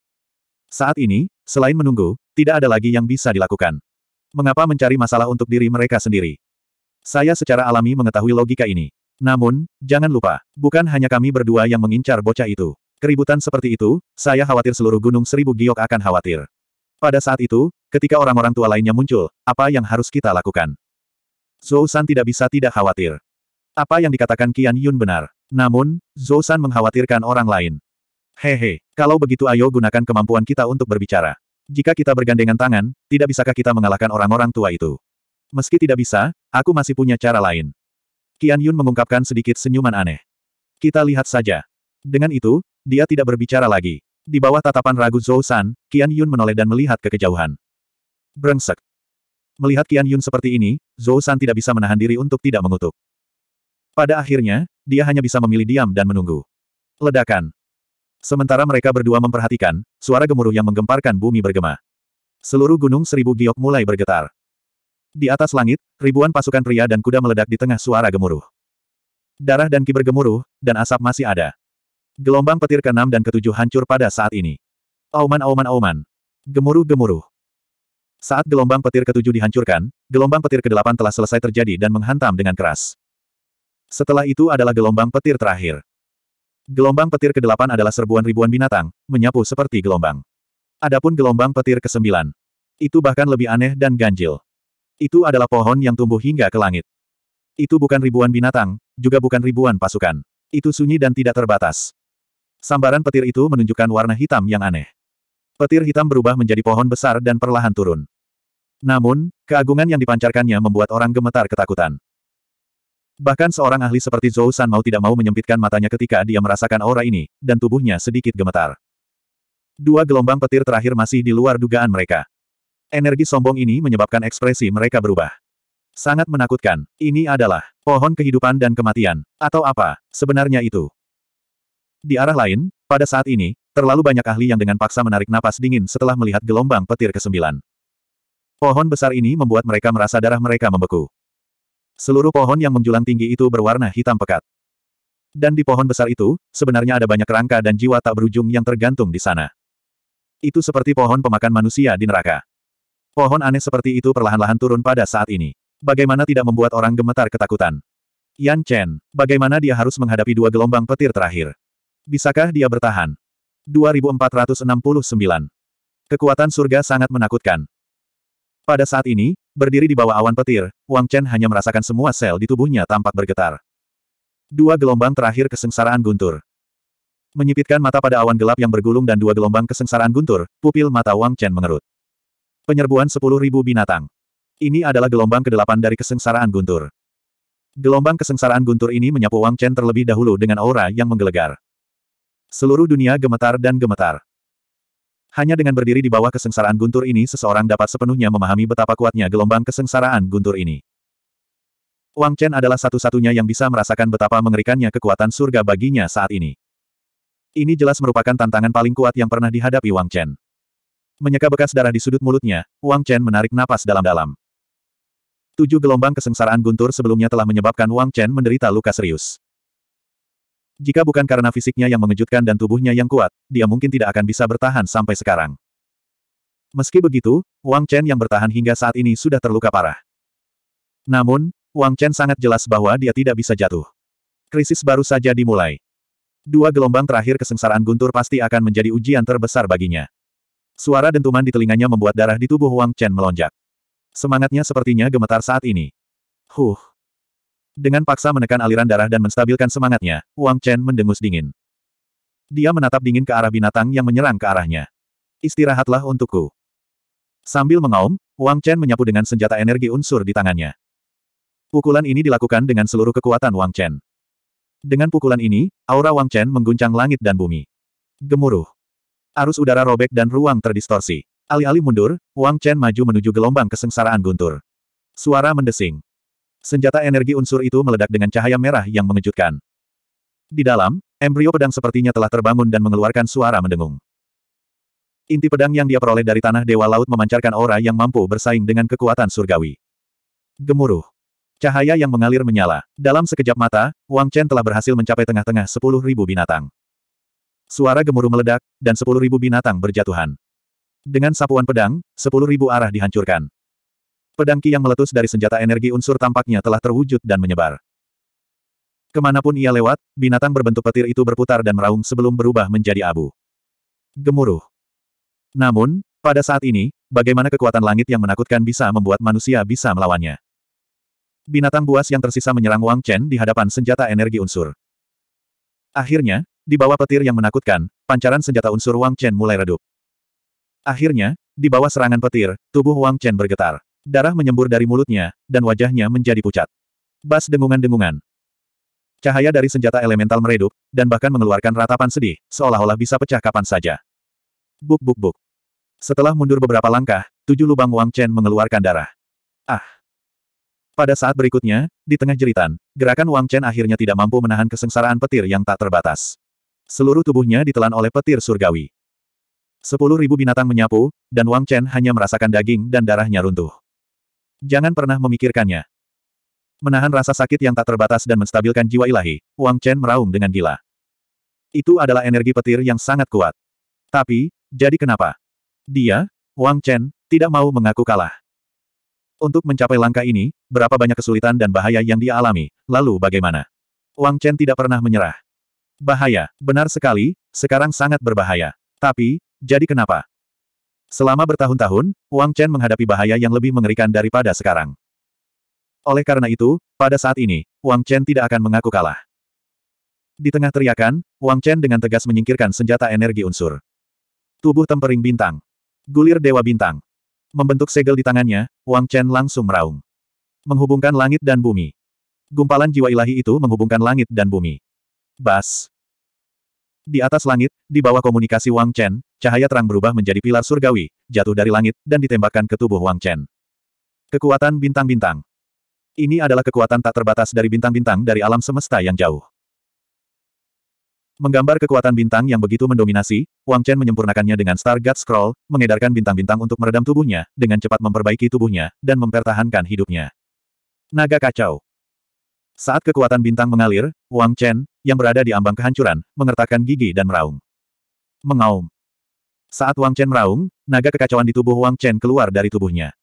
Saat ini, selain menunggu, tidak ada lagi yang bisa dilakukan. Mengapa mencari masalah untuk diri mereka sendiri? Saya secara alami mengetahui logika ini. Namun, jangan lupa, bukan hanya kami berdua yang mengincar bocah itu. Keributan seperti itu, saya khawatir seluruh gunung seribu giok akan khawatir. Pada saat itu, ketika orang-orang tua lainnya muncul, apa yang harus kita lakukan? Zhou San tidak bisa tidak khawatir. Apa yang dikatakan Qian Yun benar. Namun, Zhou San mengkhawatirkan orang lain. Hehe, kalau begitu ayo gunakan kemampuan kita untuk berbicara. Jika kita bergandengan tangan, tidak bisakah kita mengalahkan orang-orang tua itu? Meski tidak bisa, aku masih punya cara lain. Qian Yun mengungkapkan sedikit senyuman aneh. Kita lihat saja. Dengan itu, dia tidak berbicara lagi. Di bawah tatapan ragu Zhou San, Qian Yun menoleh dan melihat ke kejauhan. Brengsek. Melihat Qian Yun seperti ini, Zhou San tidak bisa menahan diri untuk tidak mengutuk. Pada akhirnya, dia hanya bisa memilih diam dan menunggu. Ledakan. Sementara mereka berdua memperhatikan, suara gemuruh yang menggemparkan bumi bergema. Seluruh gunung seribu giok mulai bergetar. Di atas langit, ribuan pasukan pria dan kuda meledak di tengah suara gemuruh. Darah dan kiber gemuruh, dan asap masih ada. Gelombang petir ke-6 dan ke-7 hancur pada saat ini. Auman auman auman. Gemuruh-gemuruh. Saat gelombang petir ke-7 dihancurkan, gelombang petir ke-8 telah selesai terjadi dan menghantam dengan keras. Setelah itu adalah gelombang petir terakhir. Gelombang petir ke-8 adalah serbuan ribuan binatang, menyapu seperti gelombang. Adapun gelombang petir ke-9. Itu bahkan lebih aneh dan ganjil. Itu adalah pohon yang tumbuh hingga ke langit. Itu bukan ribuan binatang, juga bukan ribuan pasukan. Itu sunyi dan tidak terbatas. Sambaran petir itu menunjukkan warna hitam yang aneh. Petir hitam berubah menjadi pohon besar dan perlahan turun. Namun, keagungan yang dipancarkannya membuat orang gemetar ketakutan. Bahkan seorang ahli seperti Zhou San mau tidak mau menyempitkan matanya ketika dia merasakan aura ini, dan tubuhnya sedikit gemetar. Dua gelombang petir terakhir masih di luar dugaan mereka. Energi sombong ini menyebabkan ekspresi mereka berubah. Sangat menakutkan. Ini adalah pohon kehidupan dan kematian, atau apa, sebenarnya itu. Di arah lain, pada saat ini, terlalu banyak ahli yang dengan paksa menarik napas dingin setelah melihat gelombang petir ke-9. Pohon besar ini membuat mereka merasa darah mereka membeku. Seluruh pohon yang menjulang tinggi itu berwarna hitam pekat. Dan di pohon besar itu, sebenarnya ada banyak rangka dan jiwa tak berujung yang tergantung di sana. Itu seperti pohon pemakan manusia di neraka. Pohon aneh seperti itu perlahan-lahan turun pada saat ini. Bagaimana tidak membuat orang gemetar ketakutan? Yan Chen, bagaimana dia harus menghadapi dua gelombang petir terakhir? Bisakah dia bertahan? 2469. Kekuatan surga sangat menakutkan. Pada saat ini, berdiri di bawah awan petir, Wang Chen hanya merasakan semua sel di tubuhnya tampak bergetar. Dua gelombang terakhir kesengsaraan guntur. Menyipitkan mata pada awan gelap yang bergulung dan dua gelombang kesengsaraan guntur, pupil mata Wang Chen mengerut. Penyerbuan sepuluh ribu binatang. Ini adalah gelombang kedelapan dari kesengsaraan guntur. Gelombang kesengsaraan guntur ini menyapu Wang Chen terlebih dahulu dengan aura yang menggelegar. Seluruh dunia gemetar dan gemetar. Hanya dengan berdiri di bawah kesengsaraan guntur ini seseorang dapat sepenuhnya memahami betapa kuatnya gelombang kesengsaraan guntur ini. Wang Chen adalah satu-satunya yang bisa merasakan betapa mengerikannya kekuatan surga baginya saat ini. Ini jelas merupakan tantangan paling kuat yang pernah dihadapi Wang Chen. Menyeka bekas darah di sudut mulutnya, Wang Chen menarik napas dalam-dalam. Tujuh gelombang kesengsaraan guntur sebelumnya telah menyebabkan Wang Chen menderita luka serius. Jika bukan karena fisiknya yang mengejutkan dan tubuhnya yang kuat, dia mungkin tidak akan bisa bertahan sampai sekarang. Meski begitu, Wang Chen yang bertahan hingga saat ini sudah terluka parah. Namun, Wang Chen sangat jelas bahwa dia tidak bisa jatuh. Krisis baru saja dimulai. Dua gelombang terakhir kesengsaraan guntur pasti akan menjadi ujian terbesar baginya. Suara dentuman di telinganya membuat darah di tubuh Wang Chen melonjak. Semangatnya sepertinya gemetar saat ini. Huh, dengan paksa menekan aliran darah dan menstabilkan semangatnya, Wang Chen mendengus dingin. Dia menatap dingin ke arah binatang yang menyerang ke arahnya. Istirahatlah untukku. Sambil mengaum, Wang Chen menyapu dengan senjata energi unsur di tangannya. Pukulan ini dilakukan dengan seluruh kekuatan Wang Chen. Dengan pukulan ini, aura Wang Chen mengguncang langit dan bumi. Gemuruh. Arus udara robek dan ruang terdistorsi. Alih-alih mundur, Wang Chen maju menuju gelombang kesengsaraan guntur. Suara mendesing senjata energi unsur itu meledak dengan cahaya merah yang mengejutkan. Di dalam, embrio pedang sepertinya telah terbangun dan mengeluarkan suara mendengung. Inti pedang yang dia peroleh dari tanah Dewa Laut memancarkan aura yang mampu bersaing dengan kekuatan surgawi. Gemuruh. Cahaya yang mengalir menyala. Dalam sekejap mata, Wang Chen telah berhasil mencapai tengah-tengah sepuluh ribu binatang. Suara gemuruh meledak, dan sepuluh ribu binatang berjatuhan. Dengan sapuan pedang, sepuluh ribu arah dihancurkan. Pedang Ki yang meletus dari senjata energi unsur tampaknya telah terwujud dan menyebar. Kemanapun ia lewat, binatang berbentuk petir itu berputar dan meraung sebelum berubah menjadi abu. Gemuruh. Namun, pada saat ini, bagaimana kekuatan langit yang menakutkan bisa membuat manusia bisa melawannya? Binatang buas yang tersisa menyerang Wang Chen di hadapan senjata energi unsur. Akhirnya, di bawah petir yang menakutkan, pancaran senjata unsur Wang Chen mulai redup. Akhirnya, di bawah serangan petir, tubuh Wang Chen bergetar. Darah menyembur dari mulutnya, dan wajahnya menjadi pucat. Bas dengungan-dengungan. Cahaya dari senjata elemental meredup, dan bahkan mengeluarkan ratapan sedih, seolah-olah bisa pecah kapan saja. Buk buk buk. Setelah mundur beberapa langkah, tujuh lubang Wang Chen mengeluarkan darah. Ah! Pada saat berikutnya, di tengah jeritan, gerakan Wang Chen akhirnya tidak mampu menahan kesengsaraan petir yang tak terbatas. Seluruh tubuhnya ditelan oleh petir surgawi. Sepuluh ribu binatang menyapu, dan Wang Chen hanya merasakan daging dan darahnya runtuh. Jangan pernah memikirkannya. Menahan rasa sakit yang tak terbatas dan menstabilkan jiwa ilahi, Wang Chen meraung dengan gila. Itu adalah energi petir yang sangat kuat. Tapi, jadi kenapa? Dia, Wang Chen, tidak mau mengaku kalah. Untuk mencapai langkah ini, berapa banyak kesulitan dan bahaya yang dia alami, lalu bagaimana? Wang Chen tidak pernah menyerah. Bahaya, benar sekali, sekarang sangat berbahaya. Tapi, jadi kenapa? Selama bertahun-tahun, Wang Chen menghadapi bahaya yang lebih mengerikan daripada sekarang. Oleh karena itu, pada saat ini, Wang Chen tidak akan mengaku kalah. Di tengah teriakan, Wang Chen dengan tegas menyingkirkan senjata energi unsur. Tubuh tempering bintang. Gulir Dewa Bintang. Membentuk segel di tangannya, Wang Chen langsung meraung. Menghubungkan langit dan bumi. Gumpalan jiwa ilahi itu menghubungkan langit dan bumi. Bas. Di atas langit, di bawah komunikasi Wang Chen, cahaya terang berubah menjadi pilar surgawi, jatuh dari langit, dan ditembakkan ke tubuh Wang Chen. Kekuatan bintang-bintang. Ini adalah kekuatan tak terbatas dari bintang-bintang dari alam semesta yang jauh. Menggambar kekuatan bintang yang begitu mendominasi, Wang Chen menyempurnakannya dengan Star God Scroll, mengedarkan bintang-bintang untuk meredam tubuhnya, dengan cepat memperbaiki tubuhnya, dan mempertahankan hidupnya. Naga kacau. Saat kekuatan bintang mengalir, Wang Chen, yang berada di ambang kehancuran, mengertakkan gigi dan meraung. Mengaum. Saat Wang Chen meraung, naga kekacauan di tubuh Wang Chen keluar dari tubuhnya.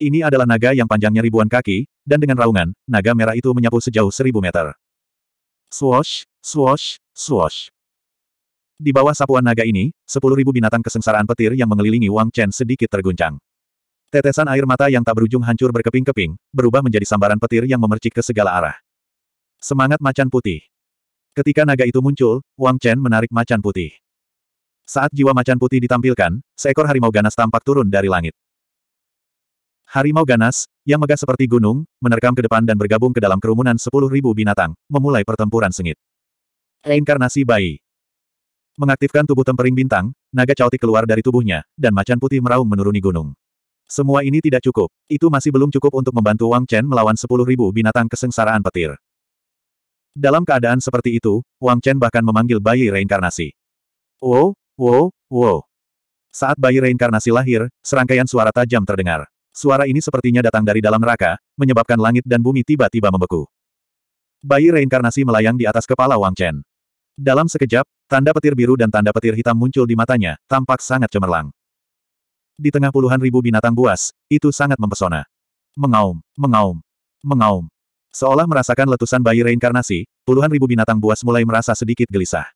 Ini adalah naga yang panjangnya ribuan kaki, dan dengan raungan, naga merah itu menyapu sejauh seribu meter. Swosh, swosh, swosh. Di bawah sapuan naga ini, sepuluh ribu binatang kesengsaraan petir yang mengelilingi Wang Chen sedikit terguncang. Tetesan air mata yang tak berujung hancur berkeping-keping, berubah menjadi sambaran petir yang memercik ke segala arah. Semangat macan putih. Ketika naga itu muncul, Wang Chen menarik macan putih. Saat jiwa macan putih ditampilkan, seekor harimau ganas tampak turun dari langit. Harimau ganas, yang megah seperti gunung, menerkam ke depan dan bergabung ke dalam kerumunan sepuluh ribu binatang, memulai pertempuran sengit. Reinkarnasi bayi. Mengaktifkan tubuh tempering bintang, naga cautik keluar dari tubuhnya, dan macan putih meraung menuruni gunung. Semua ini tidak cukup. Itu masih belum cukup untuk membantu Wang Chen melawan 10.000 binatang kesengsaraan petir. Dalam keadaan seperti itu, Wang Chen bahkan memanggil bayi reinkarnasi. Wow, wow, wow. Saat bayi reinkarnasi lahir, serangkaian suara tajam terdengar. Suara ini sepertinya datang dari dalam neraka, menyebabkan langit dan bumi tiba-tiba membeku. Bayi reinkarnasi melayang di atas kepala Wang Chen. Dalam sekejap, tanda petir biru dan tanda petir hitam muncul di matanya, tampak sangat cemerlang. Di tengah puluhan ribu binatang buas, itu sangat mempesona. Mengaum, mengaum, mengaum. Seolah merasakan letusan bayi reinkarnasi, puluhan ribu binatang buas mulai merasa sedikit gelisah.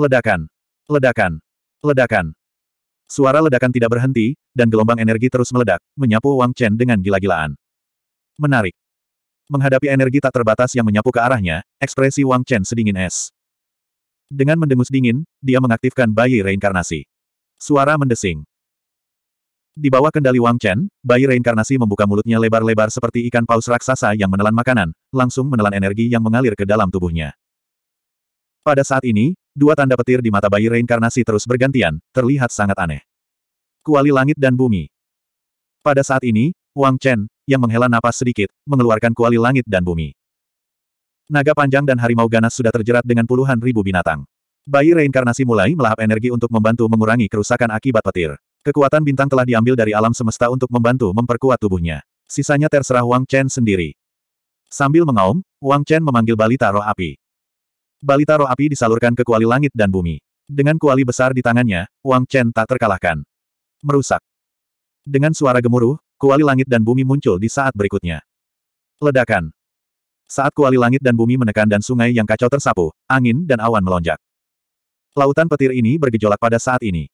Ledakan, ledakan, ledakan. Suara ledakan tidak berhenti, dan gelombang energi terus meledak, menyapu Wang Chen dengan gila-gilaan. Menarik. Menghadapi energi tak terbatas yang menyapu ke arahnya, ekspresi Wang Chen sedingin es. Dengan mendengus dingin, dia mengaktifkan bayi reinkarnasi. Suara mendesing. Di bawah kendali Wang Chen, bayi reinkarnasi membuka mulutnya lebar-lebar seperti ikan paus raksasa yang menelan makanan, langsung menelan energi yang mengalir ke dalam tubuhnya. Pada saat ini, dua tanda petir di mata bayi reinkarnasi terus bergantian, terlihat sangat aneh. Kuali langit dan bumi. Pada saat ini, Wang Chen, yang menghela napas sedikit, mengeluarkan kuali langit dan bumi. Naga panjang dan harimau ganas sudah terjerat dengan puluhan ribu binatang. Bayi reinkarnasi mulai melahap energi untuk membantu mengurangi kerusakan akibat petir. Kekuatan bintang telah diambil dari alam semesta untuk membantu memperkuat tubuhnya. Sisanya terserah Wang Chen sendiri. Sambil mengaum, Wang Chen memanggil balita roh api. Balita roh api disalurkan ke kuali langit dan bumi. Dengan kuali besar di tangannya, Wang Chen tak terkalahkan. Merusak. Dengan suara gemuruh, kuali langit dan bumi muncul di saat berikutnya. Ledakan. Saat kuali langit dan bumi menekan dan sungai yang kacau tersapu, angin dan awan melonjak. Lautan petir ini bergejolak pada saat ini.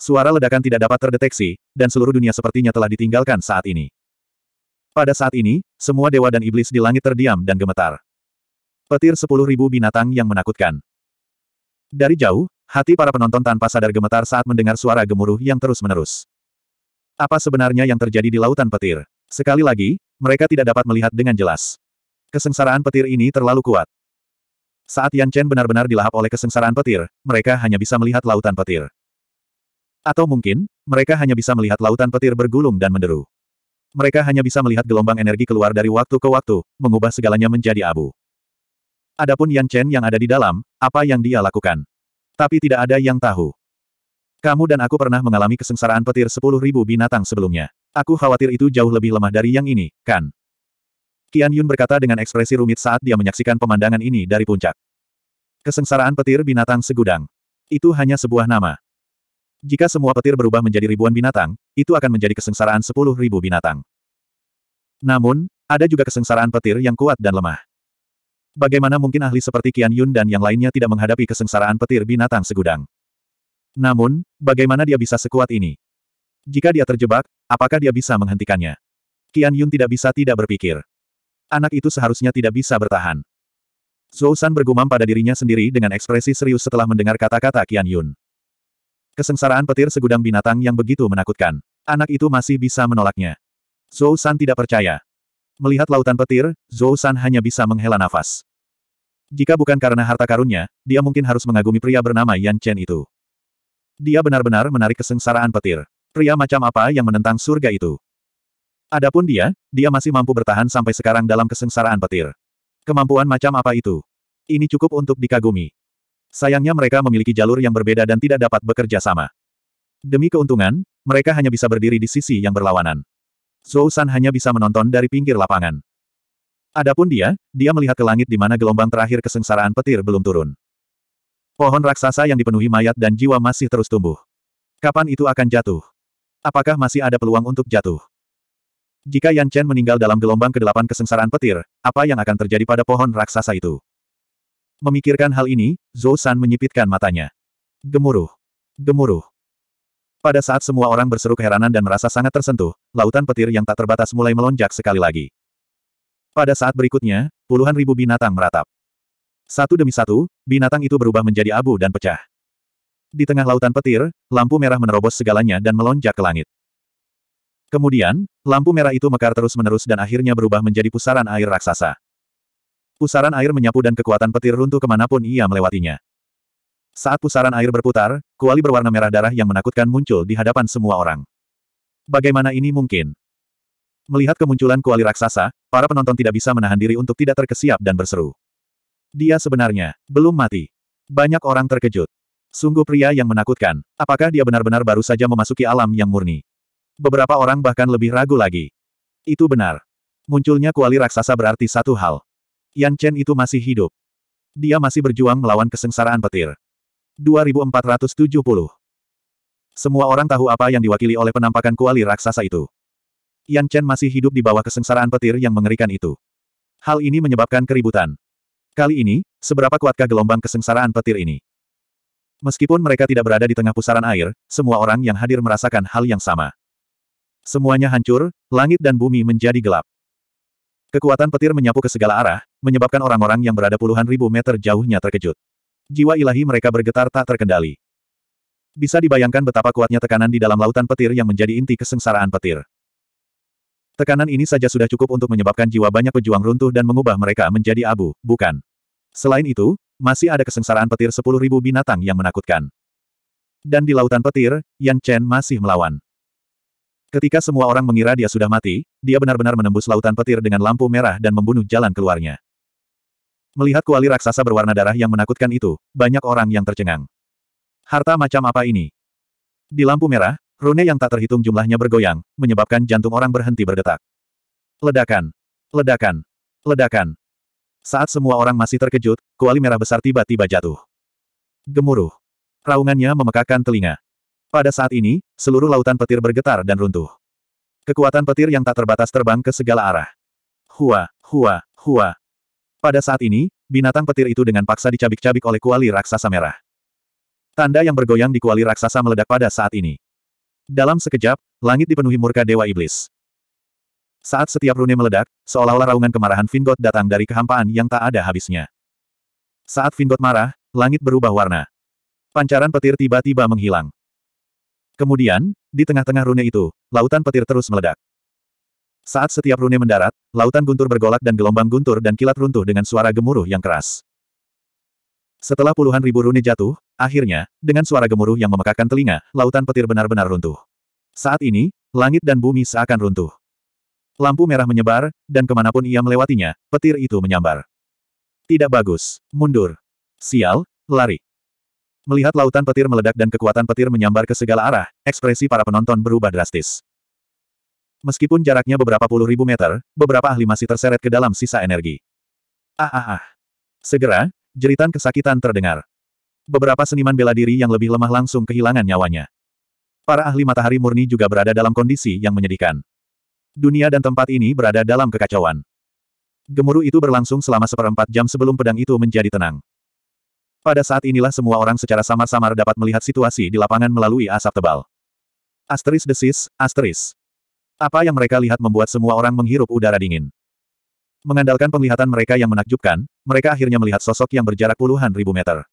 Suara ledakan tidak dapat terdeteksi, dan seluruh dunia sepertinya telah ditinggalkan saat ini. Pada saat ini, semua dewa dan iblis di langit terdiam dan gemetar. Petir sepuluh ribu binatang yang menakutkan. Dari jauh, hati para penonton tanpa sadar gemetar saat mendengar suara gemuruh yang terus-menerus. Apa sebenarnya yang terjadi di lautan petir? Sekali lagi, mereka tidak dapat melihat dengan jelas. Kesengsaraan petir ini terlalu kuat. Saat Yan Chen benar-benar dilahap oleh kesengsaraan petir, mereka hanya bisa melihat lautan petir. Atau mungkin, mereka hanya bisa melihat lautan petir bergulung dan menderu. Mereka hanya bisa melihat gelombang energi keluar dari waktu ke waktu, mengubah segalanya menjadi abu. Adapun Yan Chen yang ada di dalam, apa yang dia lakukan. Tapi tidak ada yang tahu. Kamu dan aku pernah mengalami kesengsaraan petir sepuluh ribu binatang sebelumnya. Aku khawatir itu jauh lebih lemah dari yang ini, kan? Qian Yun berkata dengan ekspresi rumit saat dia menyaksikan pemandangan ini dari puncak. Kesengsaraan petir binatang segudang. Itu hanya sebuah nama. Jika semua petir berubah menjadi ribuan binatang, itu akan menjadi kesengsaraan sepuluh ribu binatang. Namun, ada juga kesengsaraan petir yang kuat dan lemah. Bagaimana mungkin ahli seperti Kian Yun dan yang lainnya tidak menghadapi kesengsaraan petir binatang segudang? Namun, bagaimana dia bisa sekuat ini? Jika dia terjebak, apakah dia bisa menghentikannya? Kian Yun tidak bisa tidak berpikir. Anak itu seharusnya tidak bisa bertahan. Zhou San bergumam pada dirinya sendiri dengan ekspresi serius setelah mendengar kata-kata Kian Yun. Kesengsaraan petir segudang binatang yang begitu menakutkan. Anak itu masih bisa menolaknya. Zhou San tidak percaya. Melihat lautan petir, Zhou San hanya bisa menghela nafas. Jika bukan karena harta karunnya, dia mungkin harus mengagumi pria bernama Yan Chen itu. Dia benar-benar menarik kesengsaraan petir. Pria macam apa yang menentang surga itu? Adapun dia, dia masih mampu bertahan sampai sekarang dalam kesengsaraan petir. Kemampuan macam apa itu? Ini cukup untuk dikagumi. Sayangnya mereka memiliki jalur yang berbeda dan tidak dapat bekerja sama. Demi keuntungan, mereka hanya bisa berdiri di sisi yang berlawanan. Zhou San hanya bisa menonton dari pinggir lapangan. Adapun dia, dia melihat ke langit di mana gelombang terakhir kesengsaraan petir belum turun. Pohon raksasa yang dipenuhi mayat dan jiwa masih terus tumbuh. Kapan itu akan jatuh? Apakah masih ada peluang untuk jatuh? Jika Yan Chen meninggal dalam gelombang kedelapan kesengsaraan petir, apa yang akan terjadi pada pohon raksasa itu? Memikirkan hal ini, Zhou San menyipitkan matanya. Gemuruh. Gemuruh. Pada saat semua orang berseru keheranan dan merasa sangat tersentuh, lautan petir yang tak terbatas mulai melonjak sekali lagi. Pada saat berikutnya, puluhan ribu binatang meratap. Satu demi satu, binatang itu berubah menjadi abu dan pecah. Di tengah lautan petir, lampu merah menerobos segalanya dan melonjak ke langit. Kemudian, lampu merah itu mekar terus-menerus dan akhirnya berubah menjadi pusaran air raksasa. Pusaran air menyapu dan kekuatan petir runtuh kemanapun ia melewatinya. Saat pusaran air berputar, kuali berwarna merah darah yang menakutkan muncul di hadapan semua orang. Bagaimana ini mungkin? Melihat kemunculan kuali raksasa, para penonton tidak bisa menahan diri untuk tidak terkesiap dan berseru. Dia sebenarnya belum mati. Banyak orang terkejut. Sungguh pria yang menakutkan. Apakah dia benar-benar baru saja memasuki alam yang murni? Beberapa orang bahkan lebih ragu lagi. Itu benar. Munculnya kuali raksasa berarti satu hal. Yan Chen itu masih hidup. Dia masih berjuang melawan kesengsaraan petir. 2470 Semua orang tahu apa yang diwakili oleh penampakan kuali raksasa itu. Yan Chen masih hidup di bawah kesengsaraan petir yang mengerikan itu. Hal ini menyebabkan keributan. Kali ini, seberapa kuatkah gelombang kesengsaraan petir ini? Meskipun mereka tidak berada di tengah pusaran air, semua orang yang hadir merasakan hal yang sama. Semuanya hancur, langit dan bumi menjadi gelap. Kekuatan petir menyapu ke segala arah, menyebabkan orang-orang yang berada puluhan ribu meter jauhnya terkejut. Jiwa ilahi mereka bergetar tak terkendali. Bisa dibayangkan betapa kuatnya tekanan di dalam lautan petir yang menjadi inti kesengsaraan petir. Tekanan ini saja sudah cukup untuk menyebabkan jiwa banyak pejuang runtuh dan mengubah mereka menjadi abu, bukan? Selain itu, masih ada kesengsaraan petir sepuluh ribu binatang yang menakutkan. Dan di lautan petir, Yan Chen masih melawan. Ketika semua orang mengira dia sudah mati, dia benar-benar menembus lautan petir dengan lampu merah dan membunuh jalan keluarnya. Melihat kuali raksasa berwarna darah yang menakutkan itu, banyak orang yang tercengang. Harta macam apa ini? Di lampu merah, rune yang tak terhitung jumlahnya bergoyang, menyebabkan jantung orang berhenti berdetak. Ledakan! Ledakan! Ledakan! Saat semua orang masih terkejut, kuali merah besar tiba-tiba jatuh. Gemuruh. Raungannya memekakan telinga. Pada saat ini, seluruh lautan petir bergetar dan runtuh. Kekuatan petir yang tak terbatas terbang ke segala arah. Hua, hua, hua. Pada saat ini, binatang petir itu dengan paksa dicabik-cabik oleh kuali raksasa merah. Tanda yang bergoyang di kuali raksasa meledak pada saat ini. Dalam sekejap, langit dipenuhi murka Dewa Iblis. Saat setiap rune meledak, seolah-olah raungan kemarahan Vingot datang dari kehampaan yang tak ada habisnya. Saat Vingot marah, langit berubah warna. Pancaran petir tiba-tiba menghilang. Kemudian, di tengah-tengah rune itu, lautan petir terus meledak. Saat setiap rune mendarat, lautan guntur bergolak dan gelombang guntur dan kilat runtuh dengan suara gemuruh yang keras. Setelah puluhan ribu rune jatuh, akhirnya, dengan suara gemuruh yang memekakan telinga, lautan petir benar-benar runtuh. Saat ini, langit dan bumi seakan runtuh. Lampu merah menyebar, dan kemanapun ia melewatinya, petir itu menyambar. Tidak bagus. Mundur. Sial, lari. Melihat lautan petir meledak dan kekuatan petir menyambar ke segala arah, ekspresi para penonton berubah drastis. Meskipun jaraknya beberapa puluh ribu meter, beberapa ahli masih terseret ke dalam sisa energi. Ah ah ah. Segera, jeritan kesakitan terdengar. Beberapa seniman bela diri yang lebih lemah langsung kehilangan nyawanya. Para ahli matahari murni juga berada dalam kondisi yang menyedihkan. Dunia dan tempat ini berada dalam kekacauan. Gemuruh itu berlangsung selama seperempat jam sebelum pedang itu menjadi tenang. Pada saat inilah semua orang secara samar-samar dapat melihat situasi di lapangan melalui asap tebal. Asteris desis, asteris. Apa yang mereka lihat membuat semua orang menghirup udara dingin. Mengandalkan penglihatan mereka yang menakjubkan, mereka akhirnya melihat sosok yang berjarak puluhan ribu meter.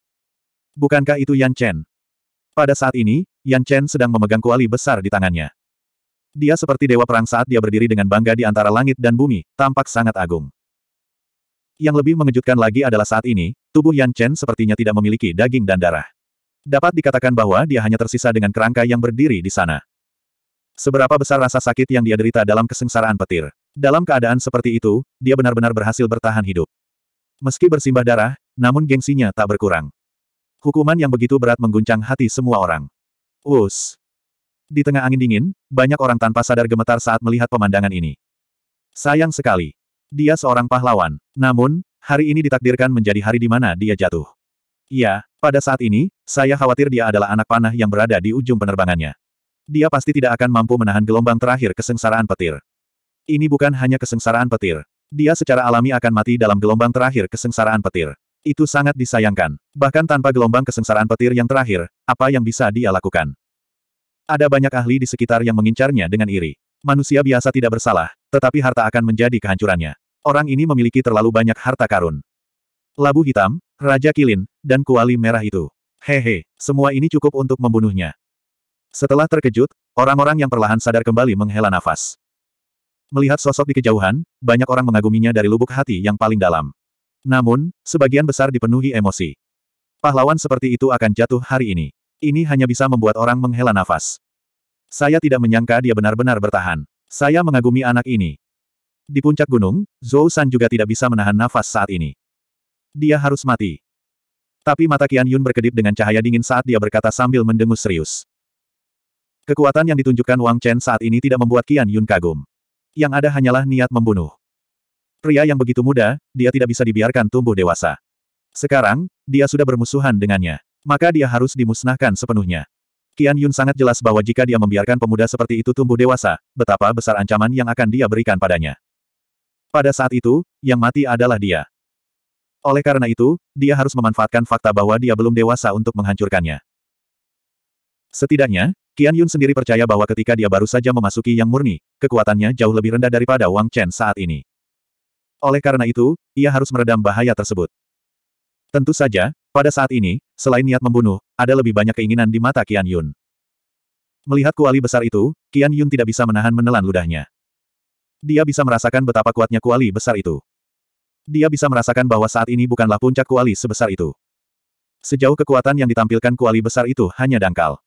Bukankah itu Yan Chen? Pada saat ini, Yan Chen sedang memegang kuali besar di tangannya. Dia seperti dewa perang saat dia berdiri dengan bangga di antara langit dan bumi, tampak sangat agung. Yang lebih mengejutkan lagi adalah saat ini, tubuh Yan Chen sepertinya tidak memiliki daging dan darah. Dapat dikatakan bahwa dia hanya tersisa dengan kerangka yang berdiri di sana. Seberapa besar rasa sakit yang dia derita dalam kesengsaraan petir. Dalam keadaan seperti itu, dia benar-benar berhasil bertahan hidup. Meski bersimbah darah, namun gengsinya tak berkurang. Hukuman yang begitu berat mengguncang hati semua orang. Us. Di tengah angin dingin, banyak orang tanpa sadar gemetar saat melihat pemandangan ini. Sayang sekali. Dia seorang pahlawan. Namun, hari ini ditakdirkan menjadi hari di mana dia jatuh. Ya, pada saat ini, saya khawatir dia adalah anak panah yang berada di ujung penerbangannya dia pasti tidak akan mampu menahan gelombang terakhir kesengsaraan petir. Ini bukan hanya kesengsaraan petir. Dia secara alami akan mati dalam gelombang terakhir kesengsaraan petir. Itu sangat disayangkan. Bahkan tanpa gelombang kesengsaraan petir yang terakhir, apa yang bisa dia lakukan? Ada banyak ahli di sekitar yang mengincarnya dengan iri. Manusia biasa tidak bersalah, tetapi harta akan menjadi kehancurannya. Orang ini memiliki terlalu banyak harta karun. Labu hitam, Raja Kilin, dan kuali merah itu. Hehe, he, semua ini cukup untuk membunuhnya. Setelah terkejut, orang-orang yang perlahan sadar kembali menghela nafas. Melihat sosok di kejauhan, banyak orang mengaguminya dari lubuk hati yang paling dalam. Namun, sebagian besar dipenuhi emosi. Pahlawan seperti itu akan jatuh hari ini. Ini hanya bisa membuat orang menghela nafas. Saya tidak menyangka dia benar-benar bertahan. Saya mengagumi anak ini. Di puncak gunung, Zhou San juga tidak bisa menahan nafas saat ini. Dia harus mati. Tapi mata Qian Yun berkedip dengan cahaya dingin saat dia berkata sambil mendengus serius. Kekuatan yang ditunjukkan Wang Chen saat ini tidak membuat Qian Yun kagum. Yang ada hanyalah niat membunuh. Pria yang begitu muda, dia tidak bisa dibiarkan tumbuh dewasa. Sekarang, dia sudah bermusuhan dengannya. Maka dia harus dimusnahkan sepenuhnya. Qian Yun sangat jelas bahwa jika dia membiarkan pemuda seperti itu tumbuh dewasa, betapa besar ancaman yang akan dia berikan padanya. Pada saat itu, yang mati adalah dia. Oleh karena itu, dia harus memanfaatkan fakta bahwa dia belum dewasa untuk menghancurkannya. Setidaknya, Qian Yun sendiri percaya bahwa ketika dia baru saja memasuki yang murni, kekuatannya jauh lebih rendah daripada Wang Chen saat ini. Oleh karena itu, ia harus meredam bahaya tersebut. Tentu saja, pada saat ini, selain niat membunuh, ada lebih banyak keinginan di mata Qian Yun. Melihat kuali besar itu, Qian Yun tidak bisa menahan menelan ludahnya. Dia bisa merasakan betapa kuatnya kuali besar itu. Dia bisa merasakan bahwa saat ini bukanlah puncak kuali sebesar itu. Sejauh kekuatan yang ditampilkan kuali besar itu hanya dangkal.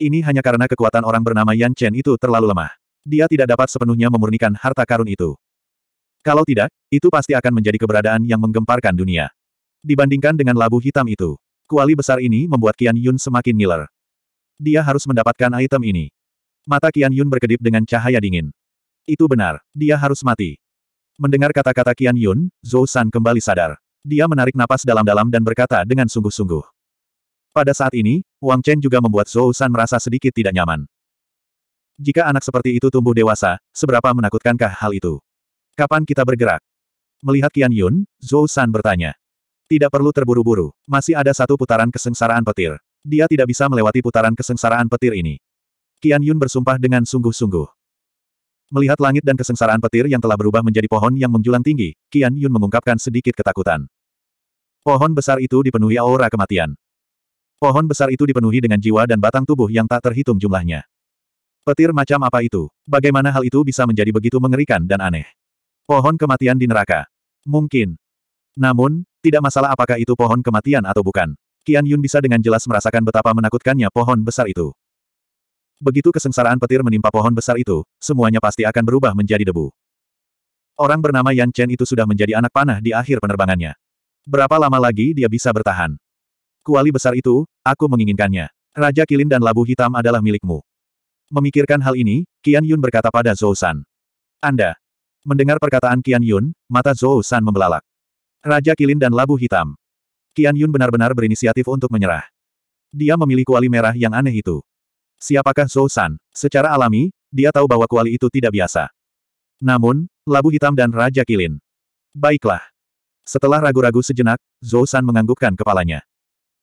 Ini hanya karena kekuatan orang bernama Yan Chen itu terlalu lemah. Dia tidak dapat sepenuhnya memurnikan harta karun itu. Kalau tidak, itu pasti akan menjadi keberadaan yang menggemparkan dunia. Dibandingkan dengan labu hitam itu, kuali besar ini membuat Qian Yun semakin ngiler. Dia harus mendapatkan item ini. Mata Qian Yun berkedip dengan cahaya dingin. Itu benar, dia harus mati. Mendengar kata-kata Qian Yun, Zhou San kembali sadar. Dia menarik napas dalam-dalam dan berkata dengan sungguh-sungguh. Pada saat ini, Wang Chen juga membuat Zhou San merasa sedikit tidak nyaman. Jika anak seperti itu tumbuh dewasa, seberapa menakutkankah hal itu? Kapan kita bergerak? Melihat Qian Yun, Zhou San bertanya. Tidak perlu terburu-buru, masih ada satu putaran kesengsaraan petir. Dia tidak bisa melewati putaran kesengsaraan petir ini. Qian Yun bersumpah dengan sungguh-sungguh. Melihat langit dan kesengsaraan petir yang telah berubah menjadi pohon yang menjulang tinggi, Qian Yun mengungkapkan sedikit ketakutan. Pohon besar itu dipenuhi aura kematian. Pohon besar itu dipenuhi dengan jiwa dan batang tubuh yang tak terhitung jumlahnya. Petir macam apa itu? Bagaimana hal itu bisa menjadi begitu mengerikan dan aneh? Pohon kematian di neraka. Mungkin. Namun, tidak masalah apakah itu pohon kematian atau bukan. Kian Yun bisa dengan jelas merasakan betapa menakutkannya pohon besar itu. Begitu kesengsaraan petir menimpa pohon besar itu, semuanya pasti akan berubah menjadi debu. Orang bernama Yan Chen itu sudah menjadi anak panah di akhir penerbangannya. Berapa lama lagi dia bisa bertahan? Kuali besar itu, aku menginginkannya. Raja Kilin dan Labu Hitam adalah milikmu. Memikirkan hal ini, Qian Yun berkata pada Zhou San. Anda. Mendengar perkataan Qian Yun, mata Zhou San membelalak. Raja Kilin dan Labu Hitam. Qian Yun benar-benar berinisiatif untuk menyerah. Dia memilih kuali merah yang aneh itu. Siapakah Zhou San? Secara alami, dia tahu bahwa kuali itu tidak biasa. Namun, Labu Hitam dan Raja Kilin. Baiklah. Setelah ragu-ragu sejenak, Zhou San menganggukkan kepalanya.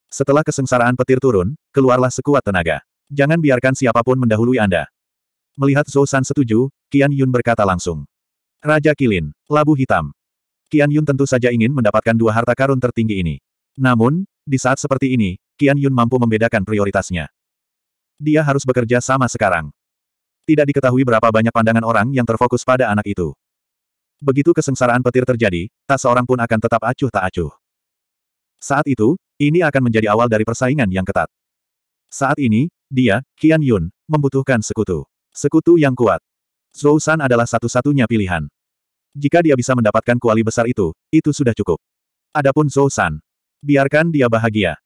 Setelah kesengsaraan petir turun, keluarlah sekuat tenaga. Jangan biarkan siapapun mendahului Anda. Melihat Zhou San setuju, Qian Yun berkata langsung. Raja Kilin, Labu Hitam. Qian Yun tentu saja ingin mendapatkan dua harta karun tertinggi ini. Namun, di saat seperti ini, Qian Yun mampu membedakan prioritasnya. Dia harus bekerja sama sekarang. Tidak diketahui berapa banyak pandangan orang yang terfokus pada anak itu. Begitu kesengsaraan petir terjadi, tak seorang pun akan tetap acuh tak acuh. Saat itu, ini akan menjadi awal dari persaingan yang ketat. Saat ini, dia, Qian Yun, membutuhkan sekutu. Sekutu yang kuat. Zhou San adalah satu-satunya pilihan. Jika dia bisa mendapatkan kuali besar itu, itu sudah cukup. Adapun Zhou San. Biarkan dia bahagia.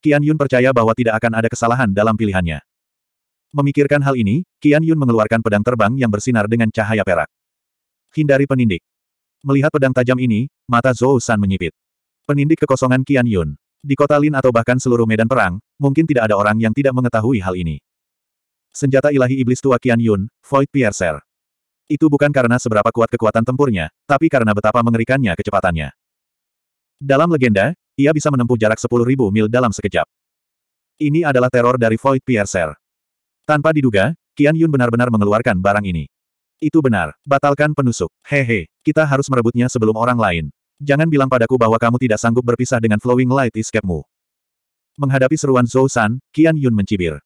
Qian Yun percaya bahwa tidak akan ada kesalahan dalam pilihannya. Memikirkan hal ini, Qian Yun mengeluarkan pedang terbang yang bersinar dengan cahaya perak. Hindari penindik. Melihat pedang tajam ini, mata Zhou San menyipit. Penindik kekosongan Qian Yun. Di kota Lin atau bahkan seluruh medan perang, mungkin tidak ada orang yang tidak mengetahui hal ini. Senjata ilahi iblis tua Qian Yun, Void Piercer. Itu bukan karena seberapa kuat kekuatan tempurnya, tapi karena betapa mengerikannya kecepatannya. Dalam legenda, ia bisa menempuh jarak 10.000 mil dalam sekejap. Ini adalah teror dari Void Piercer. Tanpa diduga, Qian Yun benar-benar mengeluarkan barang ini. Itu benar, batalkan penusuk. Hehe, kita harus merebutnya sebelum orang lain. Jangan bilang padaku bahwa kamu tidak sanggup berpisah dengan Flowing Light Escape-mu. Menghadapi seruan Zhou San, Qian Yun mencibir.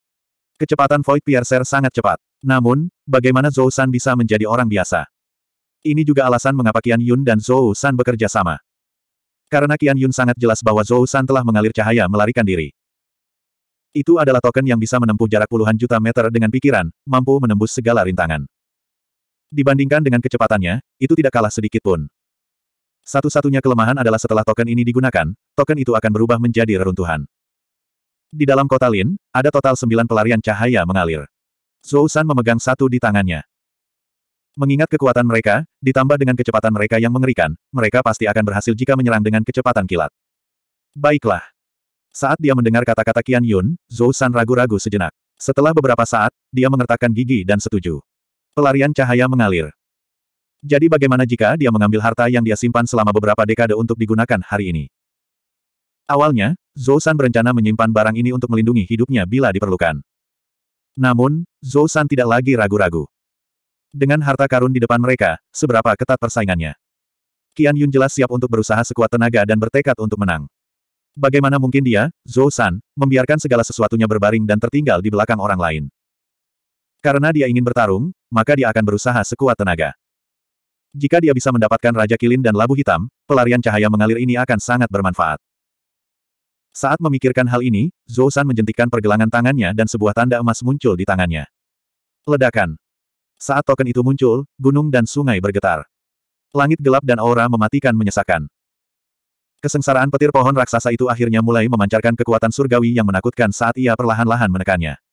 Kecepatan Void Piercer sangat cepat. Namun, bagaimana Zhou San bisa menjadi orang biasa? Ini juga alasan mengapa Qian Yun dan Zhou San bekerja sama. Karena Qian Yun sangat jelas bahwa Zhou San telah mengalir cahaya melarikan diri. Itu adalah token yang bisa menempuh jarak puluhan juta meter dengan pikiran, mampu menembus segala rintangan. Dibandingkan dengan kecepatannya, itu tidak kalah sedikit pun. Satu-satunya kelemahan adalah setelah token ini digunakan, token itu akan berubah menjadi reruntuhan. Di dalam kota Lin, ada total sembilan pelarian cahaya mengalir. Zhou San memegang satu di tangannya. Mengingat kekuatan mereka, ditambah dengan kecepatan mereka yang mengerikan, mereka pasti akan berhasil jika menyerang dengan kecepatan kilat. Baiklah. Saat dia mendengar kata-kata Qian Yun, Zhou San ragu-ragu sejenak. Setelah beberapa saat, dia mengertakkan gigi dan setuju. Pelarian cahaya mengalir. Jadi bagaimana jika dia mengambil harta yang dia simpan selama beberapa dekade untuk digunakan hari ini? Awalnya, Zhou San berencana menyimpan barang ini untuk melindungi hidupnya bila diperlukan. Namun, Zhou San tidak lagi ragu-ragu. Dengan harta karun di depan mereka, seberapa ketat persaingannya. Qian Yun jelas siap untuk berusaha sekuat tenaga dan bertekad untuk menang. Bagaimana mungkin dia, Zhou San, membiarkan segala sesuatunya berbaring dan tertinggal di belakang orang lain. Karena dia ingin bertarung, maka dia akan berusaha sekuat tenaga. Jika dia bisa mendapatkan Raja Kilin dan Labu Hitam, pelarian cahaya mengalir ini akan sangat bermanfaat. Saat memikirkan hal ini, Zhou San menjentikkan pergelangan tangannya dan sebuah tanda emas muncul di tangannya. Ledakan. Saat token itu muncul, gunung dan sungai bergetar. Langit gelap dan aura mematikan menyesakan. Kesengsaraan petir pohon raksasa itu akhirnya mulai memancarkan kekuatan surgawi yang menakutkan saat ia perlahan-lahan menekannya.